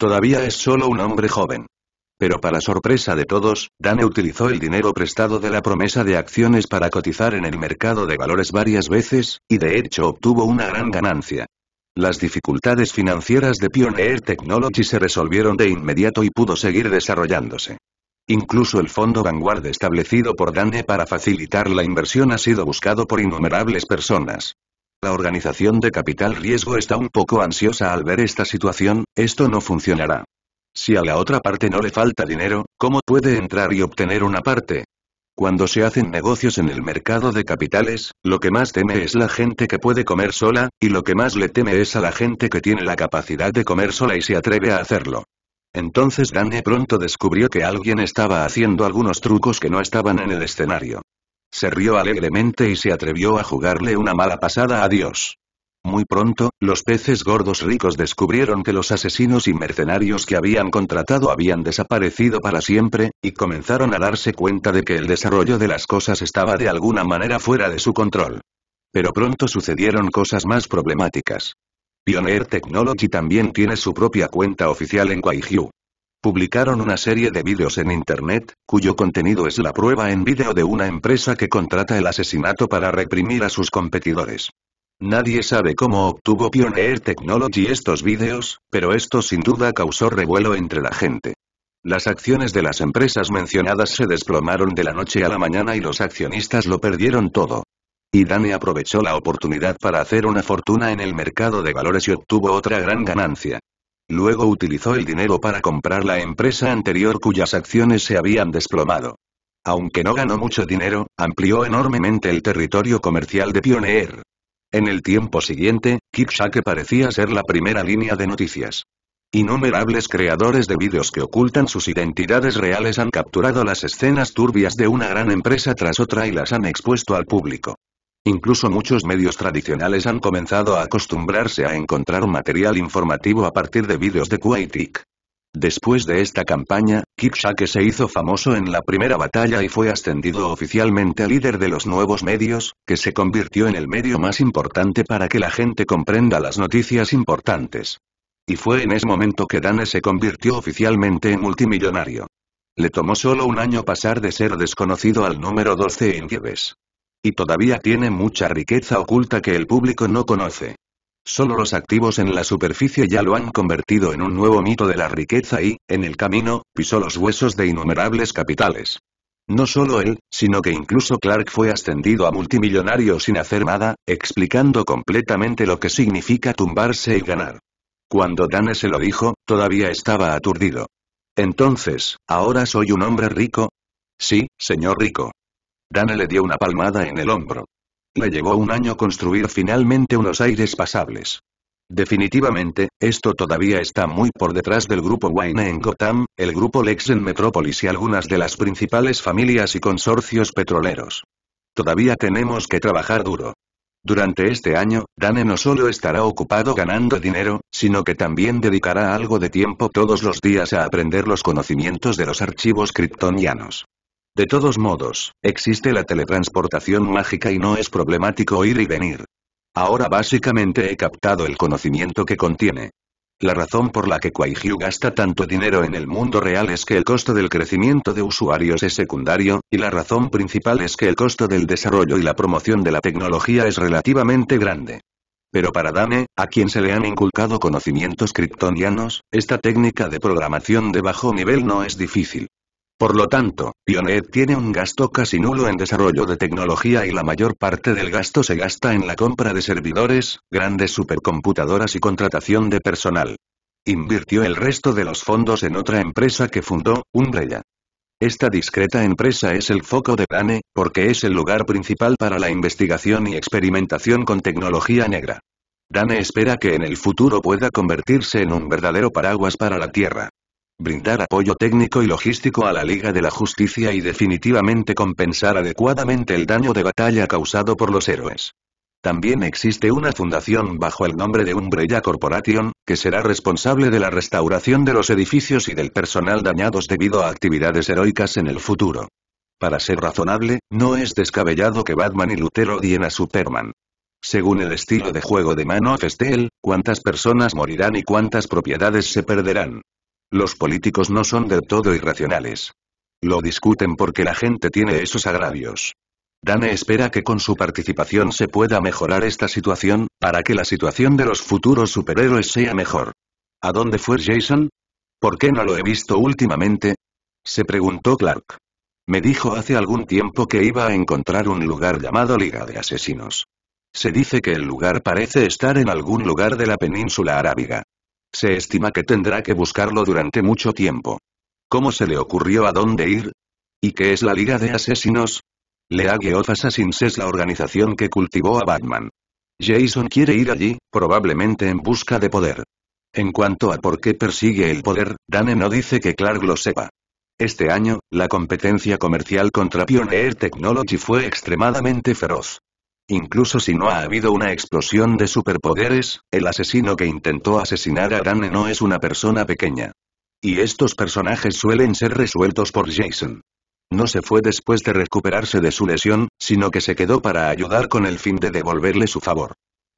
[SPEAKER 1] Todavía es solo un hombre joven. Pero para sorpresa de todos, Dane utilizó el dinero prestado de la promesa de acciones para cotizar en el mercado de valores varias veces, y de hecho obtuvo una gran ganancia. Las dificultades financieras de Pioneer Technology se resolvieron de inmediato y pudo seguir desarrollándose. Incluso el fondo Vanguard establecido por Dane para facilitar la inversión ha sido buscado por innumerables personas. La organización de capital riesgo está un poco ansiosa al ver esta situación, esto no funcionará. Si a la otra parte no le falta dinero, ¿cómo puede entrar y obtener una parte? Cuando se hacen negocios en el mercado de capitales, lo que más teme es la gente que puede comer sola, y lo que más le teme es a la gente que tiene la capacidad de comer sola y se atreve a hacerlo. Entonces Dani pronto descubrió que alguien estaba haciendo algunos trucos que no estaban en el escenario. Se rió alegremente y se atrevió a jugarle una mala pasada a Dios. Muy pronto, los peces gordos ricos descubrieron que los asesinos y mercenarios que habían contratado habían desaparecido para siempre, y comenzaron a darse cuenta de que el desarrollo de las cosas estaba de alguna manera fuera de su control. Pero pronto sucedieron cosas más problemáticas. Pioneer Technology también tiene su propia cuenta oficial en Kwaiju. Publicaron una serie de vídeos en Internet, cuyo contenido es la prueba en vídeo de una empresa que contrata el asesinato para reprimir a sus competidores. Nadie sabe cómo obtuvo Pioneer Technology estos vídeos, pero esto sin duda causó revuelo entre la gente. Las acciones de las empresas mencionadas se desplomaron de la noche a la mañana y los accionistas lo perdieron todo. Y Dane aprovechó la oportunidad para hacer una fortuna en el mercado de valores y obtuvo otra gran ganancia. Luego utilizó el dinero para comprar la empresa anterior cuyas acciones se habían desplomado. Aunque no ganó mucho dinero, amplió enormemente el territorio comercial de Pioneer. En el tiempo siguiente, Kicksake parecía ser la primera línea de noticias. Innumerables creadores de vídeos que ocultan sus identidades reales han capturado las escenas turbias de una gran empresa tras otra y las han expuesto al público. Incluso muchos medios tradicionales han comenzado a acostumbrarse a encontrar material informativo a partir de vídeos de Kuwaitik. Después de esta campaña, que se hizo famoso en la primera batalla y fue ascendido oficialmente a líder de los nuevos medios, que se convirtió en el medio más importante para que la gente comprenda las noticias importantes. Y fue en ese momento que Dane se convirtió oficialmente en multimillonario. Le tomó solo un año pasar de ser desconocido al número 12 en Gieves, Y todavía tiene mucha riqueza oculta que el público no conoce. Solo los activos en la superficie ya lo han convertido en un nuevo mito de la riqueza y, en el camino, pisó los huesos de innumerables capitales. No solo él, sino que incluso Clark fue ascendido a multimillonario sin hacer nada, explicando completamente lo que significa tumbarse y ganar. Cuando Dane se lo dijo, todavía estaba aturdido. Entonces, ¿ahora soy un hombre rico? Sí, señor rico. Dane le dio una palmada en el hombro le llevó un año construir finalmente unos aires pasables. Definitivamente, esto todavía está muy por detrás del grupo Wayne en Gotham, el grupo Lex en Metrópolis y algunas de las principales familias y consorcios petroleros. Todavía tenemos que trabajar duro. Durante este año, Dane no solo estará ocupado ganando dinero, sino que también dedicará algo de tiempo todos los días a aprender los conocimientos de los archivos kryptonianos. De todos modos, existe la teletransportación mágica y no es problemático ir y venir. Ahora básicamente he captado el conocimiento que contiene. La razón por la que Kuaijiu gasta tanto dinero en el mundo real es que el costo del crecimiento de usuarios es secundario, y la razón principal es que el costo del desarrollo y la promoción de la tecnología es relativamente grande. Pero para Dane, a quien se le han inculcado conocimientos kryptonianos, esta técnica de programación de bajo nivel no es difícil. Por lo tanto, Pioneer tiene un gasto casi nulo en desarrollo de tecnología y la mayor parte del gasto se gasta en la compra de servidores, grandes supercomputadoras y contratación de personal. Invirtió el resto de los fondos en otra empresa que fundó, Umbrella. Esta discreta empresa es el foco de Dane, porque es el lugar principal para la investigación y experimentación con tecnología negra. Dane espera que en el futuro pueda convertirse en un verdadero paraguas para la Tierra brindar apoyo técnico y logístico a la Liga de la Justicia y definitivamente compensar adecuadamente el daño de batalla causado por los héroes. También existe una fundación bajo el nombre de Umbrella Corporation, que será responsable de la restauración de los edificios y del personal dañados debido a actividades heroicas en el futuro. Para ser razonable, no es descabellado que Batman y Lutero odien a Superman. Según el estilo de juego de Man of Steel, cuántas personas morirán y cuántas propiedades se perderán. Los políticos no son del todo irracionales. Lo discuten porque la gente tiene esos agravios. Dane espera que con su participación se pueda mejorar esta situación, para que la situación de los futuros superhéroes sea mejor. ¿A dónde fue Jason? ¿Por qué no lo he visto últimamente? Se preguntó Clark. Me dijo hace algún tiempo que iba a encontrar un lugar llamado Liga de Asesinos. Se dice que el lugar parece estar en algún lugar de la península arábiga se estima que tendrá que buscarlo durante mucho tiempo. ¿Cómo se le ocurrió a dónde ir? ¿Y qué es la Liga de Asesinos? League of Assassins es la organización que cultivó a Batman. Jason quiere ir allí, probablemente en busca de poder. En cuanto a por qué persigue el poder, Dane no dice que Clark lo sepa. Este año, la competencia comercial contra Pioneer Technology fue extremadamente feroz. Incluso si no ha habido una explosión de superpoderes, el asesino que intentó asesinar a Dane no es una persona pequeña. Y estos personajes suelen ser resueltos por Jason. No se fue después de recuperarse de su lesión, sino que se quedó para ayudar con el fin de devolverle su favor.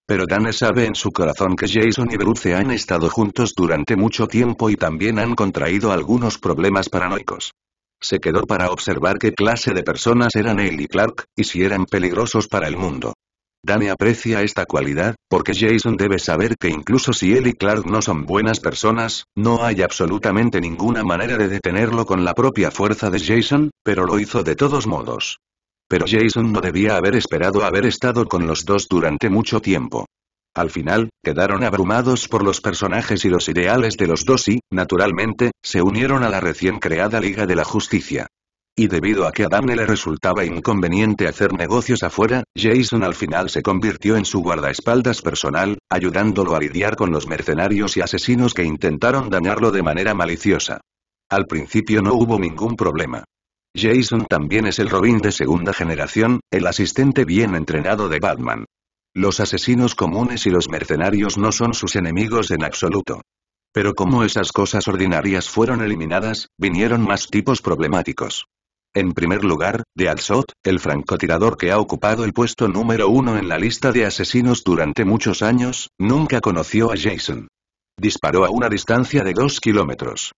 [SPEAKER 1] Pero Dane sabe en su corazón que Jason y Bruce han estado juntos durante mucho tiempo y también han contraído algunos problemas paranoicos. Se quedó para observar qué clase de personas eran él y Clark, y si eran peligrosos para el mundo. Danny aprecia esta cualidad, porque Jason debe saber que incluso si él y Clark no son buenas personas, no hay absolutamente ninguna manera de detenerlo con la propia fuerza de Jason, pero lo hizo de todos modos. Pero Jason no debía haber esperado haber estado con los dos durante mucho tiempo. Al final, quedaron abrumados por los personajes y los ideales de los dos y, naturalmente, se unieron a la recién creada Liga de la Justicia. Y debido a que a Damne le resultaba inconveniente hacer negocios afuera, Jason al final se convirtió en su guardaespaldas personal, ayudándolo a lidiar con los mercenarios y asesinos que intentaron dañarlo de manera maliciosa. Al principio no hubo ningún problema. Jason también es el Robin de segunda generación, el asistente bien entrenado de Batman. Los asesinos comunes y los mercenarios no son sus enemigos en absoluto. Pero como esas cosas ordinarias fueron eliminadas, vinieron más tipos problemáticos. En primer lugar, de Sot, el francotirador que ha ocupado el puesto número uno en la lista de asesinos durante muchos años, nunca conoció a Jason. Disparó a una distancia de dos kilómetros.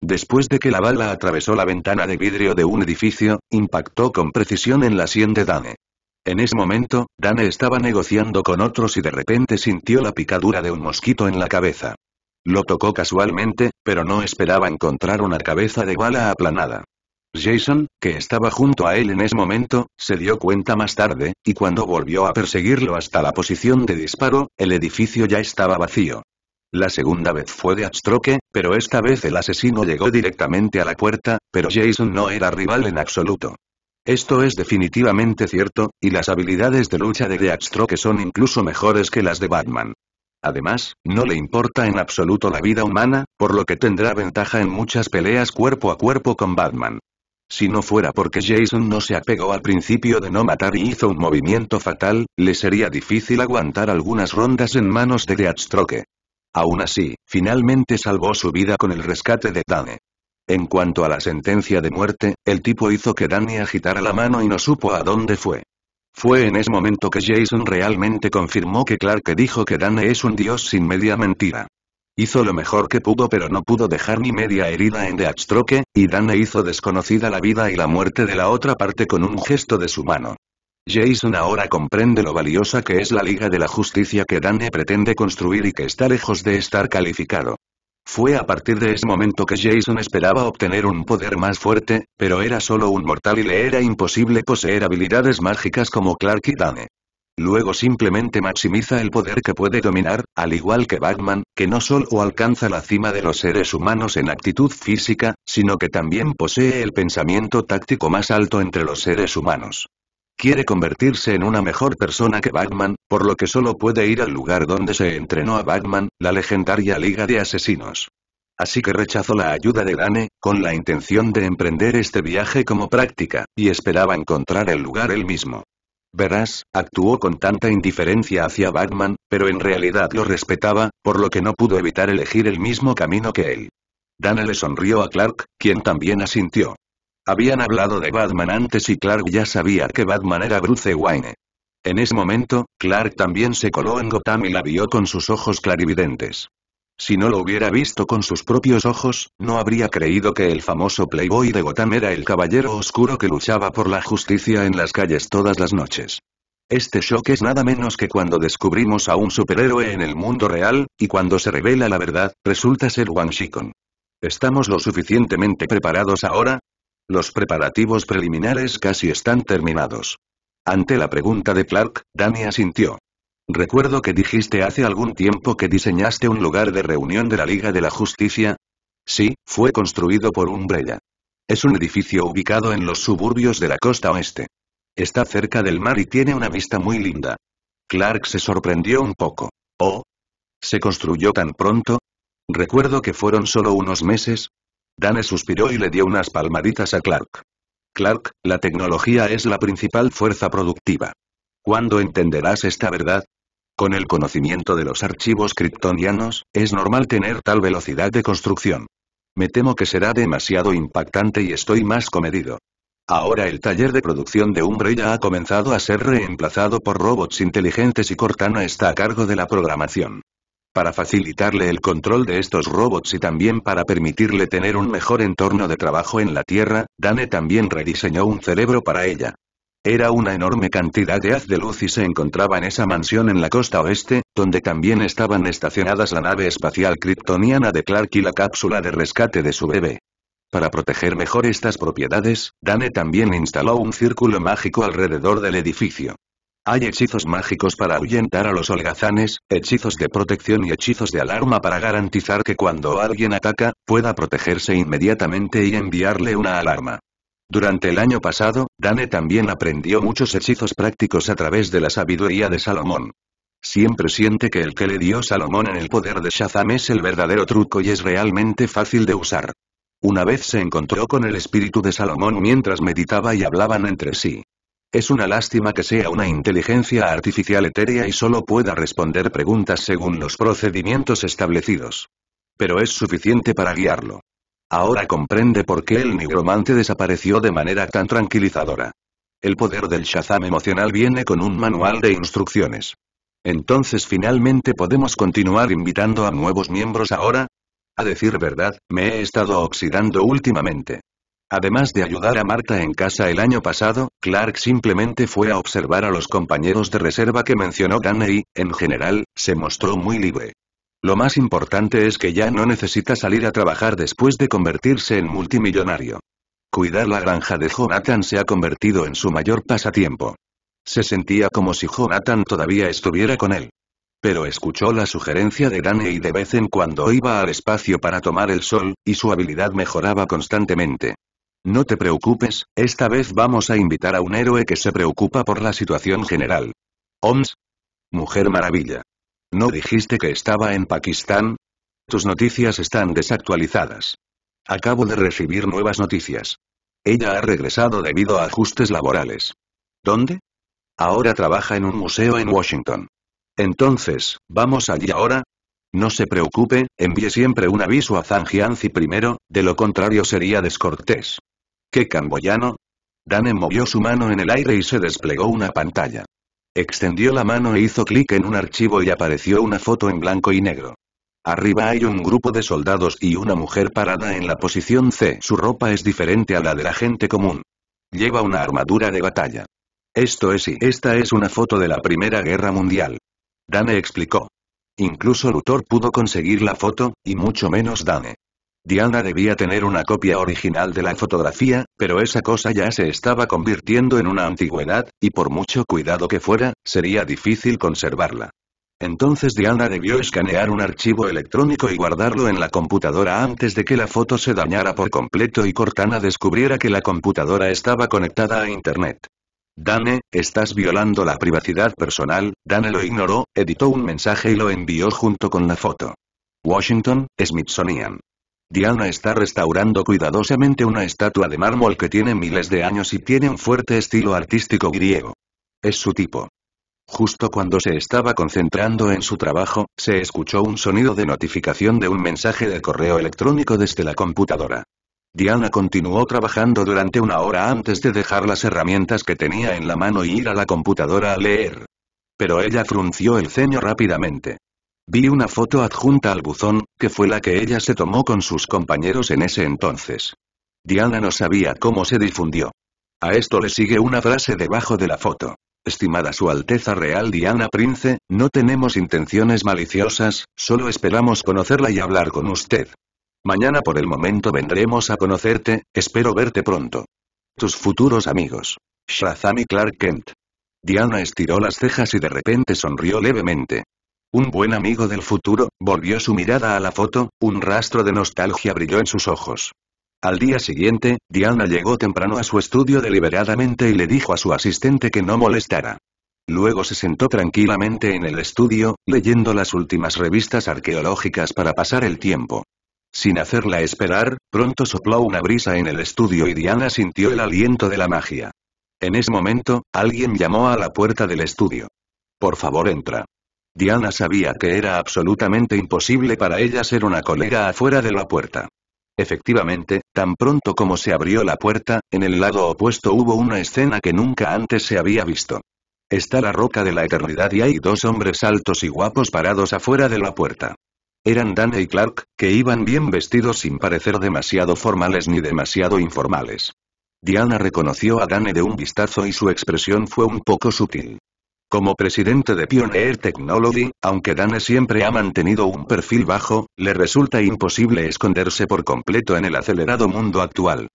[SPEAKER 1] Después de que la bala atravesó la ventana de vidrio de un edificio, impactó con precisión en la sien de Dane. En ese momento, Dane estaba negociando con otros y de repente sintió la picadura de un mosquito en la cabeza. Lo tocó casualmente, pero no esperaba encontrar una cabeza de bala aplanada. Jason, que estaba junto a él en ese momento, se dio cuenta más tarde, y cuando volvió a perseguirlo hasta la posición de disparo, el edificio ya estaba vacío. La segunda vez fue de astroque, pero esta vez el asesino llegó directamente a la puerta, pero Jason no era rival en absoluto. Esto es definitivamente cierto, y las habilidades de lucha de Deathstroke son incluso mejores que las de Batman. Además, no le importa en absoluto la vida humana, por lo que tendrá ventaja en muchas peleas cuerpo a cuerpo con Batman. Si no fuera porque Jason no se apegó al principio de no matar y hizo un movimiento fatal, le sería difícil aguantar algunas rondas en manos de Deathstroke. Aún así, finalmente salvó su vida con el rescate de Dane. En cuanto a la sentencia de muerte, el tipo hizo que Danny agitara la mano y no supo a dónde fue. Fue en ese momento que Jason realmente confirmó que Clark dijo que Danny es un dios sin media mentira. Hizo lo mejor que pudo pero no pudo dejar ni media herida en Deathstroke, y Danny hizo desconocida la vida y la muerte de la otra parte con un gesto de su mano. Jason ahora comprende lo valiosa que es la Liga de la Justicia que Danny pretende construir y que está lejos de estar calificado. Fue a partir de ese momento que Jason esperaba obtener un poder más fuerte, pero era solo un mortal y le era imposible poseer habilidades mágicas como Clark y Dane. Luego simplemente maximiza el poder que puede dominar, al igual que Batman, que no solo alcanza la cima de los seres humanos en actitud física, sino que también posee el pensamiento táctico más alto entre los seres humanos. Quiere convertirse en una mejor persona que Batman, por lo que solo puede ir al lugar donde se entrenó a Batman, la legendaria Liga de Asesinos. Así que rechazó la ayuda de Dane, con la intención de emprender este viaje como práctica, y esperaba encontrar el lugar él mismo. Verás, actuó con tanta indiferencia hacia Batman, pero en realidad lo respetaba, por lo que no pudo evitar elegir el mismo camino que él. Dane le sonrió a Clark, quien también asintió. Habían hablado de Batman antes y Clark ya sabía que Batman era Bruce Wayne. En ese momento, Clark también se coló en Gotham y la vio con sus ojos clarividentes. Si no lo hubiera visto con sus propios ojos, no habría creído que el famoso playboy de Gotham era el caballero oscuro que luchaba por la justicia en las calles todas las noches. Este shock es nada menos que cuando descubrimos a un superhéroe en el mundo real, y cuando se revela la verdad, resulta ser Wang Shikon. ¿Estamos lo suficientemente preparados ahora? Los preparativos preliminares casi están terminados. Ante la pregunta de Clark, Danny asintió. Recuerdo que dijiste hace algún tiempo que diseñaste un lugar de reunión de la Liga de la Justicia. Sí, fue construido por Umbrella. Es un edificio ubicado en los suburbios de la costa oeste. Está cerca del mar y tiene una vista muy linda. Clark se sorprendió un poco. ¿Oh? ¿Se construyó tan pronto? Recuerdo que fueron solo unos meses, Dane suspiró y le dio unas palmaditas a Clark. Clark, la tecnología es la principal fuerza productiva. ¿Cuándo entenderás esta verdad? Con el conocimiento de los archivos kryptonianos, es normal tener tal velocidad de construcción. Me temo que será demasiado impactante y estoy más comedido. Ahora el taller de producción de Umbrella ha comenzado a ser reemplazado por robots inteligentes y Cortana está a cargo de la programación para facilitarle el control de estos robots y también para permitirle tener un mejor entorno de trabajo en la Tierra, Dane también rediseñó un cerebro para ella. Era una enorme cantidad de haz de luz y se encontraba en esa mansión en la costa oeste, donde también estaban estacionadas la nave espacial kryptoniana de Clark y la cápsula de rescate de su bebé. Para proteger mejor estas propiedades, Dane también instaló un círculo mágico alrededor del edificio. Hay hechizos mágicos para ahuyentar a los holgazanes, hechizos de protección y hechizos de alarma para garantizar que cuando alguien ataca, pueda protegerse inmediatamente y enviarle una alarma. Durante el año pasado, Dane también aprendió muchos hechizos prácticos a través de la sabiduría de Salomón. Siempre siente que el que le dio Salomón en el poder de Shazam es el verdadero truco y es realmente fácil de usar. Una vez se encontró con el espíritu de Salomón mientras meditaba y hablaban entre sí. Es una lástima que sea una inteligencia artificial etérea y solo pueda responder preguntas según los procedimientos establecidos. Pero es suficiente para guiarlo. Ahora comprende por qué el nigromante desapareció de manera tan tranquilizadora. El poder del Shazam emocional viene con un manual de instrucciones. Entonces finalmente podemos continuar invitando a nuevos miembros ahora. A decir verdad, me he estado oxidando últimamente. Además de ayudar a Marta en casa el año pasado, Clark simplemente fue a observar a los compañeros de reserva que mencionó Daney. y, en general, se mostró muy libre. Lo más importante es que ya no necesita salir a trabajar después de convertirse en multimillonario. Cuidar la granja de Jonathan se ha convertido en su mayor pasatiempo. Se sentía como si Jonathan todavía estuviera con él. Pero escuchó la sugerencia de Dane y de vez en cuando iba al espacio para tomar el sol, y su habilidad mejoraba constantemente. No te preocupes, esta vez vamos a invitar a un héroe que se preocupa por la situación general. OMS. Mujer Maravilla. ¿No dijiste que estaba en Pakistán? Tus noticias están desactualizadas. Acabo de recibir nuevas noticias. Ella ha regresado debido a ajustes laborales. ¿Dónde? Ahora trabaja en un museo en Washington. Entonces, ¿vamos allí ahora? No se preocupe, envíe siempre un aviso a Zangianzi primero, de lo contrario sería descortés. ¿Qué camboyano? Dane movió su mano en el aire y se desplegó una pantalla. Extendió la mano e hizo clic en un archivo y apareció una foto en blanco y negro. Arriba hay un grupo de soldados y una mujer parada en la posición C. Su ropa es diferente a la de la gente común. Lleva una armadura de batalla. Esto es y esta es una foto de la Primera Guerra Mundial. Dane explicó. Incluso Luthor pudo conseguir la foto, y mucho menos Dane. Diana debía tener una copia original de la fotografía, pero esa cosa ya se estaba convirtiendo en una antigüedad, y por mucho cuidado que fuera, sería difícil conservarla. Entonces Diana debió escanear un archivo electrónico y guardarlo en la computadora antes de que la foto se dañara por completo y Cortana descubriera que la computadora estaba conectada a Internet. Dane, estás violando la privacidad personal, Dane lo ignoró, editó un mensaje y lo envió junto con la foto. Washington, Smithsonian. Diana está restaurando cuidadosamente una estatua de mármol que tiene miles de años y tiene un fuerte estilo artístico griego. Es su tipo. Justo cuando se estaba concentrando en su trabajo, se escuchó un sonido de notificación de un mensaje de correo electrónico desde la computadora. Diana continuó trabajando durante una hora antes de dejar las herramientas que tenía en la mano y ir a la computadora a leer. Pero ella frunció el ceño rápidamente. Vi una foto adjunta al buzón, que fue la que ella se tomó con sus compañeros en ese entonces. Diana no sabía cómo se difundió. A esto le sigue una frase debajo de la foto. Estimada Su Alteza Real Diana Prince, no tenemos intenciones maliciosas, solo esperamos conocerla y hablar con usted. Mañana por el momento vendremos a conocerte, espero verte pronto. Tus futuros amigos. Shazam y Clark Kent. Diana estiró las cejas y de repente sonrió levemente. Un buen amigo del futuro, volvió su mirada a la foto, un rastro de nostalgia brilló en sus ojos. Al día siguiente, Diana llegó temprano a su estudio deliberadamente y le dijo a su asistente que no molestara. Luego se sentó tranquilamente en el estudio, leyendo las últimas revistas arqueológicas para pasar el tiempo. Sin hacerla esperar, pronto sopló una brisa en el estudio y Diana sintió el aliento de la magia. En ese momento, alguien llamó a la puerta del estudio. Por favor entra. Diana sabía que era absolutamente imposible para ella ser una colega afuera de la puerta. Efectivamente, tan pronto como se abrió la puerta, en el lado opuesto hubo una escena que nunca antes se había visto. Está la roca de la eternidad y hay dos hombres altos y guapos parados afuera de la puerta. Eran Dan y Clark, que iban bien vestidos sin parecer demasiado formales ni demasiado informales. Diana reconoció a Dane de un vistazo y su expresión fue un poco sutil. Como presidente de Pioneer Technology, aunque Dane siempre ha mantenido un perfil bajo, le resulta imposible esconderse por completo en el acelerado mundo actual.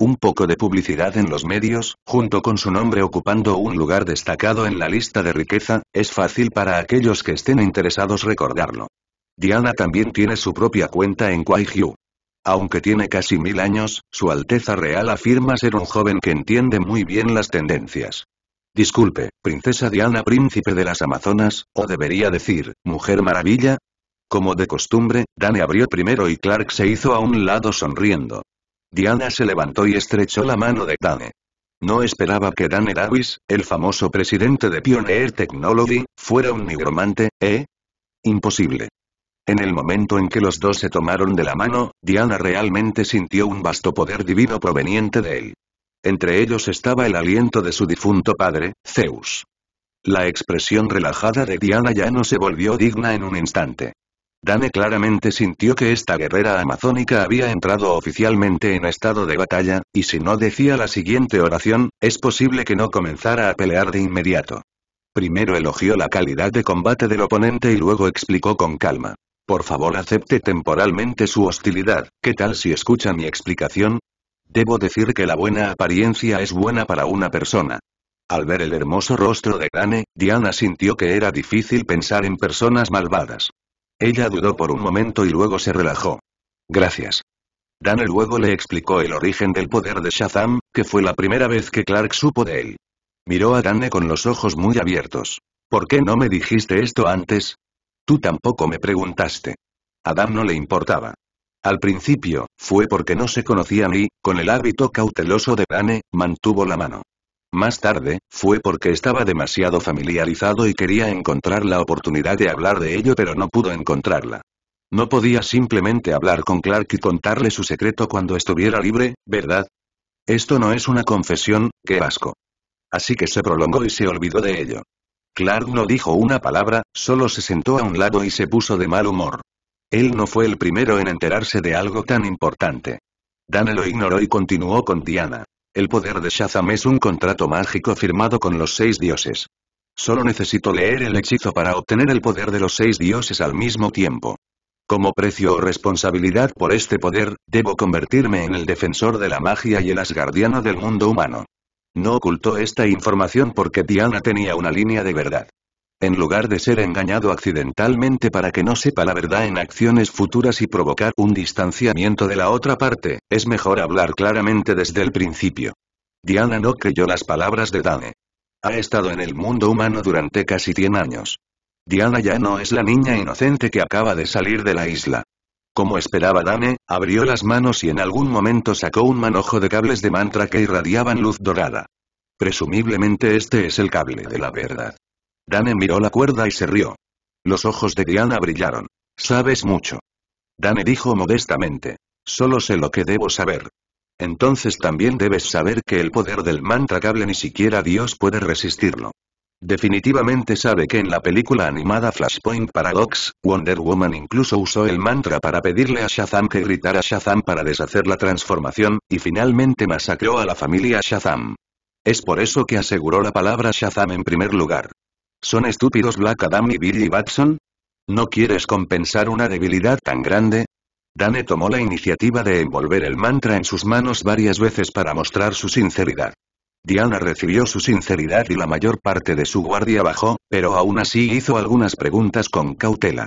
[SPEAKER 1] Un poco de publicidad en los medios, junto con su nombre ocupando un lugar destacado en la lista de riqueza, es fácil para aquellos que estén interesados recordarlo. Diana también tiene su propia cuenta en Kwaihu. Aunque tiene casi mil años, Su Alteza Real afirma ser un joven que entiende muy bien las tendencias. Disculpe, princesa Diana príncipe de las Amazonas, o debería decir, mujer maravilla. Como de costumbre, Dane abrió primero y Clark se hizo a un lado sonriendo. Diana se levantó y estrechó la mano de Dane. No esperaba que Dane Davis, el famoso presidente de Pioneer Technology, fuera un nigromante, ¿eh? Imposible. En el momento en que los dos se tomaron de la mano, Diana realmente sintió un vasto poder divino proveniente de él. Entre ellos estaba el aliento de su difunto padre, Zeus. La expresión relajada de Diana ya no se volvió digna en un instante. Dane claramente sintió que esta guerrera amazónica había entrado oficialmente en estado de batalla, y si no decía la siguiente oración, es posible que no comenzara a pelear de inmediato. Primero elogió la calidad de combate del oponente y luego explicó con calma. Por favor acepte temporalmente su hostilidad, ¿qué tal si escucha mi explicación? Debo decir que la buena apariencia es buena para una persona. Al ver el hermoso rostro de Dane, Diana sintió que era difícil pensar en personas malvadas. Ella dudó por un momento y luego se relajó. Gracias. Dane luego le explicó el origen del poder de Shazam, que fue la primera vez que Clark supo de él. Miró a Dane con los ojos muy abiertos. ¿Por qué no me dijiste esto antes? Tú tampoco me preguntaste. A no le importaba. Al principio, fue porque no se conocían y, con el hábito cauteloso de dane mantuvo la mano. Más tarde, fue porque estaba demasiado familiarizado y quería encontrar la oportunidad de hablar de ello pero no pudo encontrarla. No podía simplemente hablar con Clark y contarle su secreto cuando estuviera libre, ¿verdad? Esto no es una confesión, qué asco. Así que se prolongó y se olvidó de ello. Clark no dijo una palabra, solo se sentó a un lado y se puso de mal humor. Él no fue el primero en enterarse de algo tan importante. Dana lo ignoró y continuó con Diana. El poder de Shazam es un contrato mágico firmado con los seis dioses. Solo necesito leer el hechizo para obtener el poder de los seis dioses al mismo tiempo. Como precio o responsabilidad por este poder, debo convertirme en el defensor de la magia y el asgardiano del mundo humano. No ocultó esta información porque Diana tenía una línea de verdad en lugar de ser engañado accidentalmente para que no sepa la verdad en acciones futuras y provocar un distanciamiento de la otra parte, es mejor hablar claramente desde el principio. Diana no creyó las palabras de Dane. Ha estado en el mundo humano durante casi 100 años. Diana ya no es la niña inocente que acaba de salir de la isla. Como esperaba Dane, abrió las manos y en algún momento sacó un manojo de cables de mantra que irradiaban luz dorada. Presumiblemente este es el cable de la verdad. Dane miró la cuerda y se rió. Los ojos de Diana brillaron. Sabes mucho. Dane dijo modestamente. Solo sé lo que debo saber. Entonces también debes saber que el poder del mantra cable ni siquiera Dios puede resistirlo. Definitivamente sabe que en la película animada Flashpoint Paradox, Wonder Woman incluso usó el mantra para pedirle a Shazam que gritara Shazam para deshacer la transformación, y finalmente masacró a la familia Shazam. Es por eso que aseguró la palabra Shazam en primer lugar. ¿Son estúpidos Black Adam y Billy Batson? ¿No quieres compensar una debilidad tan grande? Dane tomó la iniciativa de envolver el mantra en sus manos varias veces para mostrar su sinceridad. Diana recibió su sinceridad y la mayor parte de su guardia bajó, pero aún así hizo algunas preguntas con cautela.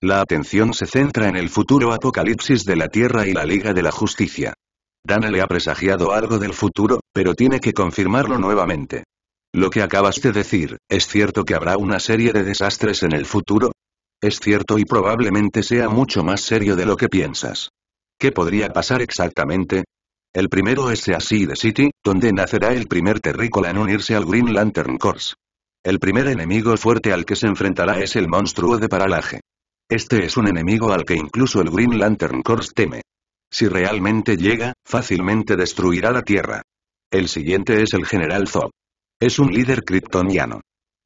[SPEAKER 1] La atención se centra en el futuro apocalipsis de la Tierra y la Liga de la Justicia. Dane le ha presagiado algo del futuro, pero tiene que confirmarlo nuevamente. Lo que acabas de decir, ¿es cierto que habrá una serie de desastres en el futuro? Es cierto y probablemente sea mucho más serio de lo que piensas. ¿Qué podría pasar exactamente? El primero es Sea de City, donde nacerá el primer terrícola en unirse al Green Lantern Corps. El primer enemigo fuerte al que se enfrentará es el monstruo de paralaje. Este es un enemigo al que incluso el Green Lantern Corps teme. Si realmente llega, fácilmente destruirá la Tierra. El siguiente es el General Zod. Es un líder kryptoniano.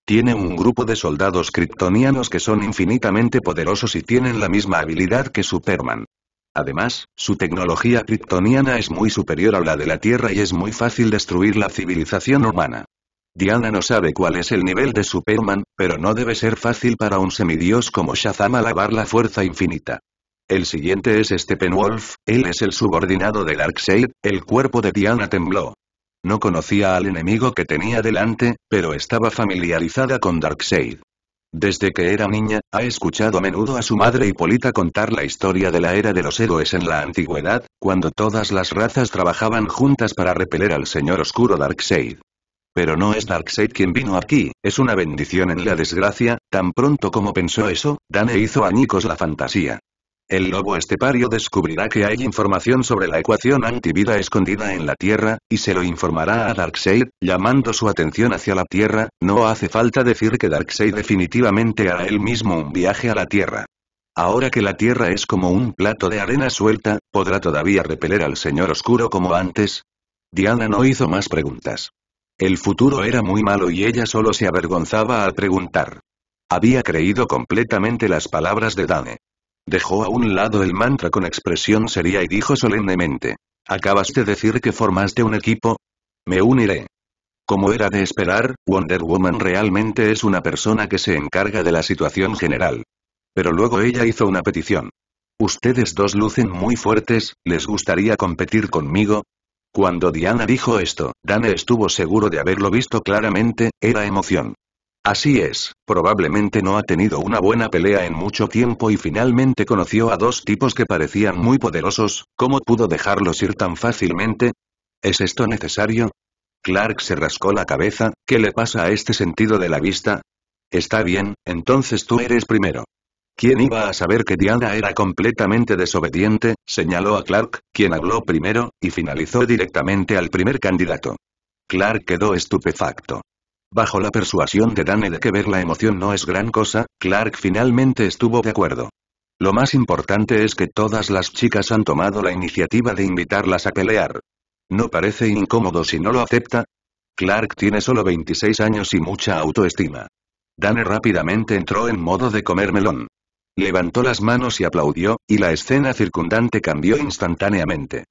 [SPEAKER 1] Tiene un grupo de soldados kryptonianos que son infinitamente poderosos y tienen la misma habilidad que Superman. Además, su tecnología kryptoniana es muy superior a la de la Tierra y es muy fácil destruir la civilización humana. Diana no sabe cuál es el nivel de Superman, pero no debe ser fácil para un semidios como Shazam lavar la fuerza infinita. El siguiente es Steppenwolf, él es el subordinado de Darkseid, el cuerpo de Diana tembló, no conocía al enemigo que tenía delante, pero estaba familiarizada con Darkseid. Desde que era niña, ha escuchado a menudo a su madre Hipólita contar la historia de la era de los héroes en la antigüedad, cuando todas las razas trabajaban juntas para repeler al señor oscuro Darkseid. Pero no es Darkseid quien vino aquí, es una bendición en la desgracia, tan pronto como pensó eso, Dane hizo añicos la fantasía. El lobo estepario descubrirá que hay información sobre la ecuación antivida escondida en la Tierra, y se lo informará a Darkseid, llamando su atención hacia la Tierra, no hace falta decir que Darkseid definitivamente hará él mismo un viaje a la Tierra. Ahora que la Tierra es como un plato de arena suelta, ¿podrá todavía repeler al Señor Oscuro como antes? Diana no hizo más preguntas. El futuro era muy malo y ella solo se avergonzaba al preguntar. Había creído completamente las palabras de Dane. Dejó a un lado el mantra con expresión seria y dijo solemnemente. ¿Acabas de decir que formaste un equipo? Me uniré. Como era de esperar, Wonder Woman realmente es una persona que se encarga de la situación general. Pero luego ella hizo una petición. Ustedes dos lucen muy fuertes, ¿les gustaría competir conmigo? Cuando Diana dijo esto, Dane estuvo seguro de haberlo visto claramente, era emoción. Así es, probablemente no ha tenido una buena pelea en mucho tiempo y finalmente conoció a dos tipos que parecían muy poderosos, ¿cómo pudo dejarlos ir tan fácilmente? ¿Es esto necesario? Clark se rascó la cabeza, ¿qué le pasa a este sentido de la vista? Está bien, entonces tú eres primero. ¿Quién iba a saber que Diana era completamente desobediente? señaló a Clark, quien habló primero, y finalizó directamente al primer candidato. Clark quedó estupefacto. Bajo la persuasión de Dane de que ver la emoción no es gran cosa, Clark finalmente estuvo de acuerdo. Lo más importante es que todas las chicas han tomado la iniciativa de invitarlas a pelear. No parece incómodo si no lo acepta. Clark tiene solo 26 años y mucha autoestima. Dane rápidamente entró en modo de comer melón. Levantó las manos y aplaudió, y la escena circundante cambió instantáneamente.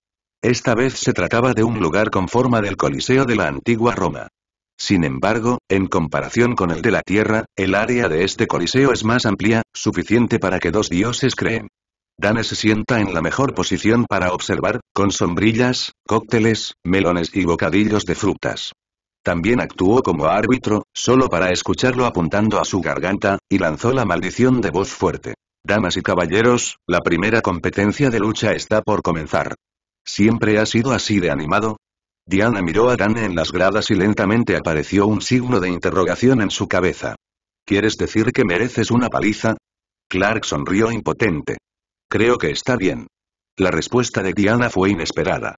[SPEAKER 1] Esta vez se trataba de un lugar con forma del Coliseo de la antigua Roma. Sin embargo, en comparación con el de la Tierra, el área de este coliseo es más amplia, suficiente para que dos dioses creen. Dana se sienta en la mejor posición para observar, con sombrillas, cócteles, melones y bocadillos de frutas. También actuó como árbitro, solo para escucharlo apuntando a su garganta, y lanzó la maldición de voz fuerte. Damas y caballeros, la primera competencia de lucha está por comenzar. Siempre ha sido así de animado, Diana miró a Dan en las gradas y lentamente apareció un signo de interrogación en su cabeza. ¿Quieres decir que mereces una paliza? Clark sonrió impotente. Creo que está bien. La respuesta de Diana fue inesperada.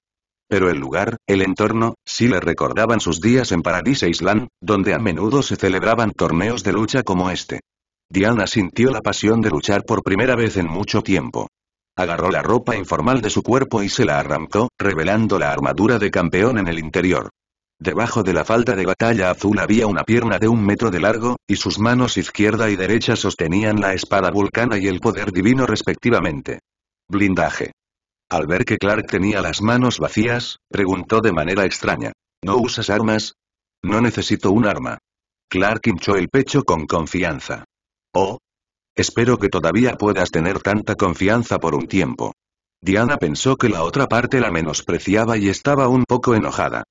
[SPEAKER 1] Pero el lugar, el entorno, sí le recordaban sus días en Paradise Island, donde a menudo se celebraban torneos de lucha como este. Diana sintió la pasión de luchar por primera vez en mucho tiempo. Agarró la ropa informal de su cuerpo y se la arrancó, revelando la armadura de campeón en el interior. Debajo de la falda de batalla azul había una pierna de un metro de largo, y sus manos izquierda y derecha sostenían la espada vulcana y el poder divino respectivamente. Blindaje. Al ver que Clark tenía las manos vacías, preguntó de manera extraña. ¿No usas armas? No necesito un arma. Clark hinchó el pecho con confianza. Oh, Espero que todavía puedas tener tanta confianza por un tiempo. Diana pensó que la otra parte la menospreciaba y estaba un poco enojada.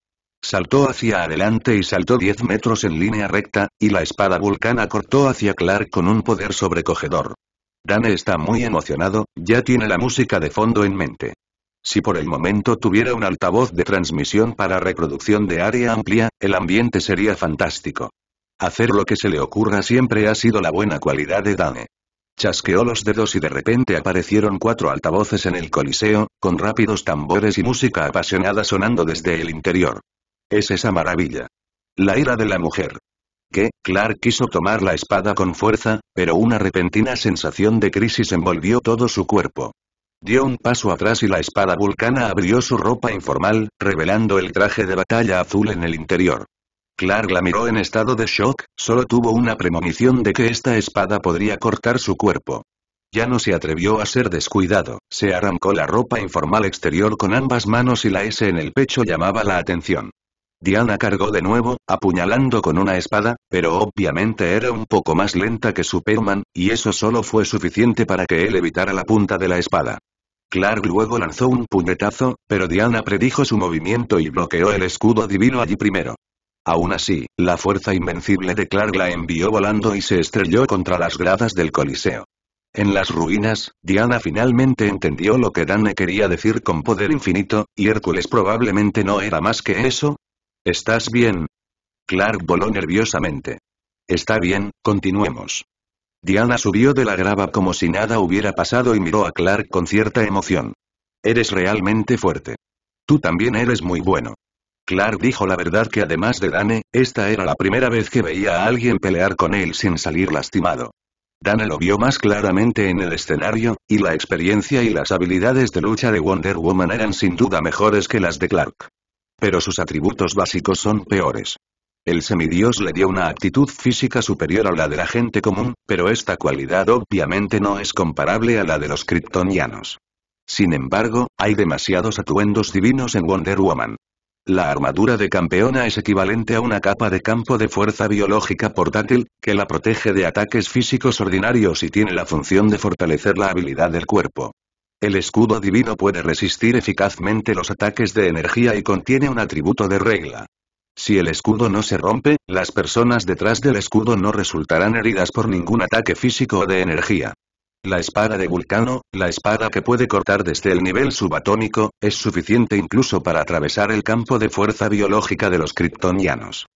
[SPEAKER 1] Saltó hacia adelante y saltó 10 metros en línea recta, y la espada vulcana cortó hacia Clark con un poder sobrecogedor. Dane está muy emocionado, ya tiene la música de fondo en mente. Si por el momento tuviera un altavoz de transmisión para reproducción de área amplia, el ambiente sería fantástico. Hacer lo que se le ocurra siempre ha sido la buena cualidad de Dane. Chasqueó los dedos y de repente aparecieron cuatro altavoces en el coliseo, con rápidos tambores y música apasionada sonando desde el interior. Es esa maravilla. La ira de la mujer. Que, Clark quiso tomar la espada con fuerza, pero una repentina sensación de crisis envolvió todo su cuerpo. Dio un paso atrás y la espada vulcana abrió su ropa informal, revelando el traje de batalla azul en el interior. Clark la miró en estado de shock, solo tuvo una premonición de que esta espada podría cortar su cuerpo. Ya no se atrevió a ser descuidado, se arrancó la ropa informal exterior con ambas manos y la S en el pecho llamaba la atención. Diana cargó de nuevo, apuñalando con una espada, pero obviamente era un poco más lenta que Superman, y eso solo fue suficiente para que él evitara la punta de la espada. Clark luego lanzó un puñetazo, pero Diana predijo su movimiento y bloqueó el escudo divino allí primero. Aún así, la fuerza invencible de Clark la envió volando y se estrelló contra las gradas del Coliseo. En las ruinas, Diana finalmente entendió lo que Dane quería decir con poder infinito, y Hércules probablemente no era más que eso. ¿Estás bien? Clark voló nerviosamente. Está bien, continuemos. Diana subió de la grava como si nada hubiera pasado y miró a Clark con cierta emoción. Eres realmente fuerte. Tú también eres muy bueno. Clark dijo la verdad que además de Dane, esta era la primera vez que veía a alguien pelear con él sin salir lastimado. Dane lo vio más claramente en el escenario, y la experiencia y las habilidades de lucha de Wonder Woman eran sin duda mejores que las de Clark. Pero sus atributos básicos son peores. El semidios le dio una actitud física superior a la de la gente común, pero esta cualidad obviamente no es comparable a la de los kryptonianos. Sin embargo, hay demasiados atuendos divinos en Wonder Woman. La armadura de campeona es equivalente a una capa de campo de fuerza biológica portátil, que la protege de ataques físicos ordinarios y tiene la función de fortalecer la habilidad del cuerpo. El escudo divino puede resistir eficazmente los ataques de energía y contiene un atributo de regla. Si el escudo no se rompe, las personas detrás del escudo no resultarán heridas por ningún ataque físico o de energía. La espada de Vulcano, la espada que puede cortar desde el nivel subatómico, es suficiente incluso para atravesar el campo de fuerza biológica de los kryptonianos.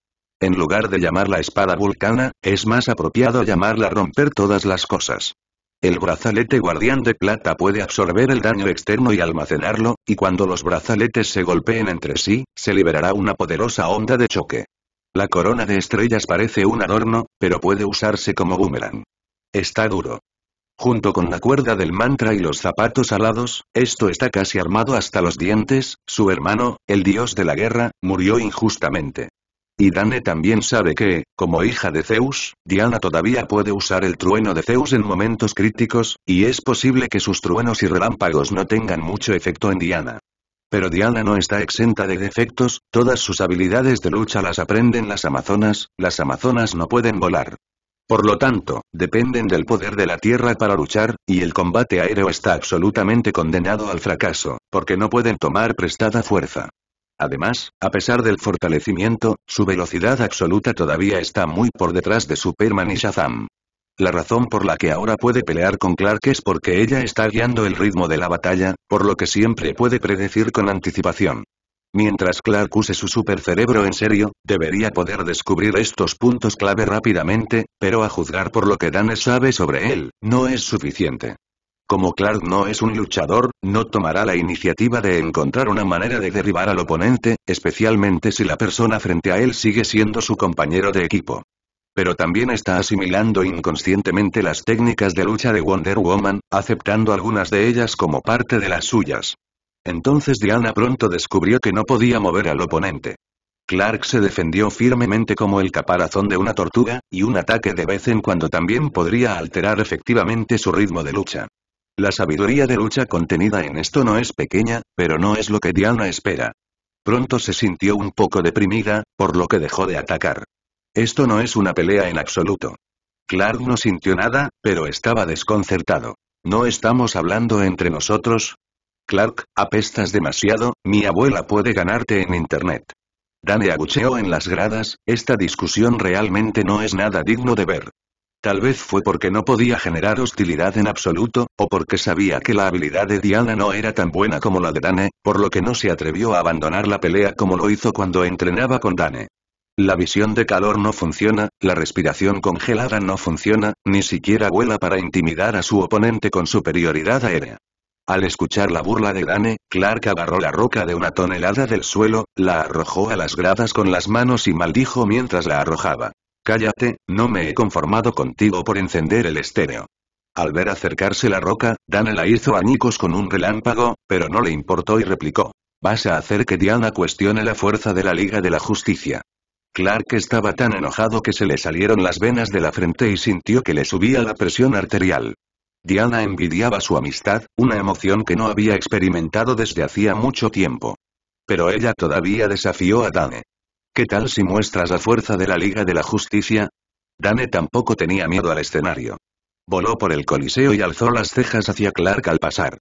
[SPEAKER 1] En lugar de llamar la espada vulcana, es más apropiado llamarla romper todas las cosas. El brazalete guardián de plata puede absorber el daño externo y almacenarlo, y cuando los brazaletes se golpeen entre sí, se liberará una poderosa onda de choque. La corona de estrellas parece un adorno, pero puede usarse como boomerang. Está duro. Junto con la cuerda del mantra y los zapatos alados, esto está casi armado hasta los dientes, su hermano, el dios de la guerra, murió injustamente. Y Dane también sabe que, como hija de Zeus, Diana todavía puede usar el trueno de Zeus en momentos críticos, y es posible que sus truenos y relámpagos no tengan mucho efecto en Diana. Pero Diana no está exenta de defectos, todas sus habilidades de lucha las aprenden las amazonas, las amazonas no pueden volar. Por lo tanto, dependen del poder de la tierra para luchar, y el combate aéreo está absolutamente condenado al fracaso, porque no pueden tomar prestada fuerza. Además, a pesar del fortalecimiento, su velocidad absoluta todavía está muy por detrás de Superman y Shazam. La razón por la que ahora puede pelear con Clark es porque ella está guiando el ritmo de la batalla, por lo que siempre puede predecir con anticipación. Mientras Clark use su supercerebro en serio, debería poder descubrir estos puntos clave rápidamente, pero a juzgar por lo que Danes sabe sobre él, no es suficiente. Como Clark no es un luchador, no tomará la iniciativa de encontrar una manera de derribar al oponente, especialmente si la persona frente a él sigue siendo su compañero de equipo. Pero también está asimilando inconscientemente las técnicas de lucha de Wonder Woman, aceptando algunas de ellas como parte de las suyas. Entonces Diana pronto descubrió que no podía mover al oponente. Clark se defendió firmemente como el caparazón de una tortuga, y un ataque de vez en cuando también podría alterar efectivamente su ritmo de lucha. La sabiduría de lucha contenida en esto no es pequeña, pero no es lo que Diana espera. Pronto se sintió un poco deprimida, por lo que dejó de atacar. Esto no es una pelea en absoluto. Clark no sintió nada, pero estaba desconcertado. No estamos hablando entre nosotros, Clark, apestas demasiado, mi abuela puede ganarte en internet. Dane agucheó en las gradas, esta discusión realmente no es nada digno de ver. Tal vez fue porque no podía generar hostilidad en absoluto, o porque sabía que la habilidad de Diana no era tan buena como la de Dane, por lo que no se atrevió a abandonar la pelea como lo hizo cuando entrenaba con Dane. La visión de calor no funciona, la respiración congelada no funciona, ni siquiera vuela para intimidar a su oponente con superioridad aérea. Al escuchar la burla de Dane, Clark agarró la roca de una tonelada del suelo, la arrojó a las gradas con las manos y maldijo mientras la arrojaba. Cállate, no me he conformado contigo por encender el estéreo. Al ver acercarse la roca, Dane la hizo añicos con un relámpago, pero no le importó y replicó. Vas a hacer que Diana cuestione la fuerza de la Liga de la Justicia. Clark estaba tan enojado que se le salieron las venas de la frente y sintió que le subía la presión arterial. Diana envidiaba su amistad, una emoción que no había experimentado desde hacía mucho tiempo. Pero ella todavía desafió a Dane. ¿Qué tal si muestras la fuerza de la Liga de la Justicia? Dane tampoco tenía miedo al escenario. Voló por el coliseo y alzó las cejas hacia Clark al pasar.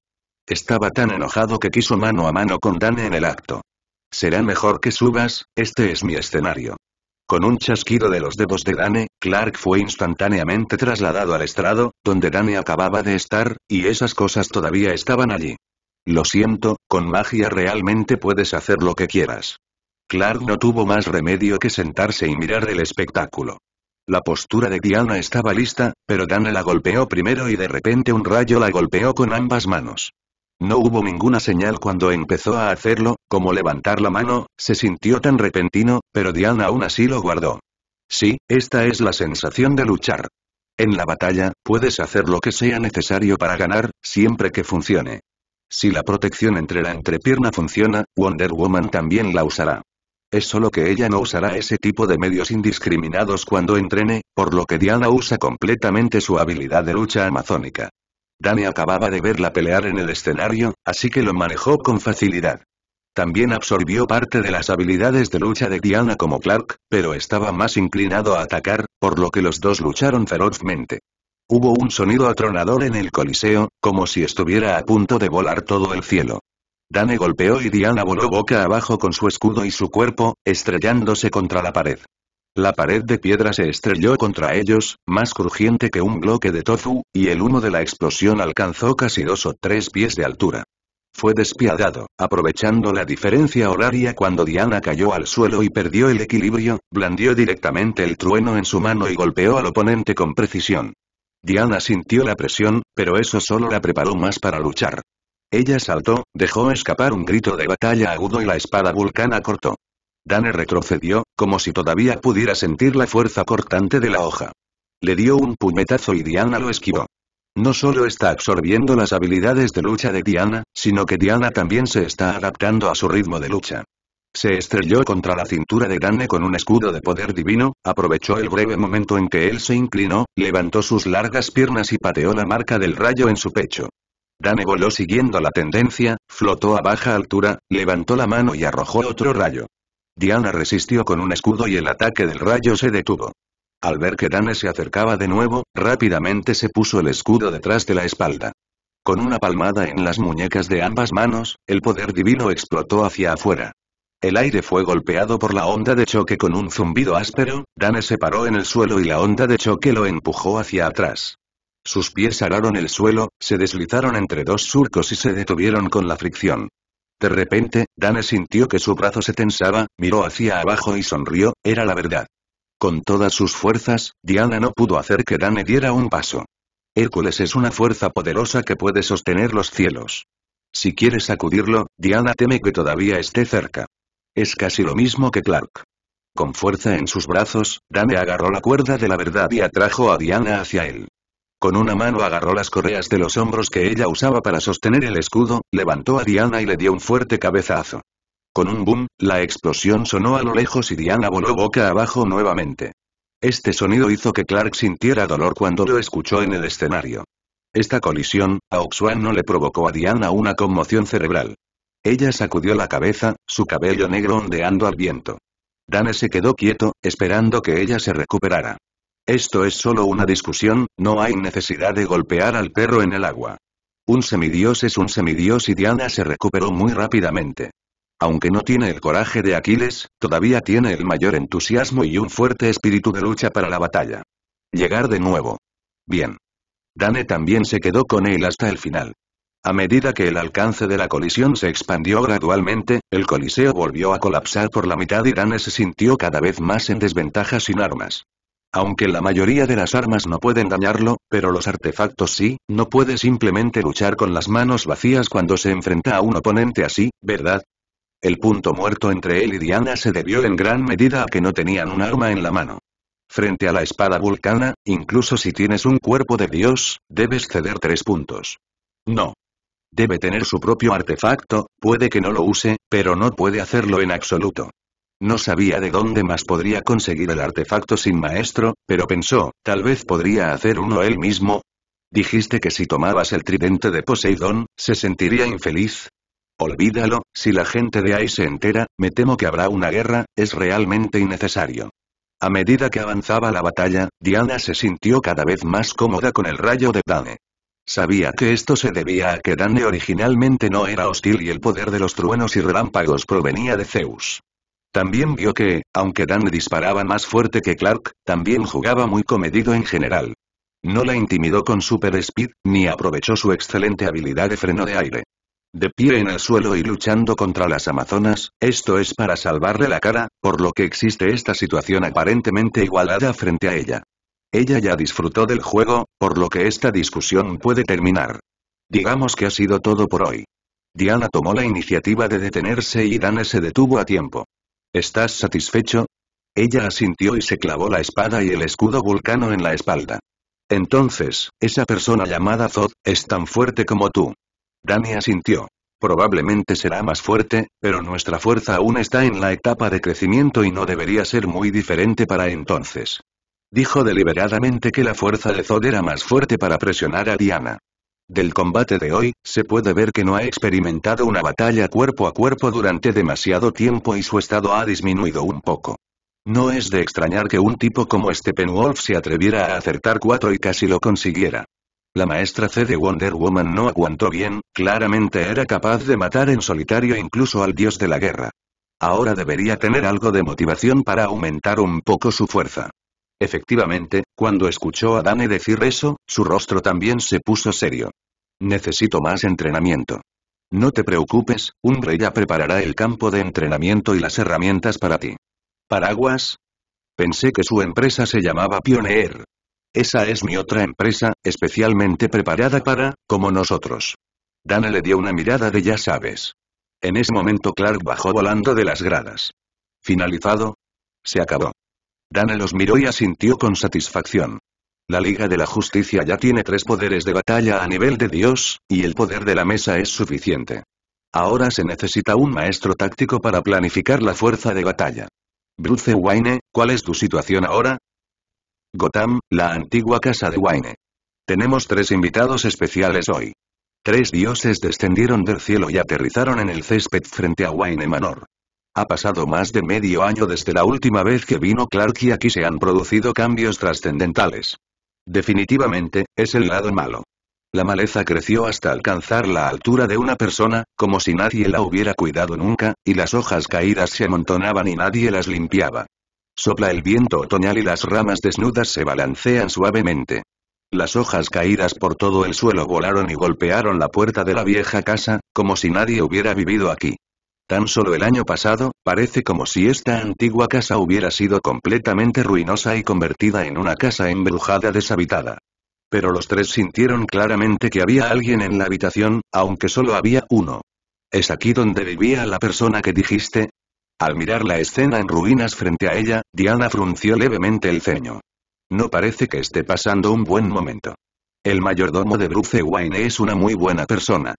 [SPEAKER 1] Estaba tan enojado que quiso mano a mano con Dane en el acto. Será mejor que subas, este es mi escenario. Con un chasquido de los dedos de Dane, Clark fue instantáneamente trasladado al estrado, donde Dane acababa de estar, y esas cosas todavía estaban allí. Lo siento, con magia realmente puedes hacer lo que quieras. Clark no tuvo más remedio que sentarse y mirar el espectáculo. La postura de Diana estaba lista, pero Dane la golpeó primero y de repente un rayo la golpeó con ambas manos. No hubo ninguna señal cuando empezó a hacerlo, como levantar la mano, se sintió tan repentino, pero Diana aún así lo guardó. Sí, esta es la sensación de luchar. En la batalla, puedes hacer lo que sea necesario para ganar, siempre que funcione. Si la protección entre la entrepierna funciona, Wonder Woman también la usará. Es solo que ella no usará ese tipo de medios indiscriminados cuando entrene, por lo que Diana usa completamente su habilidad de lucha amazónica. Dani acababa de verla pelear en el escenario, así que lo manejó con facilidad. También absorbió parte de las habilidades de lucha de Diana como Clark, pero estaba más inclinado a atacar, por lo que los dos lucharon ferozmente. Hubo un sonido atronador en el coliseo, como si estuviera a punto de volar todo el cielo. Dane golpeó y Diana voló boca abajo con su escudo y su cuerpo, estrellándose contra la pared. La pared de piedra se estrelló contra ellos, más crujiente que un bloque de tofu, y el humo de la explosión alcanzó casi dos o tres pies de altura. Fue despiadado, aprovechando la diferencia horaria cuando Diana cayó al suelo y perdió el equilibrio, blandió directamente el trueno en su mano y golpeó al oponente con precisión. Diana sintió la presión, pero eso solo la preparó más para luchar. Ella saltó, dejó escapar un grito de batalla agudo y la espada vulcana cortó. Dane retrocedió, como si todavía pudiera sentir la fuerza cortante de la hoja. Le dio un puñetazo y Diana lo esquivó. No solo está absorbiendo las habilidades de lucha de Diana, sino que Diana también se está adaptando a su ritmo de lucha. Se estrelló contra la cintura de Dane con un escudo de poder divino, aprovechó el breve momento en que él se inclinó, levantó sus largas piernas y pateó la marca del rayo en su pecho. Dane voló siguiendo la tendencia, flotó a baja altura, levantó la mano y arrojó otro rayo. Diana resistió con un escudo y el ataque del rayo se detuvo. Al ver que Dane se acercaba de nuevo, rápidamente se puso el escudo detrás de la espalda. Con una palmada en las muñecas de ambas manos, el poder divino explotó hacia afuera. El aire fue golpeado por la onda de choque con un zumbido áspero, Dane se paró en el suelo y la onda de choque lo empujó hacia atrás. Sus pies araron el suelo, se deslizaron entre dos surcos y se detuvieron con la fricción. De repente, Dane sintió que su brazo se tensaba, miró hacia abajo y sonrió, era la verdad. Con todas sus fuerzas, Diana no pudo hacer que Dane diera un paso. Hércules es una fuerza poderosa que puede sostener los cielos. Si quieres sacudirlo, Diana teme que todavía esté cerca. Es casi lo mismo que Clark. Con fuerza en sus brazos, Dane agarró la cuerda de la verdad y atrajo a Diana hacia él. Con una mano agarró las correas de los hombros que ella usaba para sostener el escudo, levantó a Diana y le dio un fuerte cabezazo. Con un boom, la explosión sonó a lo lejos y Diana voló boca abajo nuevamente. Este sonido hizo que Clark sintiera dolor cuando lo escuchó en el escenario. Esta colisión, a Oxuan no le provocó a Diana una conmoción cerebral. Ella sacudió la cabeza, su cabello negro ondeando al viento. Dana se quedó quieto, esperando que ella se recuperara. Esto es solo una discusión, no hay necesidad de golpear al perro en el agua. Un semidios es un semidios y Diana se recuperó muy rápidamente. Aunque no tiene el coraje de Aquiles, todavía tiene el mayor entusiasmo y un fuerte espíritu de lucha para la batalla. Llegar de nuevo. Bien. Dane también se quedó con él hasta el final. A medida que el alcance de la colisión se expandió gradualmente, el coliseo volvió a colapsar por la mitad y Dane se sintió cada vez más en desventaja sin armas. Aunque la mayoría de las armas no pueden dañarlo, pero los artefactos sí, no puede simplemente luchar con las manos vacías cuando se enfrenta a un oponente así, ¿verdad? El punto muerto entre él y Diana se debió en gran medida a que no tenían un arma en la mano. Frente a la espada vulcana, incluso si tienes un cuerpo de dios, debes ceder tres puntos. No. Debe tener su propio artefacto, puede que no lo use, pero no puede hacerlo en absoluto. No sabía de dónde más podría conseguir el artefacto sin maestro, pero pensó, tal vez podría hacer uno él mismo. Dijiste que si tomabas el tridente de Poseidón, se sentiría infeliz. Olvídalo, si la gente de ahí se entera, me temo que habrá una guerra, es realmente innecesario. A medida que avanzaba la batalla, Diana se sintió cada vez más cómoda con el rayo de Dane. Sabía que esto se debía a que Dane originalmente no era hostil y el poder de los truenos y relámpagos provenía de Zeus. También vio que, aunque Dan disparaba más fuerte que Clark, también jugaba muy comedido en general. No la intimidó con Super Speed, ni aprovechó su excelente habilidad de freno de aire. De pie en el suelo y luchando contra las Amazonas, esto es para salvarle la cara, por lo que existe esta situación aparentemente igualada frente a ella. Ella ya disfrutó del juego, por lo que esta discusión puede terminar. Digamos que ha sido todo por hoy. Diana tomó la iniciativa de detenerse y Dan se detuvo a tiempo. ¿Estás satisfecho? Ella asintió y se clavó la espada y el escudo vulcano en la espalda. Entonces, esa persona llamada Zod, es tan fuerte como tú. Dani asintió. Probablemente será más fuerte, pero nuestra fuerza aún está en la etapa de crecimiento y no debería ser muy diferente para entonces. Dijo deliberadamente que la fuerza de Zod era más fuerte para presionar a Diana. Del combate de hoy, se puede ver que no ha experimentado una batalla cuerpo a cuerpo durante demasiado tiempo y su estado ha disminuido un poco. No es de extrañar que un tipo como Steppenwolf se atreviera a acertar cuatro y casi lo consiguiera. La maestra C de Wonder Woman no aguantó bien, claramente era capaz de matar en solitario incluso al dios de la guerra. Ahora debería tener algo de motivación para aumentar un poco su fuerza. Efectivamente, cuando escuchó a Dane decir eso, su rostro también se puso serio. Necesito más entrenamiento. No te preocupes, un rey ya preparará el campo de entrenamiento y las herramientas para ti. ¿Paraguas? Pensé que su empresa se llamaba Pioneer. Esa es mi otra empresa, especialmente preparada para, como nosotros. Dane le dio una mirada de ya sabes. En ese momento Clark bajó volando de las gradas. Finalizado. Se acabó. Dana los miró y asintió con satisfacción. La Liga de la Justicia ya tiene tres poderes de batalla a nivel de Dios, y el poder de la mesa es suficiente. Ahora se necesita un maestro táctico para planificar la fuerza de batalla. Bruce Wayne, ¿cuál es tu situación ahora? Gotham, la antigua casa de Wayne. Tenemos tres invitados especiales hoy. Tres dioses descendieron del cielo y aterrizaron en el césped frente a Wayne Manor. Ha pasado más de medio año desde la última vez que vino Clark y aquí se han producido cambios trascendentales. Definitivamente, es el lado malo. La maleza creció hasta alcanzar la altura de una persona, como si nadie la hubiera cuidado nunca, y las hojas caídas se amontonaban y nadie las limpiaba. Sopla el viento otoñal y las ramas desnudas se balancean suavemente. Las hojas caídas por todo el suelo volaron y golpearon la puerta de la vieja casa, como si nadie hubiera vivido aquí. Tan solo el año pasado, parece como si esta antigua casa hubiera sido completamente ruinosa y convertida en una casa embrujada deshabitada. Pero los tres sintieron claramente que había alguien en la habitación, aunque solo había uno. ¿Es aquí donde vivía la persona que dijiste? Al mirar la escena en ruinas frente a ella, Diana frunció levemente el ceño. No parece que esté pasando un buen momento. El mayordomo de Bruce Wayne es una muy buena persona.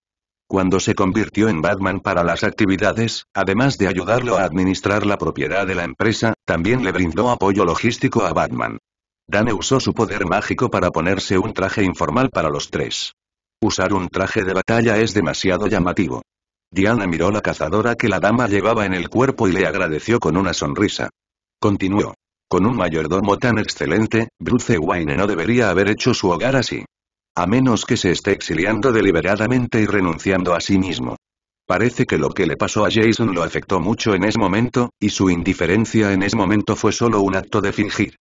[SPEAKER 1] Cuando se convirtió en Batman para las actividades, además de ayudarlo a administrar la propiedad de la empresa, también le brindó apoyo logístico a Batman. Dane usó su poder mágico para ponerse un traje informal para los tres. Usar un traje de batalla es demasiado llamativo. Diana miró la cazadora que la dama llevaba en el cuerpo y le agradeció con una sonrisa. Continuó. Con un mayordomo tan excelente, Bruce Wayne no debería haber hecho su hogar así. A menos que se esté exiliando deliberadamente y renunciando a sí mismo. Parece que lo que le pasó a Jason lo afectó mucho en ese momento, y su indiferencia en ese momento fue solo un acto de fingir.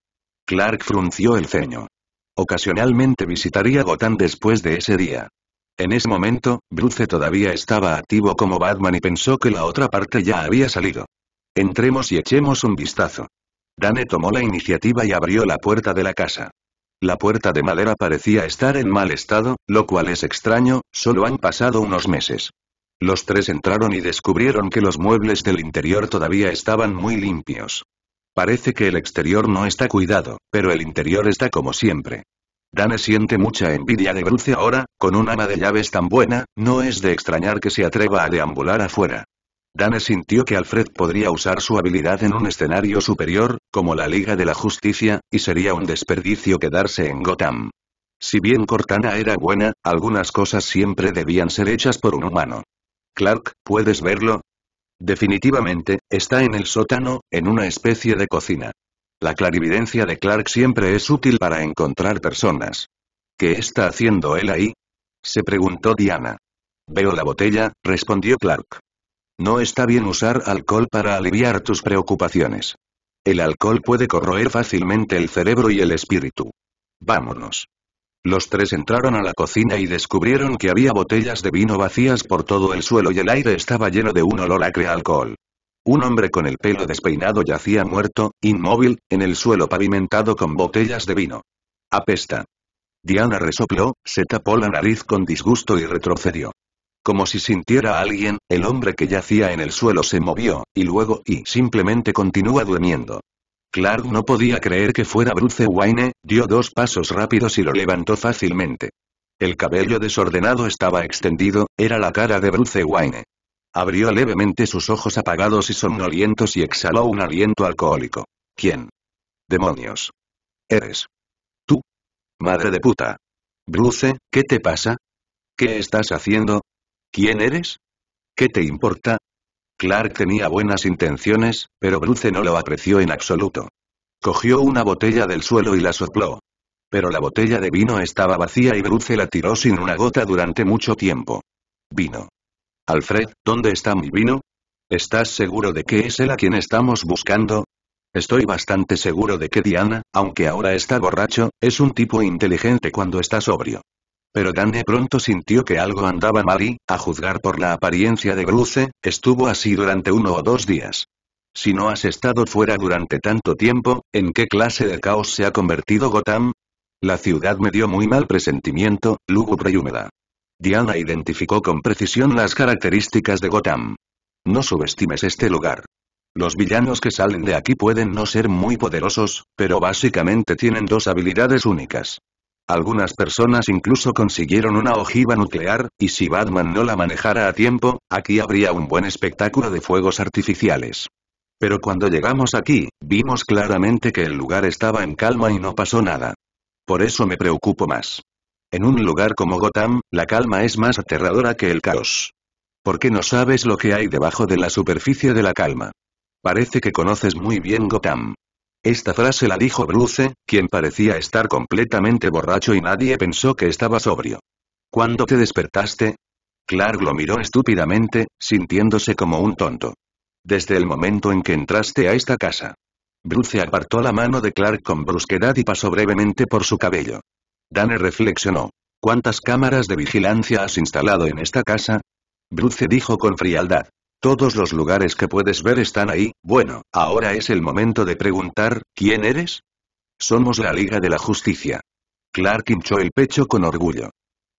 [SPEAKER 1] Clark frunció el ceño. Ocasionalmente visitaría Gotham después de ese día. En ese momento, Bruce todavía estaba activo como Batman y pensó que la otra parte ya había salido. Entremos y echemos un vistazo. Dane tomó la iniciativa y abrió la puerta de la casa. La puerta de madera parecía estar en mal estado, lo cual es extraño, solo han pasado unos meses. Los tres entraron y descubrieron que los muebles del interior todavía estaban muy limpios. Parece que el exterior no está cuidado, pero el interior está como siempre. Dane siente mucha envidia de Bruce ahora, con un ama de llaves tan buena, no es de extrañar que se atreva a deambular afuera. Dane sintió que Alfred podría usar su habilidad en un escenario superior, como la Liga de la Justicia, y sería un desperdicio quedarse en Gotham. Si bien Cortana era buena, algunas cosas siempre debían ser hechas por un humano. Clark, ¿puedes verlo? Definitivamente, está en el sótano, en una especie de cocina. La clarividencia de Clark siempre es útil para encontrar personas. ¿Qué está haciendo él ahí? Se preguntó Diana. Veo la botella, respondió Clark. No está bien usar alcohol para aliviar tus preocupaciones. El alcohol puede corroer fácilmente el cerebro y el espíritu. Vámonos. Los tres entraron a la cocina y descubrieron que había botellas de vino vacías por todo el suelo y el aire estaba lleno de un olor acre alcohol. Un hombre con el pelo despeinado yacía muerto, inmóvil, en el suelo pavimentado con botellas de vino. Apesta. Diana resopló, se tapó la nariz con disgusto y retrocedió. Como si sintiera a alguien, el hombre que yacía en el suelo se movió, y luego y simplemente continúa durmiendo. Clark no podía creer que fuera Bruce Wayne, dio dos pasos rápidos y lo levantó fácilmente. El cabello desordenado estaba extendido, era la cara de Bruce Wayne. Abrió levemente sus ojos apagados y somnolientos y exhaló un aliento alcohólico. ¿Quién? Demonios. Eres. Tú. Madre de puta. Bruce, ¿qué te pasa? ¿Qué estás haciendo? ¿Quién eres? ¿Qué te importa? Clark tenía buenas intenciones, pero Bruce no lo apreció en absoluto. Cogió una botella del suelo y la sopló. Pero la botella de vino estaba vacía y Bruce la tiró sin una gota durante mucho tiempo. Vino. Alfred, ¿dónde está mi vino? ¿Estás seguro de que es él a quien estamos buscando? Estoy bastante seguro de que Diana, aunque ahora está borracho, es un tipo inteligente cuando está sobrio pero tan de pronto sintió que algo andaba mal y, a juzgar por la apariencia de Bruce, estuvo así durante uno o dos días. Si no has estado fuera durante tanto tiempo, ¿en qué clase de caos se ha convertido Gotham? La ciudad me dio muy mal presentimiento, lúgubre y húmeda. Diana identificó con precisión las características de Gotham. No subestimes este lugar. Los villanos que salen de aquí pueden no ser muy poderosos, pero básicamente tienen dos habilidades únicas. Algunas personas incluso consiguieron una ojiva nuclear, y si Batman no la manejara a tiempo, aquí habría un buen espectáculo de fuegos artificiales. Pero cuando llegamos aquí, vimos claramente que el lugar estaba en calma y no pasó nada. Por eso me preocupo más. En un lugar como Gotham, la calma es más aterradora que el caos. Porque no sabes lo que hay debajo de la superficie de la calma. Parece que conoces muy bien Gotham. Esta frase la dijo Bruce, quien parecía estar completamente borracho y nadie pensó que estaba sobrio. ¿Cuándo te despertaste? Clark lo miró estúpidamente, sintiéndose como un tonto. Desde el momento en que entraste a esta casa. Bruce apartó la mano de Clark con brusquedad y pasó brevemente por su cabello. Dane reflexionó. ¿Cuántas cámaras de vigilancia has instalado en esta casa? Bruce dijo con frialdad. Todos los lugares que puedes ver están ahí, bueno, ahora es el momento de preguntar, ¿quién eres? Somos la Liga de la Justicia. Clark hinchó el pecho con orgullo.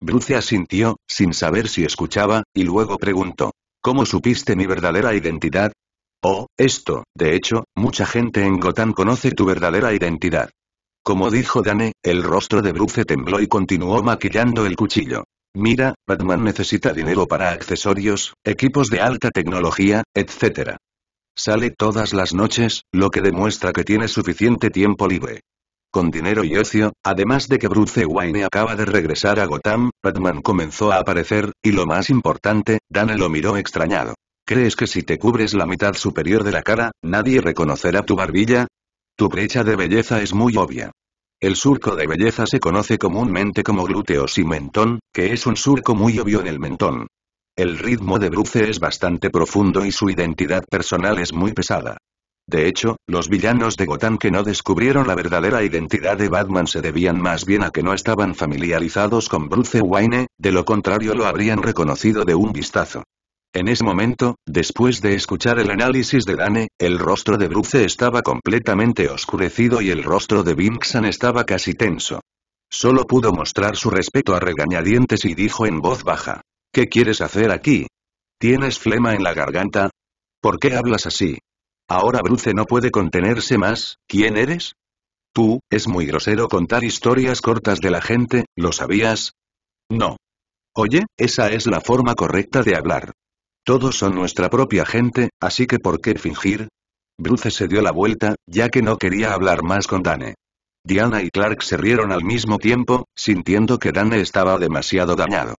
[SPEAKER 1] Bruce asintió, sin saber si escuchaba, y luego preguntó. ¿Cómo supiste mi verdadera identidad? Oh, esto, de hecho, mucha gente en Gotham conoce tu verdadera identidad. Como dijo Dane, el rostro de Bruce tembló y continuó maquillando el cuchillo. Mira, Batman necesita dinero para accesorios, equipos de alta tecnología, etc. Sale todas las noches, lo que demuestra que tiene suficiente tiempo libre. Con dinero y ocio, además de que Bruce Wayne acaba de regresar a Gotham, Batman comenzó a aparecer, y lo más importante, Dana lo miró extrañado. ¿Crees que si te cubres la mitad superior de la cara, nadie reconocerá tu barbilla? Tu brecha de belleza es muy obvia. El surco de belleza se conoce comúnmente como glúteos y mentón, que es un surco muy obvio en el mentón. El ritmo de Bruce es bastante profundo y su identidad personal es muy pesada. De hecho, los villanos de Gotham que no descubrieron la verdadera identidad de Batman se debían más bien a que no estaban familiarizados con Bruce Wayne, de lo contrario lo habrían reconocido de un vistazo. En ese momento, después de escuchar el análisis de Dane, el rostro de Bruce estaba completamente oscurecido y el rostro de Vinksan estaba casi tenso. Solo pudo mostrar su respeto a regañadientes y dijo en voz baja. ¿Qué quieres hacer aquí? ¿Tienes flema en la garganta? ¿Por qué hablas así? Ahora Bruce no puede contenerse más, ¿quién eres? Tú, es muy grosero contar historias cortas de la gente, ¿lo sabías? No. Oye, esa es la forma correcta de hablar. Todos son nuestra propia gente, así que ¿por qué fingir? Bruce se dio la vuelta, ya que no quería hablar más con Dane. Diana y Clark se rieron al mismo tiempo, sintiendo que Dane estaba demasiado dañado.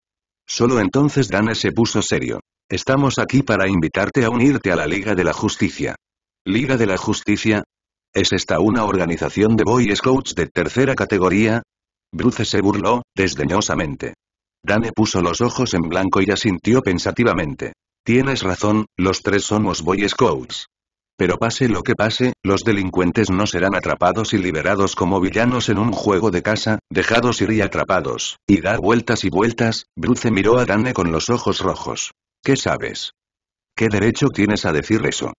[SPEAKER 1] Solo entonces Dane se puso serio. Estamos aquí para invitarte a unirte a la Liga de la Justicia. ¿Liga de la Justicia? ¿Es esta una organización de Boy Scouts de tercera categoría? Bruce se burló, desdeñosamente. Dane puso los ojos en blanco y asintió pensativamente. Tienes razón, los tres somos Boy Scouts. Pero pase lo que pase, los delincuentes no serán atrapados y liberados como villanos en un juego de casa, dejados ir y atrapados, y dar vueltas y vueltas, Bruce miró a Dane con los ojos rojos. ¿Qué sabes? ¿Qué derecho tienes a decir eso?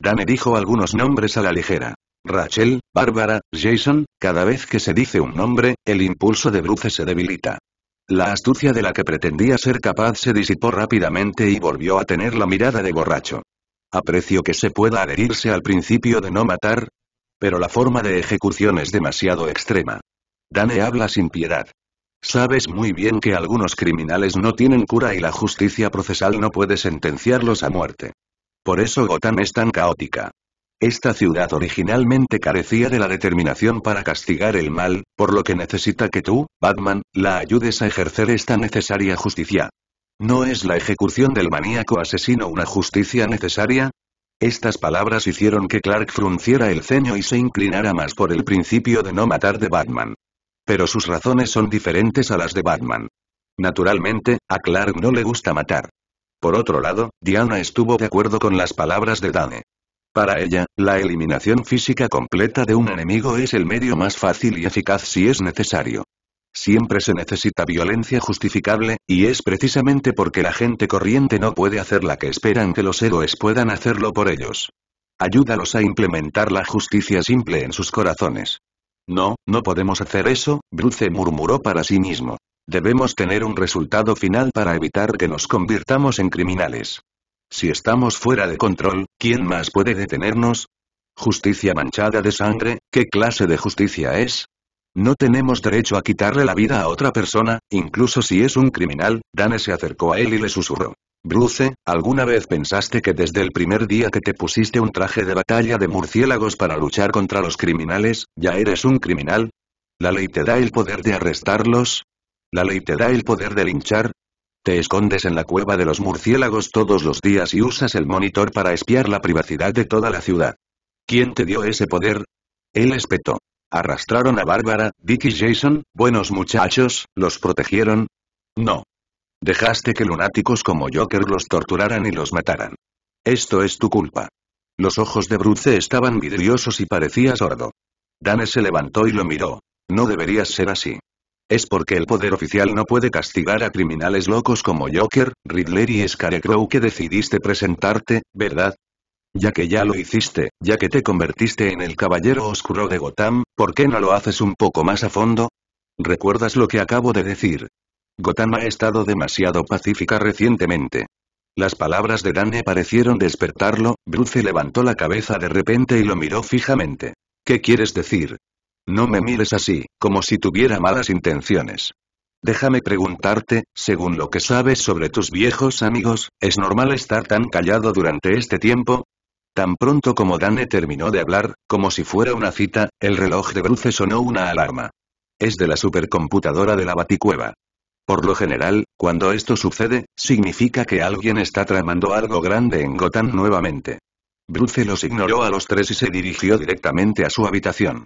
[SPEAKER 1] Dane dijo algunos nombres a la ligera. Rachel, Bárbara, Jason, cada vez que se dice un nombre, el impulso de Bruce se debilita. La astucia de la que pretendía ser capaz se disipó rápidamente y volvió a tener la mirada de borracho. Aprecio que se pueda adherirse al principio de no matar, pero la forma de ejecución es demasiado extrema. Dane habla sin piedad. Sabes muy bien que algunos criminales no tienen cura y la justicia procesal no puede sentenciarlos a muerte. Por eso Gotham es tan caótica. Esta ciudad originalmente carecía de la determinación para castigar el mal, por lo que necesita que tú, Batman, la ayudes a ejercer esta necesaria justicia. ¿No es la ejecución del maníaco asesino una justicia necesaria? Estas palabras hicieron que Clark frunciera el ceño y se inclinara más por el principio de no matar de Batman. Pero sus razones son diferentes a las de Batman. Naturalmente, a Clark no le gusta matar. Por otro lado, Diana estuvo de acuerdo con las palabras de Dane. Para ella, la eliminación física completa de un enemigo es el medio más fácil y eficaz si es necesario. Siempre se necesita violencia justificable, y es precisamente porque la gente corriente no puede hacerla que esperan que los héroes puedan hacerlo por ellos. Ayúdalos a implementar la justicia simple en sus corazones. No, no podemos hacer eso, Bruce murmuró para sí mismo. Debemos tener un resultado final para evitar que nos convirtamos en criminales. Si estamos fuera de control, ¿quién más puede detenernos? Justicia manchada de sangre, ¿qué clase de justicia es? No tenemos derecho a quitarle la vida a otra persona, incluso si es un criminal, Dane se acercó a él y le susurró. Bruce, ¿alguna vez pensaste que desde el primer día que te pusiste un traje de batalla de murciélagos para luchar contra los criminales, ya eres un criminal? ¿La ley te da el poder de arrestarlos? ¿La ley te da el poder de linchar? Te escondes en la cueva de los murciélagos todos los días y usas el monitor para espiar la privacidad de toda la ciudad. ¿Quién te dio ese poder? Él espetó. Arrastraron a Bárbara, Dick y Jason, buenos muchachos, los protegieron. No. Dejaste que lunáticos como Joker los torturaran y los mataran. Esto es tu culpa. Los ojos de Bruce estaban vidriosos y parecía sordo. Danes se levantó y lo miró. No deberías ser así. Es porque el poder oficial no puede castigar a criminales locos como Joker, Riddler y Scarecrow que decidiste presentarte, ¿verdad? Ya que ya lo hiciste, ya que te convertiste en el caballero oscuro de Gotham, ¿por qué no lo haces un poco más a fondo? ¿Recuerdas lo que acabo de decir? Gotham ha estado demasiado pacífica recientemente. Las palabras de Dane parecieron despertarlo, Bruce levantó la cabeza de repente y lo miró fijamente. ¿Qué quieres decir? No me mires así, como si tuviera malas intenciones. Déjame preguntarte, según lo que sabes sobre tus viejos amigos, ¿es normal estar tan callado durante este tiempo? Tan pronto como Dane terminó de hablar, como si fuera una cita, el reloj de Bruce sonó una alarma. Es de la supercomputadora de la Baticueva. Por lo general, cuando esto sucede, significa que alguien está tramando algo grande en Gotham nuevamente. Bruce los ignoró a los tres y se dirigió directamente a su habitación.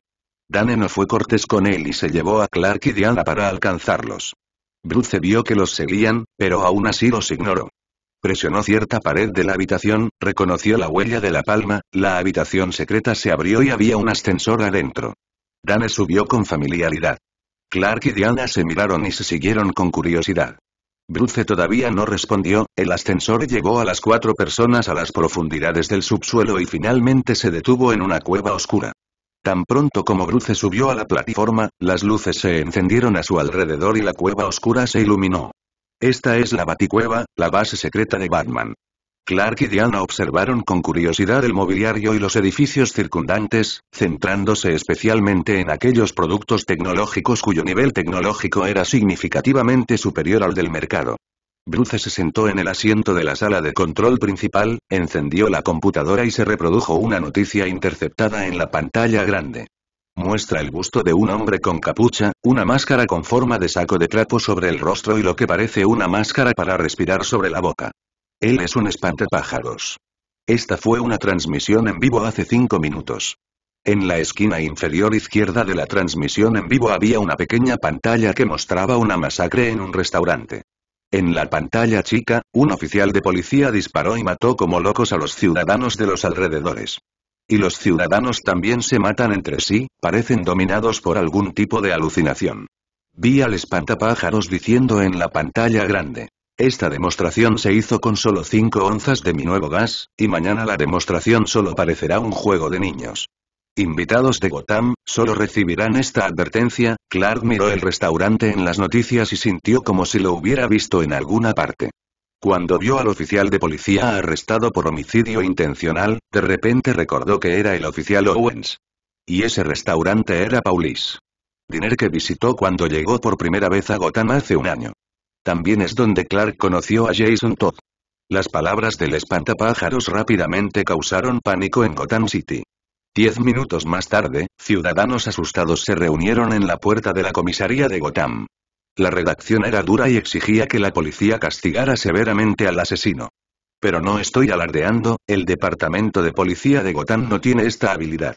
[SPEAKER 1] Dane no fue cortés con él y se llevó a Clark y Diana para alcanzarlos. Bruce vio que los seguían, pero aún así los ignoró. Presionó cierta pared de la habitación, reconoció la huella de la palma, la habitación secreta se abrió y había un ascensor adentro. Dane subió con familiaridad. Clark y Diana se miraron y se siguieron con curiosidad. Bruce todavía no respondió, el ascensor llevó a las cuatro personas a las profundidades del subsuelo y finalmente se detuvo en una cueva oscura. Tan pronto como Bruce subió a la plataforma, las luces se encendieron a su alrededor y la cueva oscura se iluminó. Esta es la Baticueva, la base secreta de Batman. Clark y Diana observaron con curiosidad el mobiliario y los edificios circundantes, centrándose especialmente en aquellos productos tecnológicos cuyo nivel tecnológico era significativamente superior al del mercado. Bruce se sentó en el asiento de la sala de control principal, encendió la computadora y se reprodujo una noticia interceptada en la pantalla grande. Muestra el busto de un hombre con capucha, una máscara con forma de saco de trapo sobre el rostro y lo que parece una máscara para respirar sobre la boca. Él es un espantapájaros. Esta fue una transmisión en vivo hace cinco minutos. En la esquina inferior izquierda de la transmisión en vivo había una pequeña pantalla que mostraba una masacre en un restaurante. En la pantalla chica, un oficial de policía disparó y mató como locos a los ciudadanos de los alrededores. Y los ciudadanos también se matan entre sí, parecen dominados por algún tipo de alucinación. Vi al espantapájaros diciendo en la pantalla grande. Esta demostración se hizo con solo 5 onzas de mi nuevo gas, y mañana la demostración solo parecerá un juego de niños. Invitados de Gotham, solo recibirán esta advertencia, Clark miró el restaurante en las noticias y sintió como si lo hubiera visto en alguna parte. Cuando vio al oficial de policía arrestado por homicidio intencional, de repente recordó que era el oficial Owens. Y ese restaurante era Paulis. Diner que visitó cuando llegó por primera vez a Gotham hace un año. También es donde Clark conoció a Jason Todd. Las palabras del espantapájaros rápidamente causaron pánico en Gotham City. Diez minutos más tarde, ciudadanos asustados se reunieron en la puerta de la comisaría de Gotham. La redacción era dura y exigía que la policía castigara severamente al asesino. Pero no estoy alardeando, el departamento de policía de Gotham no tiene esta habilidad.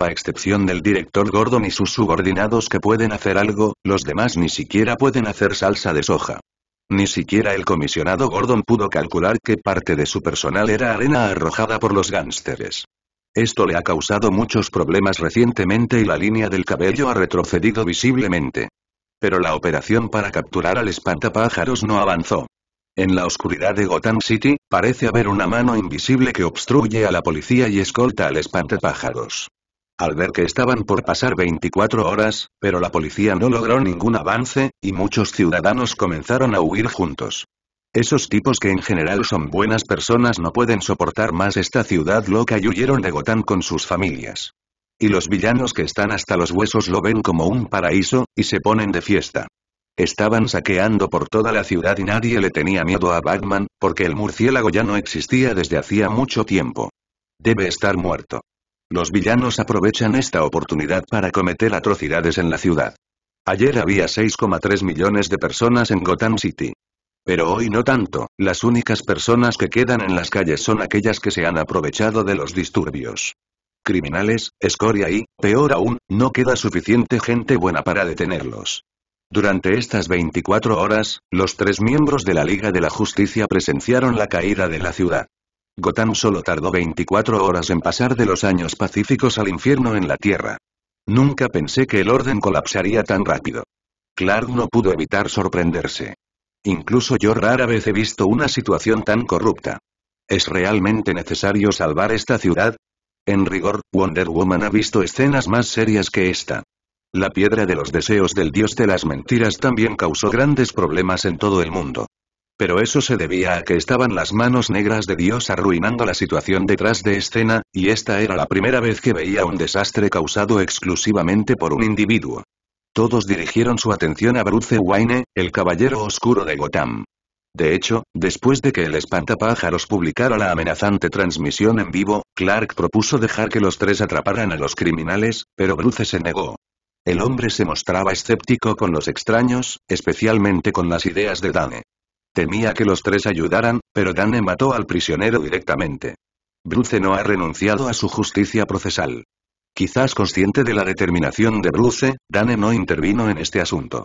[SPEAKER 1] A excepción del director Gordon y sus subordinados que pueden hacer algo, los demás ni siquiera pueden hacer salsa de soja. Ni siquiera el comisionado Gordon pudo calcular qué parte de su personal era arena arrojada por los gánsteres. Esto le ha causado muchos problemas recientemente y la línea del cabello ha retrocedido visiblemente. Pero la operación para capturar al espantapájaros no avanzó. En la oscuridad de Gotham City, parece haber una mano invisible que obstruye a la policía y escolta al espantapájaros. Al ver que estaban por pasar 24 horas, pero la policía no logró ningún avance, y muchos ciudadanos comenzaron a huir juntos. Esos tipos que en general son buenas personas no pueden soportar más esta ciudad loca y huyeron de Gotham con sus familias. Y los villanos que están hasta los huesos lo ven como un paraíso, y se ponen de fiesta. Estaban saqueando por toda la ciudad y nadie le tenía miedo a Batman, porque el murciélago ya no existía desde hacía mucho tiempo. Debe estar muerto. Los villanos aprovechan esta oportunidad para cometer atrocidades en la ciudad. Ayer había 6,3 millones de personas en Gotham City. Pero hoy no tanto, las únicas personas que quedan en las calles son aquellas que se han aprovechado de los disturbios. Criminales, escoria y, peor aún, no queda suficiente gente buena para detenerlos. Durante estas 24 horas, los tres miembros de la Liga de la Justicia presenciaron la caída de la ciudad. Gotham solo tardó 24 horas en pasar de los años pacíficos al infierno en la Tierra. Nunca pensé que el orden colapsaría tan rápido. Clark no pudo evitar sorprenderse. Incluso yo rara vez he visto una situación tan corrupta. ¿Es realmente necesario salvar esta ciudad? En rigor, Wonder Woman ha visto escenas más serias que esta. La piedra de los deseos del dios de las mentiras también causó grandes problemas en todo el mundo. Pero eso se debía a que estaban las manos negras de Dios arruinando la situación detrás de escena, y esta era la primera vez que veía un desastre causado exclusivamente por un individuo. Todos dirigieron su atención a Bruce Wayne, el caballero oscuro de Gotham. De hecho, después de que el espantapájaros publicara la amenazante transmisión en vivo, Clark propuso dejar que los tres atraparan a los criminales, pero Bruce se negó. El hombre se mostraba escéptico con los extraños, especialmente con las ideas de Dane. Temía que los tres ayudaran, pero Dane mató al prisionero directamente. Bruce no ha renunciado a su justicia procesal. Quizás consciente de la determinación de Bruce, Dane no intervino en este asunto.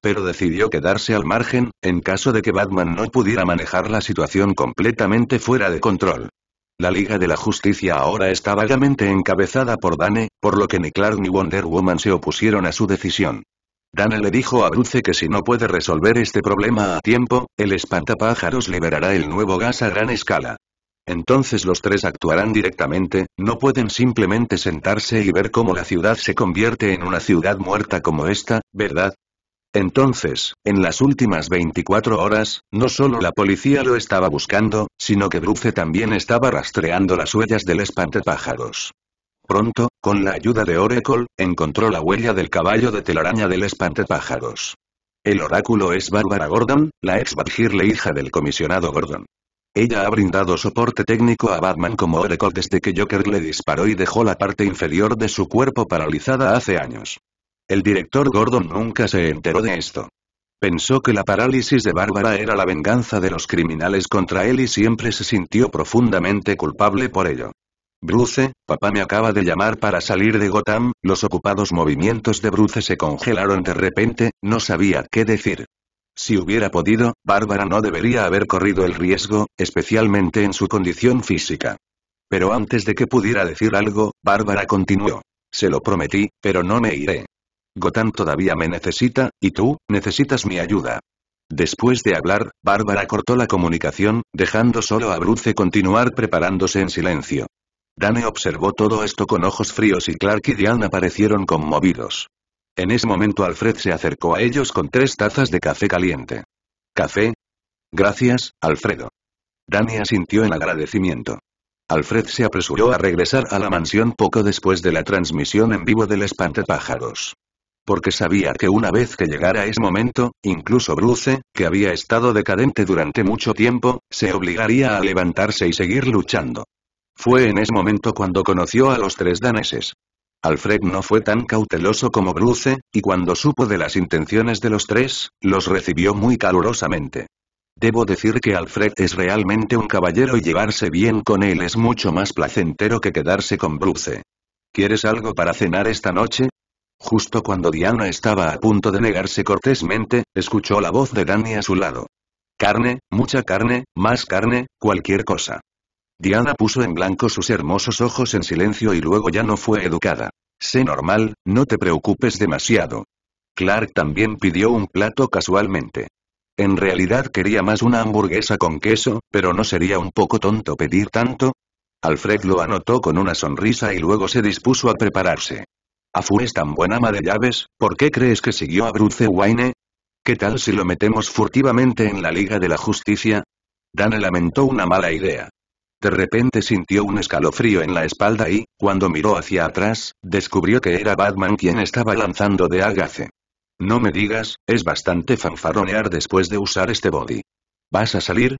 [SPEAKER 1] Pero decidió quedarse al margen, en caso de que Batman no pudiera manejar la situación completamente fuera de control. La Liga de la Justicia ahora está vagamente encabezada por Dane, por lo que ni Clark ni Wonder Woman se opusieron a su decisión. Dane le dijo a Bruce que si no puede resolver este problema a tiempo, el espantapájaros liberará el nuevo gas a gran escala. Entonces los tres actuarán directamente, no pueden simplemente sentarse y ver cómo la ciudad se convierte en una ciudad muerta como esta, ¿verdad? Entonces, en las últimas 24 horas, no solo la policía lo estaba buscando, sino que Bruce también estaba rastreando las huellas del espantapájaros. Pronto, con la ayuda de Oracle, encontró la huella del caballo de telaraña del espantapájaros. El oráculo es Barbara Gordon, la ex Badgirle hija del comisionado Gordon. Ella ha brindado soporte técnico a Batman como Oracle desde que Joker le disparó y dejó la parte inferior de su cuerpo paralizada hace años. El director Gordon nunca se enteró de esto. Pensó que la parálisis de Bárbara era la venganza de los criminales contra él y siempre se sintió profundamente culpable por ello. Bruce, papá me acaba de llamar para salir de Gotham, los ocupados movimientos de Bruce se congelaron de repente, no sabía qué decir. Si hubiera podido, Bárbara no debería haber corrido el riesgo, especialmente en su condición física. Pero antes de que pudiera decir algo, Bárbara continuó. Se lo prometí, pero no me iré. Gotan todavía me necesita, y tú, necesitas mi ayuda. Después de hablar, Bárbara cortó la comunicación, dejando solo a Bruce continuar preparándose en silencio. Dane observó todo esto con ojos fríos y Clark y Diane aparecieron conmovidos. En ese momento Alfred se acercó a ellos con tres tazas de café caliente. ¿Café? Gracias, Alfredo. Dania sintió en agradecimiento. Alfred se apresuró a regresar a la mansión poco después de la transmisión en vivo del espantapájaros. Porque sabía que una vez que llegara ese momento, incluso Bruce, que había estado decadente durante mucho tiempo, se obligaría a levantarse y seguir luchando. Fue en ese momento cuando conoció a los tres daneses. Alfred no fue tan cauteloso como Bruce, y cuando supo de las intenciones de los tres, los recibió muy calurosamente. Debo decir que Alfred es realmente un caballero y llevarse bien con él es mucho más placentero que quedarse con Bruce. ¿Quieres algo para cenar esta noche? Justo cuando Diana estaba a punto de negarse cortésmente, escuchó la voz de Danny a su lado. Carne, mucha carne, más carne, cualquier cosa. Diana puso en blanco sus hermosos ojos en silencio y luego ya no fue educada. Sé normal, no te preocupes demasiado. Clark también pidió un plato casualmente. En realidad quería más una hamburguesa con queso, pero ¿no sería un poco tonto pedir tanto? Alfred lo anotó con una sonrisa y luego se dispuso a prepararse. Afu ah, es tan buena ama de llaves, ¿por qué crees que siguió a Bruce Wayne? ¿Qué tal si lo metemos furtivamente en la Liga de la Justicia? Dana lamentó una mala idea. De repente sintió un escalofrío en la espalda y, cuando miró hacia atrás, descubrió que era Batman quien estaba lanzando de Agace. No me digas, es bastante fanfaronear después de usar este body. ¿Vas a salir?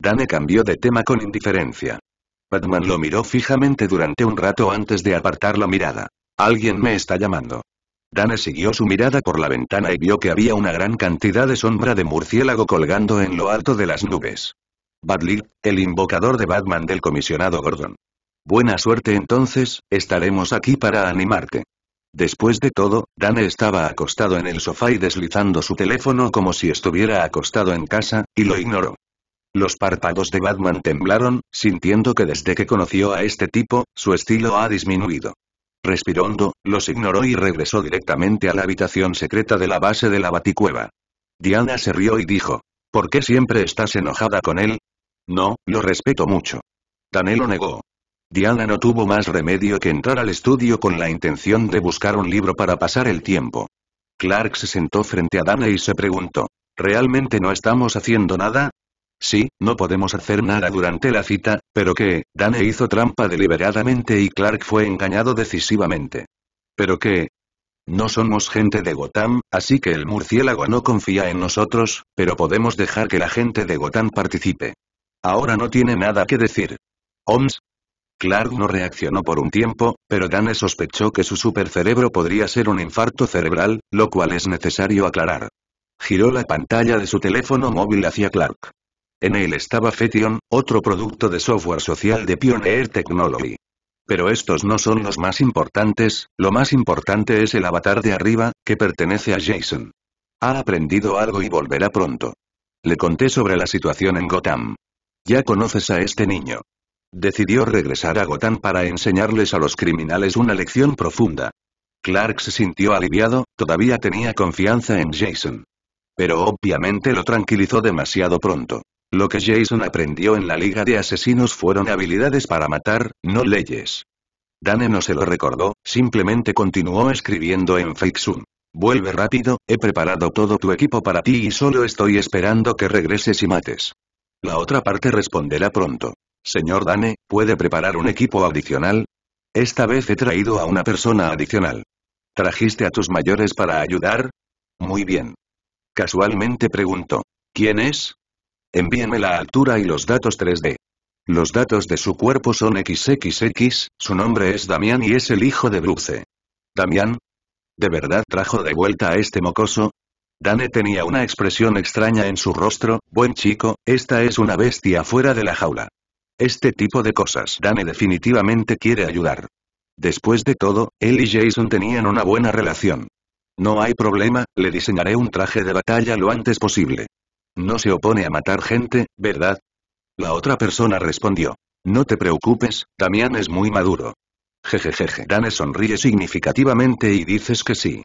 [SPEAKER 1] Dane cambió de tema con indiferencia. Batman lo miró fijamente durante un rato antes de apartar la mirada. Alguien me está llamando. Dane siguió su mirada por la ventana y vio que había una gran cantidad de sombra de murciélago colgando en lo alto de las nubes. Batgirl, el invocador de Batman del comisionado Gordon. Buena suerte entonces, estaremos aquí para animarte. Después de todo, Dan estaba acostado en el sofá y deslizando su teléfono como si estuviera acostado en casa, y lo ignoró. Los párpados de Batman temblaron, sintiendo que desde que conoció a este tipo, su estilo ha disminuido. Respiró los ignoró y regresó directamente a la habitación secreta de la base de la baticueva. Diana se rió y dijo, ¿por qué siempre estás enojada con él? No, lo respeto mucho. Dane lo negó. Diana no tuvo más remedio que entrar al estudio con la intención de buscar un libro para pasar el tiempo. Clark se sentó frente a Dane y se preguntó, ¿realmente no estamos haciendo nada? Sí, no podemos hacer nada durante la cita, pero que, Dane hizo trampa deliberadamente y Clark fue engañado decisivamente. Pero que, no somos gente de Gotham, así que el murciélago no confía en nosotros, pero podemos dejar que la gente de Gotham participe. Ahora no tiene nada que decir. Oms. Clark no reaccionó por un tiempo, pero Dane sospechó que su supercerebro podría ser un infarto cerebral, lo cual es necesario aclarar. Giró la pantalla de su teléfono móvil hacia Clark. En él estaba Fetion, otro producto de software social de Pioneer Technology. Pero estos no son los más importantes, lo más importante es el avatar de arriba, que pertenece a Jason. Ha aprendido algo y volverá pronto. Le conté sobre la situación en Gotham. Ya conoces a este niño. Decidió regresar a Gotham para enseñarles a los criminales una lección profunda. Clark se sintió aliviado, todavía tenía confianza en Jason. Pero obviamente lo tranquilizó demasiado pronto. Lo que Jason aprendió en la Liga de Asesinos fueron habilidades para matar, no leyes. Dane no se lo recordó, simplemente continuó escribiendo en Fixum. Vuelve rápido, he preparado todo tu equipo para ti y solo estoy esperando que regreses y mates. La otra parte responderá pronto. Señor Dane, ¿puede preparar un equipo adicional? Esta vez he traído a una persona adicional. ¿Trajiste a tus mayores para ayudar? Muy bien. Casualmente pregunto. ¿Quién es? Envíeme la altura y los datos 3D. Los datos de su cuerpo son XXX, su nombre es Damián y es el hijo de Bruce. ¿Damián? ¿De verdad trajo de vuelta a este mocoso? Dane tenía una expresión extraña en su rostro, buen chico, esta es una bestia fuera de la jaula. Este tipo de cosas Dane definitivamente quiere ayudar. Después de todo, él y Jason tenían una buena relación. No hay problema, le diseñaré un traje de batalla lo antes posible. No se opone a matar gente, ¿verdad? La otra persona respondió. No te preocupes, Damián es muy maduro. Jejejeje. Dane sonríe significativamente y dices que sí.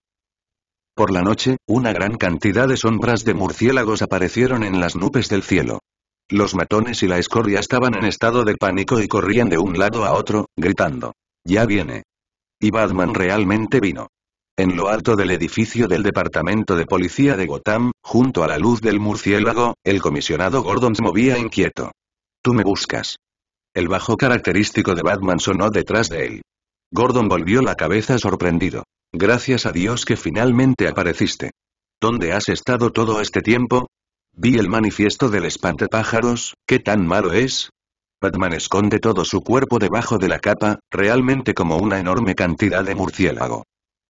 [SPEAKER 1] Por la noche, una gran cantidad de sombras de murciélagos aparecieron en las nubes del cielo. Los matones y la escoria estaban en estado de pánico y corrían de un lado a otro, gritando. Ya viene. Y Batman realmente vino. En lo alto del edificio del Departamento de Policía de Gotham, junto a la luz del murciélago, el comisionado Gordon se movía inquieto. Tú me buscas. El bajo característico de Batman sonó detrás de él. Gordon volvió la cabeza sorprendido. Gracias a Dios que finalmente apareciste. ¿Dónde has estado todo este tiempo? Vi el manifiesto del espantapájaros, ¿qué tan malo es? Batman esconde todo su cuerpo debajo de la capa, realmente como una enorme cantidad de murciélago.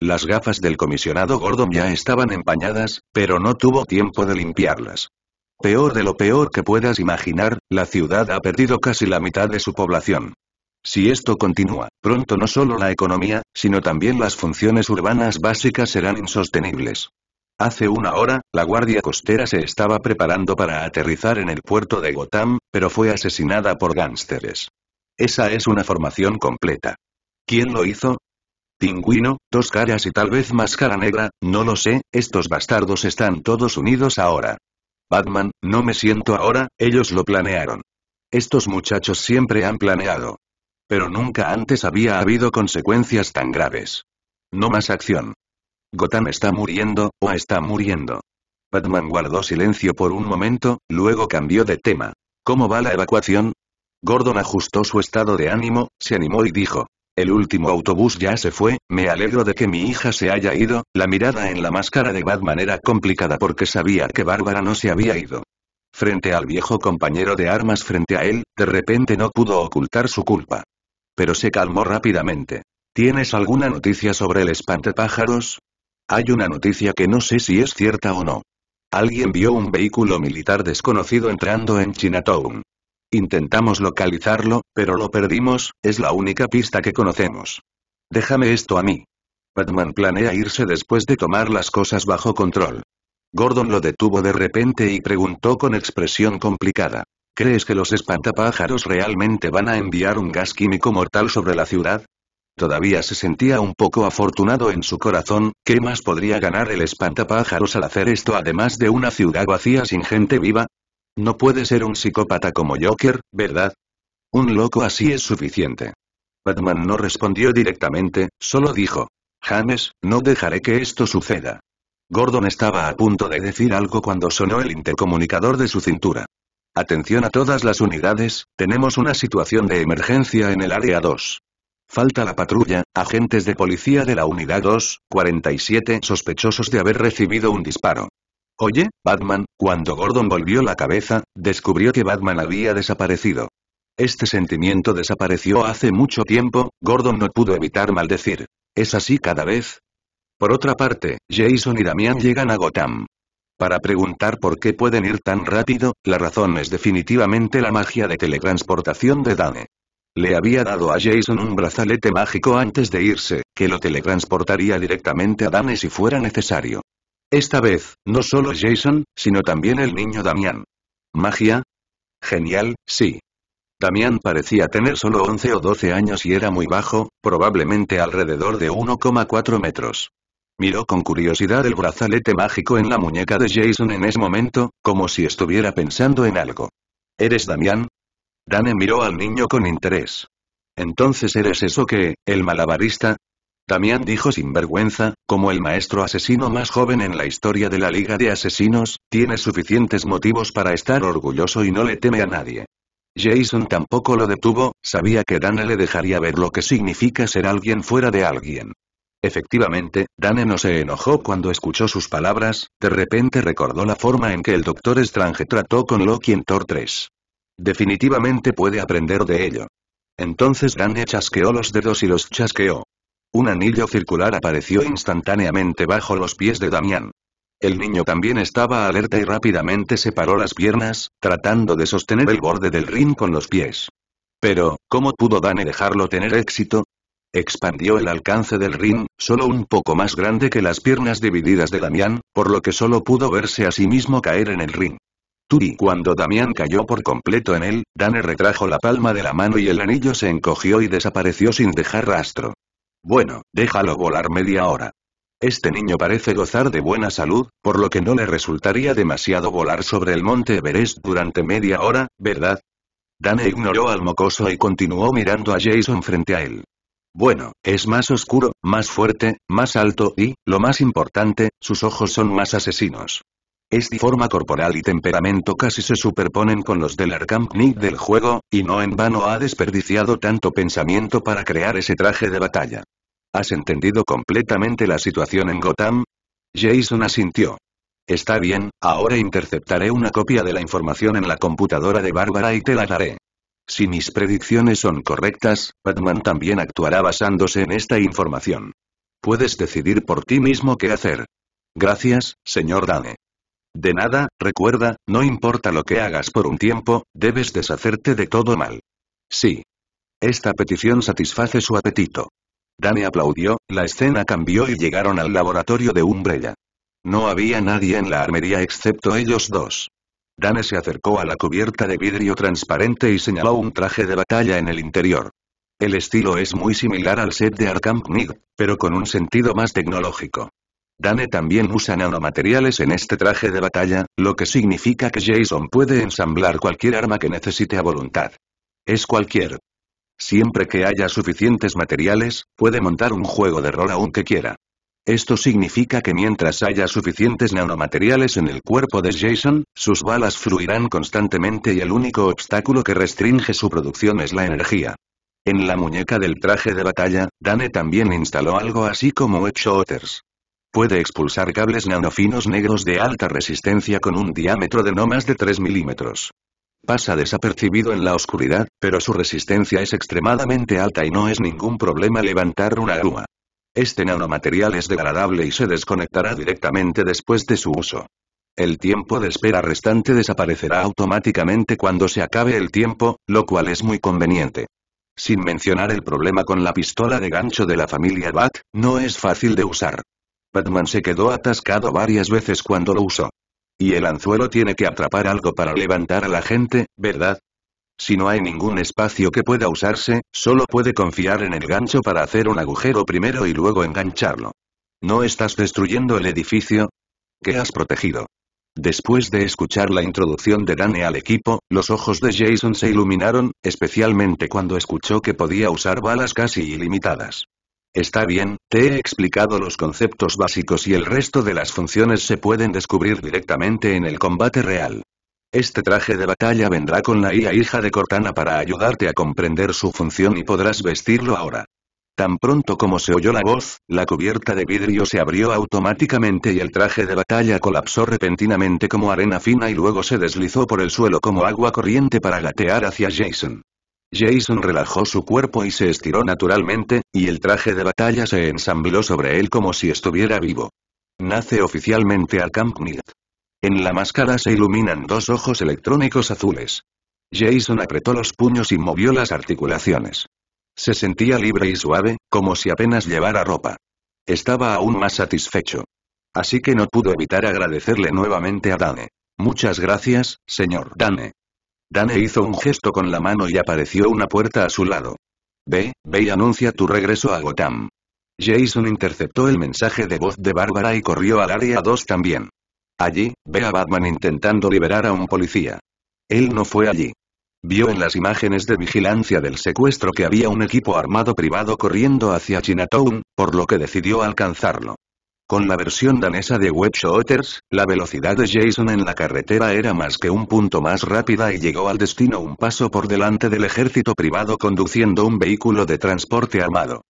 [SPEAKER 1] Las gafas del comisionado Gordon ya estaban empañadas, pero no tuvo tiempo de limpiarlas. Peor de lo peor que puedas imaginar, la ciudad ha perdido casi la mitad de su población. Si esto continúa, pronto no solo la economía, sino también las funciones urbanas básicas serán insostenibles. Hace una hora, la Guardia Costera se estaba preparando para aterrizar en el puerto de Gotham, pero fue asesinada por gánsteres. Esa es una formación completa. ¿Quién lo hizo? Pingüino, dos caras y tal vez máscara negra, no lo sé, estos bastardos están todos unidos ahora. Batman, no me siento ahora, ellos lo planearon. Estos muchachos siempre han planeado. Pero nunca antes había habido consecuencias tan graves. No más acción. Gotham está muriendo, o está muriendo. Batman guardó silencio por un momento, luego cambió de tema. ¿Cómo va la evacuación? Gordon ajustó su estado de ánimo, se animó y dijo. El último autobús ya se fue, me alegro de que mi hija se haya ido, la mirada en la máscara de Batman era complicada porque sabía que Bárbara no se había ido. Frente al viejo compañero de armas frente a él, de repente no pudo ocultar su culpa. Pero se calmó rápidamente. ¿Tienes alguna noticia sobre el espantapájaros? Hay una noticia que no sé si es cierta o no. Alguien vio un vehículo militar desconocido entrando en Chinatown. Intentamos localizarlo, pero lo perdimos, es la única pista que conocemos. Déjame esto a mí. Batman planea irse después de tomar las cosas bajo control. Gordon lo detuvo de repente y preguntó con expresión complicada. ¿Crees que los espantapájaros realmente van a enviar un gas químico mortal sobre la ciudad? Todavía se sentía un poco afortunado en su corazón, ¿qué más podría ganar el espantapájaros al hacer esto además de una ciudad vacía sin gente viva? No puede ser un psicópata como Joker, ¿verdad? Un loco así es suficiente. Batman no respondió directamente, solo dijo. James, no dejaré que esto suceda. Gordon estaba a punto de decir algo cuando sonó el intercomunicador de su cintura. Atención a todas las unidades, tenemos una situación de emergencia en el área 2. Falta la patrulla, agentes de policía de la unidad 2, 47 sospechosos de haber recibido un disparo. Oye, Batman, cuando Gordon volvió la cabeza, descubrió que Batman había desaparecido. Este sentimiento desapareció hace mucho tiempo, Gordon no pudo evitar maldecir. ¿Es así cada vez? Por otra parte, Jason y Damian llegan a Gotham. Para preguntar por qué pueden ir tan rápido, la razón es definitivamente la magia de teletransportación de Dane. Le había dado a Jason un brazalete mágico antes de irse, que lo teletransportaría directamente a Dane si fuera necesario. Esta vez, no solo Jason, sino también el niño Damián. ¿Magia? Genial, sí. Damián parecía tener solo 11 o 12 años y era muy bajo, probablemente alrededor de 1,4 metros. Miró con curiosidad el brazalete mágico en la muñeca de Jason en ese momento, como si estuviera pensando en algo. ¿Eres Damián? Dane miró al niño con interés. ¿Entonces eres eso que, el malabarista? Damián dijo sin vergüenza, como el maestro asesino más joven en la historia de la Liga de Asesinos, tiene suficientes motivos para estar orgulloso y no le teme a nadie. Jason tampoco lo detuvo, sabía que Dane le dejaría ver lo que significa ser alguien fuera de alguien. Efectivamente, Dane no se enojó cuando escuchó sus palabras, de repente recordó la forma en que el Doctor Strange trató con Loki en Thor 3. Definitivamente puede aprender de ello. Entonces Dane chasqueó los dedos y los chasqueó. Un anillo circular apareció instantáneamente bajo los pies de Damián. El niño también estaba alerta y rápidamente separó las piernas, tratando de sostener el borde del ring con los pies. Pero, ¿cómo pudo Dane dejarlo tener éxito? expandió el alcance del ring, solo un poco más grande que las piernas divididas de Damián, por lo que solo pudo verse a sí mismo caer en el ring. Turi cuando Damián cayó por completo en él, Dane retrajo la palma de la mano y el anillo se encogió y desapareció sin dejar rastro. Bueno, déjalo volar media hora. Este niño parece gozar de buena salud, por lo que no le resultaría demasiado volar sobre el monte Everest durante media hora, ¿verdad? Dane ignoró al mocoso y continuó mirando a Jason frente a él. Bueno, es más oscuro, más fuerte, más alto y, lo más importante, sus ojos son más asesinos. de forma corporal y temperamento casi se superponen con los del Arkham Knight del juego, y no en vano ha desperdiciado tanto pensamiento para crear ese traje de batalla. ¿Has entendido completamente la situación en Gotham? Jason asintió. Está bien, ahora interceptaré una copia de la información en la computadora de Bárbara y te la daré. Si mis predicciones son correctas, Batman también actuará basándose en esta información. Puedes decidir por ti mismo qué hacer. Gracias, señor Dane. De nada, recuerda, no importa lo que hagas por un tiempo, debes deshacerte de todo mal. Sí. Esta petición satisface su apetito. Dane aplaudió, la escena cambió y llegaron al laboratorio de Umbrella. No había nadie en la armería excepto ellos dos. Dane se acercó a la cubierta de vidrio transparente y señaló un traje de batalla en el interior. El estilo es muy similar al set de Arkham Knight, pero con un sentido más tecnológico. Dane también usa nanomateriales en este traje de batalla, lo que significa que Jason puede ensamblar cualquier arma que necesite a voluntad. Es cualquier. Siempre que haya suficientes materiales, puede montar un juego de rol aunque quiera. Esto significa que mientras haya suficientes nanomateriales en el cuerpo de Jason, sus balas fluirán constantemente y el único obstáculo que restringe su producción es la energía. En la muñeca del traje de batalla, Dane también instaló algo así como otters. Puede expulsar cables nanofinos negros de alta resistencia con un diámetro de no más de 3 milímetros. Pasa desapercibido en la oscuridad, pero su resistencia es extremadamente alta y no es ningún problema levantar una grúa. Este nanomaterial es degradable y se desconectará directamente después de su uso. El tiempo de espera restante desaparecerá automáticamente cuando se acabe el tiempo, lo cual es muy conveniente. Sin mencionar el problema con la pistola de gancho de la familia Bat, no es fácil de usar. Batman se quedó atascado varias veces cuando lo usó. Y el anzuelo tiene que atrapar algo para levantar a la gente, ¿verdad? Si no hay ningún espacio que pueda usarse, solo puede confiar en el gancho para hacer un agujero primero y luego engancharlo. ¿No estás destruyendo el edificio? ¿Qué has protegido? Después de escuchar la introducción de Dane al equipo, los ojos de Jason se iluminaron, especialmente cuando escuchó que podía usar balas casi ilimitadas. Está bien, te he explicado los conceptos básicos y el resto de las funciones se pueden descubrir directamente en el combate real. Este traje de batalla vendrá con la IA hija de Cortana para ayudarte a comprender su función y podrás vestirlo ahora. Tan pronto como se oyó la voz, la cubierta de vidrio se abrió automáticamente y el traje de batalla colapsó repentinamente como arena fina y luego se deslizó por el suelo como agua corriente para gatear hacia Jason. Jason relajó su cuerpo y se estiró naturalmente, y el traje de batalla se ensambló sobre él como si estuviera vivo. Nace oficialmente al Camp en la máscara se iluminan dos ojos electrónicos azules. Jason apretó los puños y movió las articulaciones. Se sentía libre y suave, como si apenas llevara ropa. Estaba aún más satisfecho. Así que no pudo evitar agradecerle nuevamente a Dane. Muchas gracias, señor Dane. Dane hizo un gesto con la mano y apareció una puerta a su lado. Ve, ve y anuncia tu regreso a Gotham. Jason interceptó el mensaje de voz de Bárbara y corrió al área 2 también. Allí, ve a Batman intentando liberar a un policía. Él no fue allí. Vio en las imágenes de vigilancia del secuestro que había un equipo armado privado corriendo hacia Chinatown, por lo que decidió alcanzarlo. Con la versión danesa de Web Shooters, la velocidad de Jason en la carretera era más que un punto más rápida y llegó al destino un paso por delante del ejército privado conduciendo un vehículo de transporte armado.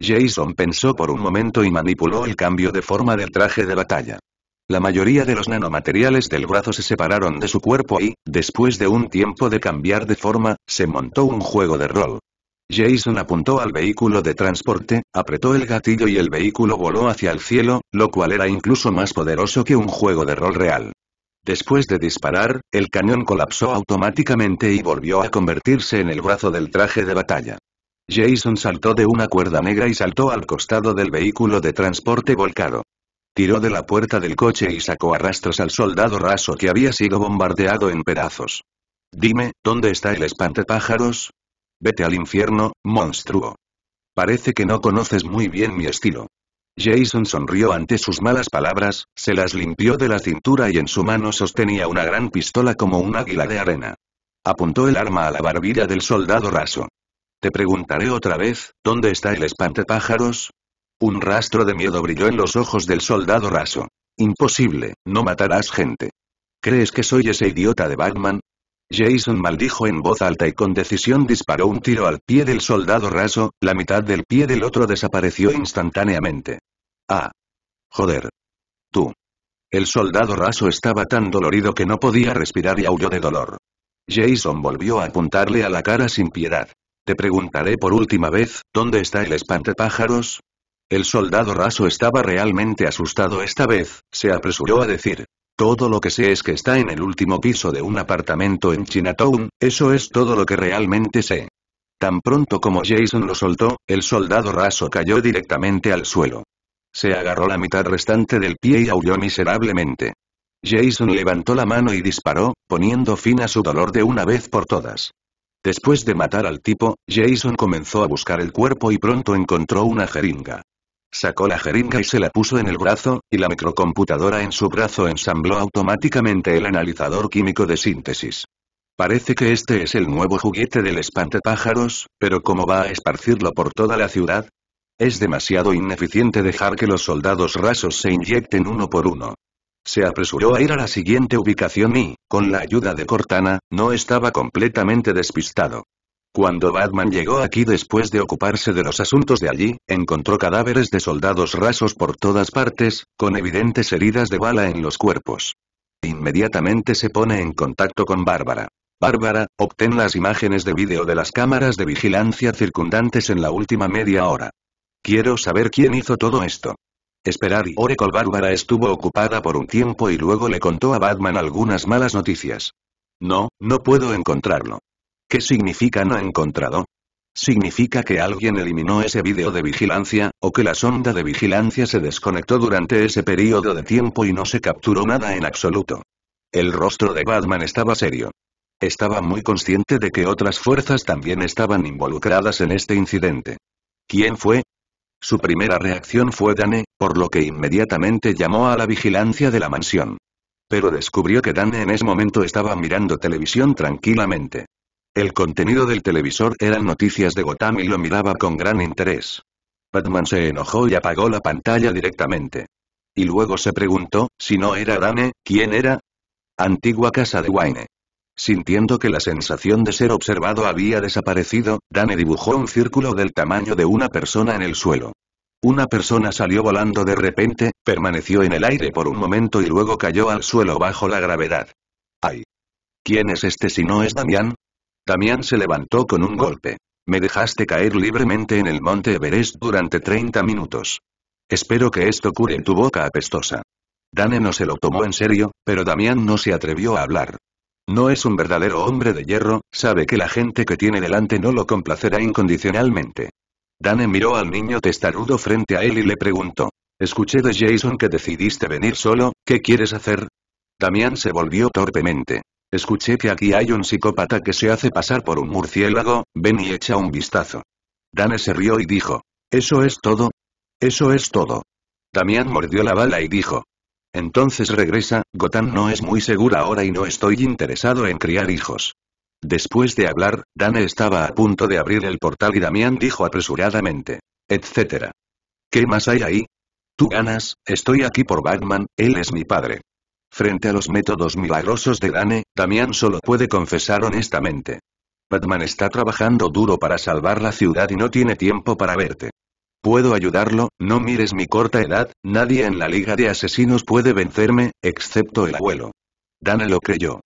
[SPEAKER 1] Jason pensó por un momento y manipuló el cambio de forma del traje de batalla. La mayoría de los nanomateriales del brazo se separaron de su cuerpo y, después de un tiempo de cambiar de forma, se montó un juego de rol. Jason apuntó al vehículo de transporte, apretó el gatillo y el vehículo voló hacia el cielo, lo cual era incluso más poderoso que un juego de rol real. Después de disparar, el cañón colapsó automáticamente y volvió a convertirse en el brazo del traje de batalla. Jason saltó de una cuerda negra y saltó al costado del vehículo de transporte volcado. Tiró de la puerta del coche y sacó a rastros al soldado raso que había sido bombardeado en pedazos. Dime, ¿dónde está el pájaros? Vete al infierno, monstruo. Parece que no conoces muy bien mi estilo. Jason sonrió ante sus malas palabras, se las limpió de la cintura y en su mano sostenía una gran pistola como un águila de arena. Apuntó el arma a la barbilla del soldado raso. Te preguntaré otra vez, ¿dónde está el espantapájaros? Un rastro de miedo brilló en los ojos del soldado raso. Imposible, no matarás gente. ¿Crees que soy ese idiota de Batman? Jason maldijo en voz alta y con decisión disparó un tiro al pie del soldado raso, la mitad del pie del otro desapareció instantáneamente. Ah. Joder. Tú. El soldado raso estaba tan dolorido que no podía respirar y aulló de dolor. Jason volvió a apuntarle a la cara sin piedad. Te preguntaré por última vez, ¿dónde está el pájaros? El soldado raso estaba realmente asustado esta vez, se apresuró a decir. Todo lo que sé es que está en el último piso de un apartamento en Chinatown, eso es todo lo que realmente sé. Tan pronto como Jason lo soltó, el soldado raso cayó directamente al suelo. Se agarró la mitad restante del pie y aulló miserablemente. Jason levantó la mano y disparó, poniendo fin a su dolor de una vez por todas. Después de matar al tipo, Jason comenzó a buscar el cuerpo y pronto encontró una jeringa. Sacó la jeringa y se la puso en el brazo, y la microcomputadora en su brazo ensambló automáticamente el analizador químico de síntesis. Parece que este es el nuevo juguete del espantapájaros, pero ¿cómo va a esparcirlo por toda la ciudad? Es demasiado ineficiente dejar que los soldados rasos se inyecten uno por uno. Se apresuró a ir a la siguiente ubicación y, con la ayuda de Cortana, no estaba completamente despistado. Cuando Batman llegó aquí después de ocuparse de los asuntos de allí, encontró cadáveres de soldados rasos por todas partes, con evidentes heridas de bala en los cuerpos. Inmediatamente se pone en contacto con Bárbara. Bárbara, obtén las imágenes de vídeo de las cámaras de vigilancia circundantes en la última media hora. Quiero saber quién hizo todo esto. Esperar y Oracle Bárbara estuvo ocupada por un tiempo y luego le contó a Batman algunas malas noticias. No, no puedo encontrarlo. ¿Qué significa no encontrado? Significa que alguien eliminó ese vídeo de vigilancia, o que la sonda de vigilancia se desconectó durante ese periodo de tiempo y no se capturó nada en absoluto. El rostro de Batman estaba serio. Estaba muy consciente de que otras fuerzas también estaban involucradas en este incidente. ¿Quién fue? Su primera reacción fue Dane, por lo que inmediatamente llamó a la vigilancia de la mansión. Pero descubrió que Dane en ese momento estaba mirando televisión tranquilamente. El contenido del televisor eran noticias de Gotham y lo miraba con gran interés. Batman se enojó y apagó la pantalla directamente. Y luego se preguntó, si no era Dane, ¿quién era? Antigua casa de Wayne. Sintiendo que la sensación de ser observado había desaparecido, Dane dibujó un círculo del tamaño de una persona en el suelo. Una persona salió volando de repente, permaneció en el aire por un momento y luego cayó al suelo bajo la gravedad. ¡Ay! ¿Quién es este si no es Damián? Damián se levantó con un golpe. Me dejaste caer libremente en el monte Everest durante 30 minutos. Espero que esto cure tu boca apestosa. Dane no se lo tomó en serio, pero Damián no se atrevió a hablar. No es un verdadero hombre de hierro, sabe que la gente que tiene delante no lo complacerá incondicionalmente. Dane miró al niño testarudo frente a él y le preguntó. Escuché de Jason que decidiste venir solo, ¿qué quieres hacer? Damián se volvió torpemente. Escuché que aquí hay un psicópata que se hace pasar por un murciélago, ven y echa un vistazo. Dane se rió y dijo, ¿eso es todo? Eso es todo. Damián mordió la bala y dijo, entonces regresa, Gotan no es muy segura ahora y no estoy interesado en criar hijos. Después de hablar, Dane estaba a punto de abrir el portal y Damián dijo apresuradamente, Etcétera. ¿Qué más hay ahí? Tú ganas, estoy aquí por Batman, él es mi padre. Frente a los métodos milagrosos de Dane, Damián solo puede confesar honestamente. Batman está trabajando duro para salvar la ciudad y no tiene tiempo para verte. Puedo ayudarlo, no mires mi corta edad, nadie en la liga de asesinos puede vencerme, excepto el abuelo. Dane lo creyó.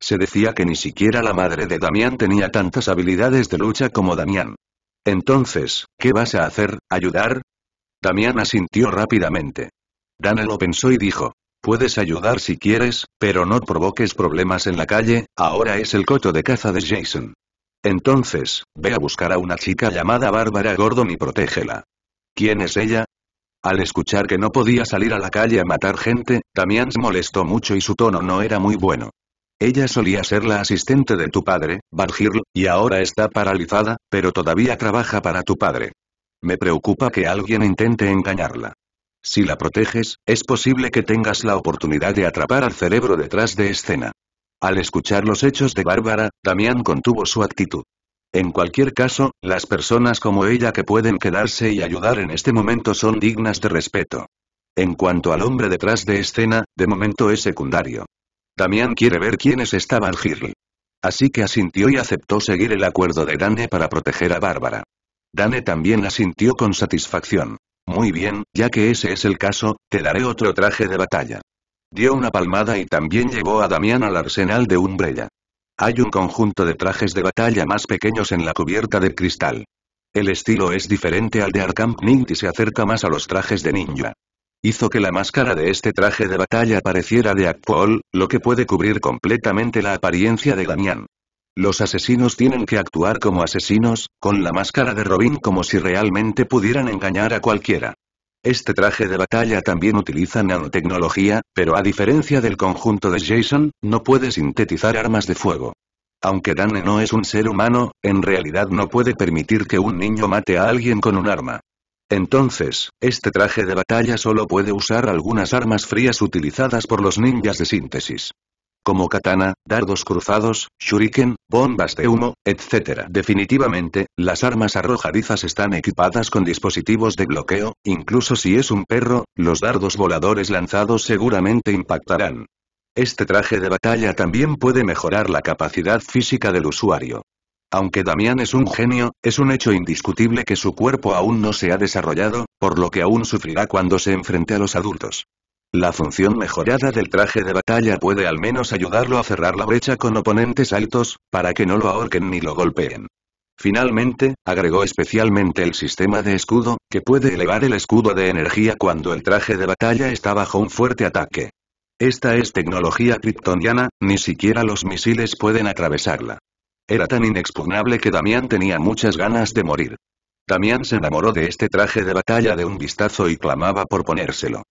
[SPEAKER 1] Se decía que ni siquiera la madre de Damián tenía tantas habilidades de lucha como Damián. Entonces, ¿qué vas a hacer, ayudar? Damián asintió rápidamente. Dana lo pensó y dijo, Puedes ayudar si quieres, pero no provoques problemas en la calle, ahora es el coto de caza de Jason. Entonces, ve a buscar a una chica llamada Bárbara Gordon y protégela. ¿Quién es ella? Al escuchar que no podía salir a la calle a matar gente, Damián se molestó mucho y su tono no era muy bueno. Ella solía ser la asistente de tu padre, Bargirl, y ahora está paralizada, pero todavía trabaja para tu padre. Me preocupa que alguien intente engañarla. Si la proteges, es posible que tengas la oportunidad de atrapar al cerebro detrás de escena. Al escuchar los hechos de Bárbara, Damián contuvo su actitud. En cualquier caso, las personas como ella que pueden quedarse y ayudar en este momento son dignas de respeto. En cuanto al hombre detrás de escena, de momento es secundario. Damián quiere ver quiénes estaban Girl. Así que asintió y aceptó seguir el acuerdo de Dane para proteger a Bárbara. Dane también asintió con satisfacción. Muy bien, ya que ese es el caso, te daré otro traje de batalla. Dio una palmada y también llevó a Damián al arsenal de Umbrella. Hay un conjunto de trajes de batalla más pequeños en la cubierta de cristal. El estilo es diferente al de Arkham Knight y se acerca más a los trajes de ninja. Hizo que la máscara de este traje de batalla pareciera de Akpol, lo que puede cubrir completamente la apariencia de Damián. Los asesinos tienen que actuar como asesinos, con la máscara de Robin como si realmente pudieran engañar a cualquiera. Este traje de batalla también utiliza nanotecnología, pero a diferencia del conjunto de Jason, no puede sintetizar armas de fuego. Aunque Dane no es un ser humano, en realidad no puede permitir que un niño mate a alguien con un arma. Entonces, este traje de batalla solo puede usar algunas armas frías utilizadas por los ninjas de síntesis. Como katana, dardos cruzados, shuriken, bombas de humo, etc. Definitivamente, las armas arrojadizas están equipadas con dispositivos de bloqueo, incluso si es un perro, los dardos voladores lanzados seguramente impactarán. Este traje de batalla también puede mejorar la capacidad física del usuario. Aunque Damián es un genio, es un hecho indiscutible que su cuerpo aún no se ha desarrollado, por lo que aún sufrirá cuando se enfrente a los adultos. La función mejorada del traje de batalla puede al menos ayudarlo a cerrar la brecha con oponentes altos, para que no lo ahorquen ni lo golpeen. Finalmente, agregó especialmente el sistema de escudo, que puede elevar el escudo de energía cuando el traje de batalla está bajo un fuerte ataque. Esta es tecnología kryptoniana, ni siquiera los misiles pueden atravesarla. Era tan inexpugnable que Damián tenía muchas ganas de morir. Damián se enamoró de este traje de batalla de un vistazo y clamaba por ponérselo.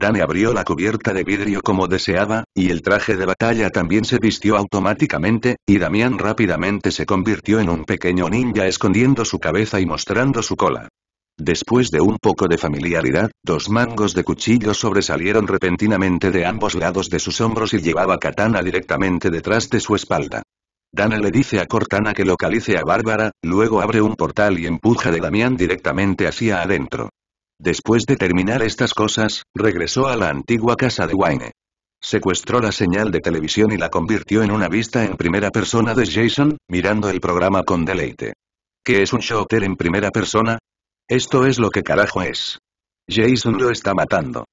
[SPEAKER 1] Dane abrió la cubierta de vidrio como deseaba, y el traje de batalla también se vistió automáticamente, y Damián rápidamente se convirtió en un pequeño ninja escondiendo su cabeza y mostrando su cola. Después de un poco de familiaridad, dos mangos de cuchillo sobresalieron repentinamente de ambos lados de sus hombros y llevaba katana directamente detrás de su espalda. Dana le dice a Cortana que localice a Bárbara, luego abre un portal y empuja de Damián directamente hacia adentro. Después de terminar estas cosas, regresó a la antigua casa de Wayne. Secuestró la señal de televisión y la convirtió en una vista en primera persona de Jason, mirando el programa con deleite. ¿Qué es un shooter en primera persona? Esto es lo que carajo es. Jason lo está matando.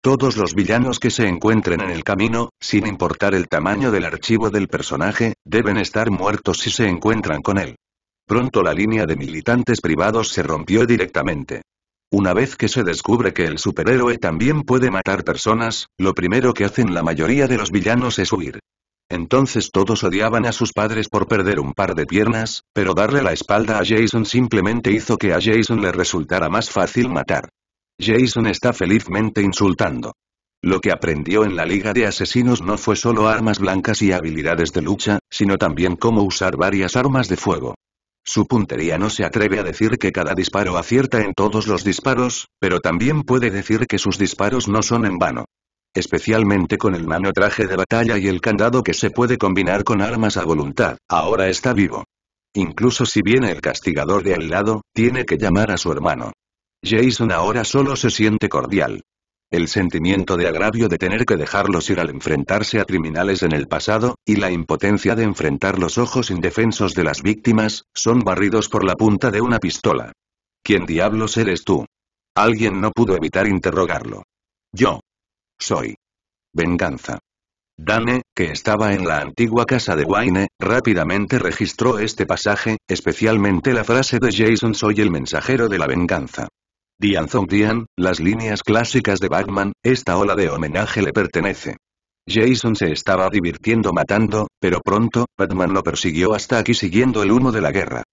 [SPEAKER 1] Todos los villanos que se encuentren en el camino, sin importar el tamaño del archivo del personaje, deben estar muertos si se encuentran con él. Pronto la línea de militantes privados se rompió directamente. Una vez que se descubre que el superhéroe también puede matar personas, lo primero que hacen la mayoría de los villanos es huir. Entonces todos odiaban a sus padres por perder un par de piernas, pero darle la espalda a Jason simplemente hizo que a Jason le resultara más fácil matar. Jason está felizmente insultando. Lo que aprendió en la Liga de Asesinos no fue solo armas blancas y habilidades de lucha, sino también cómo usar varias armas de fuego. Su puntería no se atreve a decir que cada disparo acierta en todos los disparos, pero también puede decir que sus disparos no son en vano. Especialmente con el traje de batalla y el candado que se puede combinar con armas a voluntad, ahora está vivo. Incluso si viene el castigador de al lado, tiene que llamar a su hermano. Jason ahora solo se siente cordial el sentimiento de agravio de tener que dejarlos ir al enfrentarse a criminales en el pasado, y la impotencia de enfrentar los ojos indefensos de las víctimas, son barridos por la punta de una pistola. ¿Quién diablos eres tú? Alguien no pudo evitar interrogarlo. Yo. Soy. Venganza. Dane, que estaba en la antigua casa de Wayne, rápidamente registró este pasaje, especialmente la frase de Jason soy el mensajero de la venganza. Dian Dian, las líneas clásicas de Batman, esta ola de homenaje le pertenece. Jason se estaba divirtiendo matando, pero pronto, Batman lo persiguió hasta aquí siguiendo el humo de la guerra.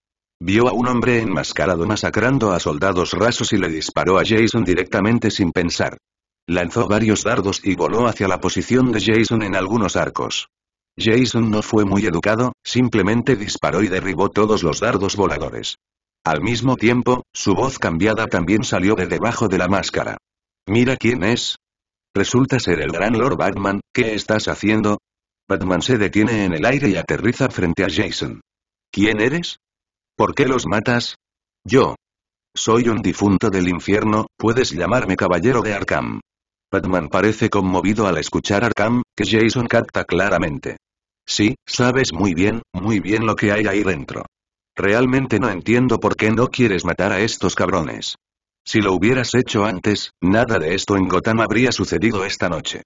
[SPEAKER 1] Vio a un hombre enmascarado masacrando a soldados rasos y le disparó a Jason directamente sin pensar. Lanzó varios dardos y voló hacia la posición de Jason en algunos arcos. Jason no fue muy educado, simplemente disparó y derribó todos los dardos voladores. Al mismo tiempo, su voz cambiada también salió de debajo de la máscara. «Mira quién es». Resulta ser el gran Lord Batman, ¿qué estás haciendo? Batman se detiene en el aire y aterriza frente a Jason. ¿Quién eres? ¿Por qué los matas? Yo. Soy un difunto del infierno, puedes llamarme caballero de Arkham. Batman parece conmovido al escuchar Arkham, que Jason capta claramente. Sí, sabes muy bien, muy bien lo que hay ahí dentro. Realmente no entiendo por qué no quieres matar a estos cabrones. Si lo hubieras hecho antes, nada de esto en Gotham habría sucedido esta noche.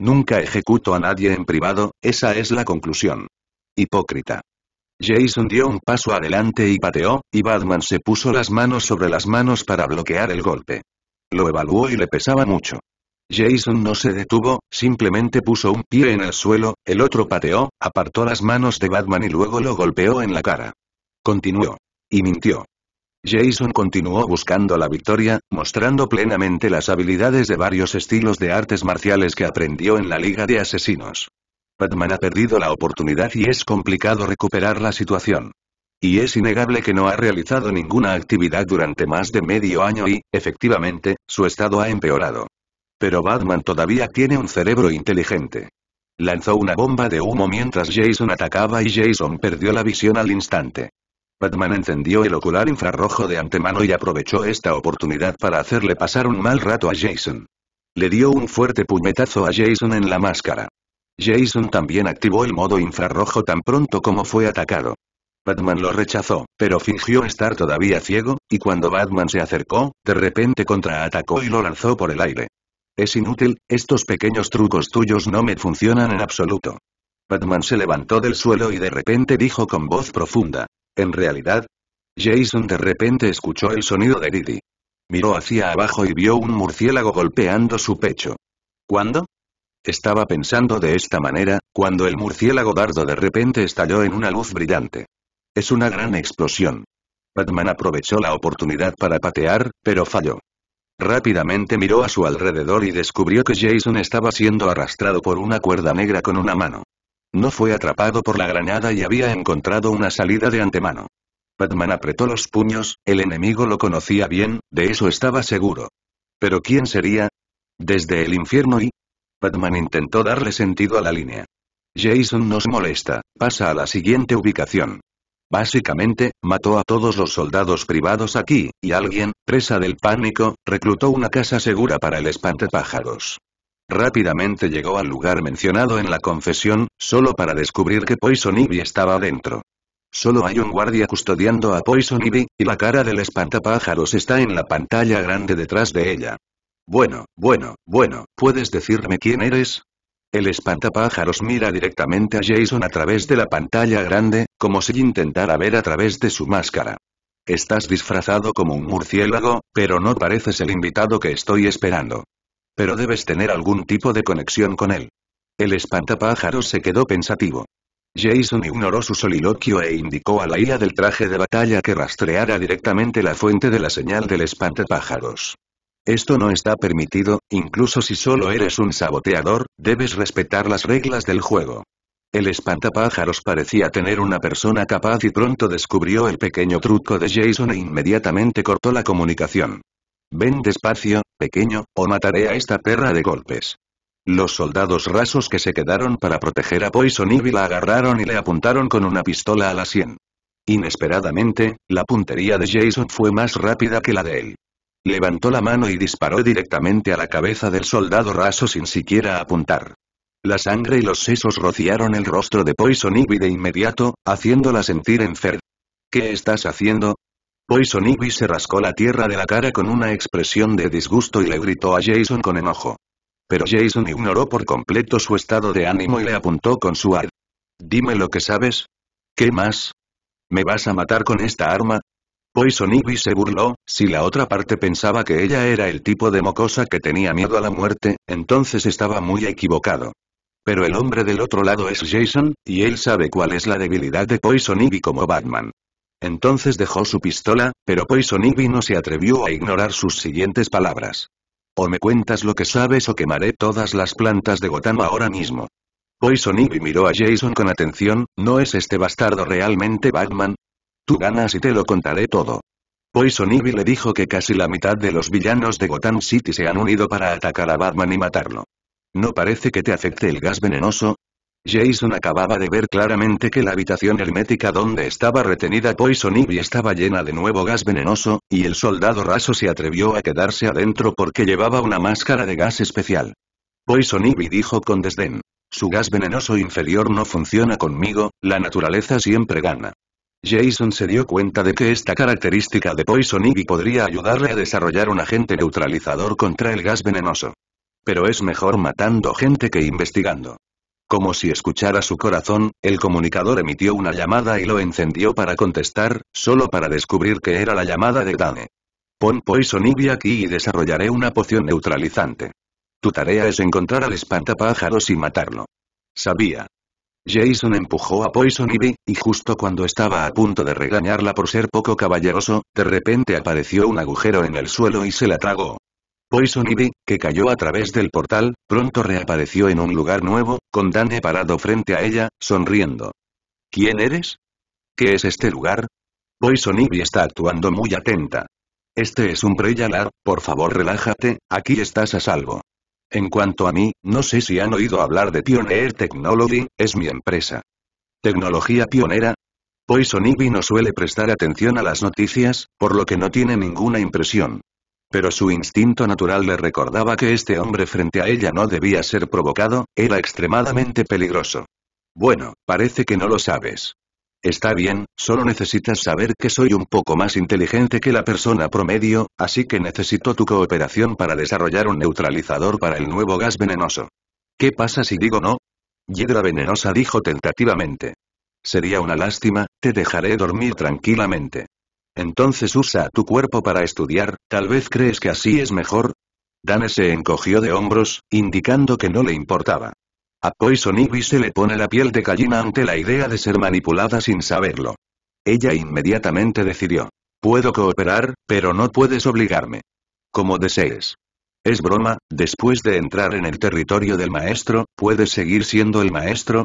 [SPEAKER 1] Nunca ejecuto a nadie en privado, esa es la conclusión. Hipócrita. Jason dio un paso adelante y pateó, y Batman se puso las manos sobre las manos para bloquear el golpe. Lo evaluó y le pesaba mucho. Jason no se detuvo, simplemente puso un pie en el suelo, el otro pateó, apartó las manos de Batman y luego lo golpeó en la cara continuó. Y mintió. Jason continuó buscando la victoria, mostrando plenamente las habilidades de varios estilos de artes marciales que aprendió en la Liga de Asesinos. Batman ha perdido la oportunidad y es complicado recuperar la situación. Y es innegable que no ha realizado ninguna actividad durante más de medio año y, efectivamente, su estado ha empeorado. Pero Batman todavía tiene un cerebro inteligente. Lanzó una bomba de humo mientras Jason atacaba y Jason perdió la visión al instante. Batman encendió el ocular infrarrojo de antemano y aprovechó esta oportunidad para hacerle pasar un mal rato a Jason. Le dio un fuerte puñetazo a Jason en la máscara. Jason también activó el modo infrarrojo tan pronto como fue atacado. Batman lo rechazó, pero fingió estar todavía ciego, y cuando Batman se acercó, de repente contraatacó y lo lanzó por el aire. Es inútil, estos pequeños trucos tuyos no me funcionan en absoluto. Batman se levantó del suelo y de repente dijo con voz profunda, en realidad, Jason de repente escuchó el sonido de Didi. Miró hacia abajo y vio un murciélago golpeando su pecho. ¿Cuándo? Estaba pensando de esta manera, cuando el murciélago dardo de repente estalló en una luz brillante. Es una gran explosión. Batman aprovechó la oportunidad para patear, pero falló. Rápidamente miró a su alrededor y descubrió que Jason estaba siendo arrastrado por una cuerda negra con una mano. No fue atrapado por la granada y había encontrado una salida de antemano. Batman apretó los puños, el enemigo lo conocía bien, de eso estaba seguro. ¿Pero quién sería? Desde el infierno y... Batman intentó darle sentido a la línea. Jason nos molesta, pasa a la siguiente ubicación. Básicamente, mató a todos los soldados privados aquí, y alguien, presa del pánico, reclutó una casa segura para el espantapájaros. Rápidamente llegó al lugar mencionado en la confesión, solo para descubrir que Poison Ivy estaba dentro. Solo hay un guardia custodiando a Poison Ivy, y la cara del espantapájaros está en la pantalla grande detrás de ella. Bueno, bueno, bueno, ¿puedes decirme quién eres? El espantapájaros mira directamente a Jason a través de la pantalla grande, como si intentara ver a través de su máscara. Estás disfrazado como un murciélago, pero no pareces el invitado que estoy esperando. Pero debes tener algún tipo de conexión con él. El espantapájaros se quedó pensativo. Jason ignoró su soliloquio e indicó a la IA del traje de batalla que rastreara directamente la fuente de la señal del espantapájaros. Esto no está permitido, incluso si solo eres un saboteador, debes respetar las reglas del juego. El espantapájaros parecía tener una persona capaz y pronto descubrió el pequeño truco de Jason e inmediatamente cortó la comunicación. Ven despacio, pequeño, o mataré a esta perra de golpes. Los soldados rasos que se quedaron para proteger a Poison Ivy la agarraron y le apuntaron con una pistola a la sien. Inesperadamente, la puntería de Jason fue más rápida que la de él. Levantó la mano y disparó directamente a la cabeza del soldado raso sin siquiera apuntar. La sangre y los sesos rociaron el rostro de Poison Ivy de inmediato, haciéndola sentir enferma. ¿Qué estás haciendo? Poison Ivy se rascó la tierra de la cara con una expresión de disgusto y le gritó a Jason con enojo. Pero Jason ignoró por completo su estado de ánimo y le apuntó con su arma. Dime lo que sabes. ¿Qué más? ¿Me vas a matar con esta arma? Poison Ivy se burló, si la otra parte pensaba que ella era el tipo de mocosa que tenía miedo a la muerte, entonces estaba muy equivocado. Pero el hombre del otro lado es Jason, y él sabe cuál es la debilidad de Poison Ivy como Batman. Entonces dejó su pistola, pero Poison Ivy no se atrevió a ignorar sus siguientes palabras. O me cuentas lo que sabes o quemaré todas las plantas de Gotham ahora mismo. Poison Ivy miró a Jason con atención, ¿no es este bastardo realmente Batman? Tú ganas y te lo contaré todo. Poison Ivy le dijo que casi la mitad de los villanos de Gotham City se han unido para atacar a Batman y matarlo. No parece que te afecte el gas venenoso, Jason acababa de ver claramente que la habitación hermética donde estaba retenida Poison Ivy estaba llena de nuevo gas venenoso, y el soldado raso se atrevió a quedarse adentro porque llevaba una máscara de gas especial. Poison Ivy dijo con desdén. Su gas venenoso inferior no funciona conmigo, la naturaleza siempre gana. Jason se dio cuenta de que esta característica de Poison Ivy podría ayudarle a desarrollar un agente neutralizador contra el gas venenoso. Pero es mejor matando gente que investigando. Como si escuchara su corazón, el comunicador emitió una llamada y lo encendió para contestar, solo para descubrir que era la llamada de Dane. Pon Poison Ivy aquí y desarrollaré una poción neutralizante. Tu tarea es encontrar al espantapájaros y matarlo. Sabía. Jason empujó a Poison Ivy, y justo cuando estaba a punto de regañarla por ser poco caballeroso, de repente apareció un agujero en el suelo y se la tragó. Poison Ivy, que cayó a través del portal, pronto reapareció en un lugar nuevo, con Dane parado frente a ella, sonriendo. ¿Quién eres? ¿Qué es este lugar? Poison Ivy está actuando muy atenta. Este es un Preyalar, por favor relájate, aquí estás a salvo. En cuanto a mí, no sé si han oído hablar de Pioneer Technology, es mi empresa. ¿Tecnología pionera? Poison Ivy no suele prestar atención a las noticias, por lo que no tiene ninguna impresión. Pero su instinto natural le recordaba que este hombre frente a ella no debía ser provocado, era extremadamente peligroso. Bueno, parece que no lo sabes. Está bien, solo necesitas saber que soy un poco más inteligente que la persona promedio, así que necesito tu cooperación para desarrollar un neutralizador para el nuevo gas venenoso. ¿Qué pasa si digo no? Yedra venenosa dijo tentativamente. Sería una lástima, te dejaré dormir tranquilamente. Entonces usa tu cuerpo para estudiar, tal vez crees que así es mejor. Dane se encogió de hombros, indicando que no le importaba. A Poison Ivy se le pone la piel de gallina ante la idea de ser manipulada sin saberlo. Ella inmediatamente decidió. Puedo cooperar, pero no puedes obligarme. Como desees. Es broma, después de entrar en el territorio del maestro, ¿puedes seguir siendo el maestro?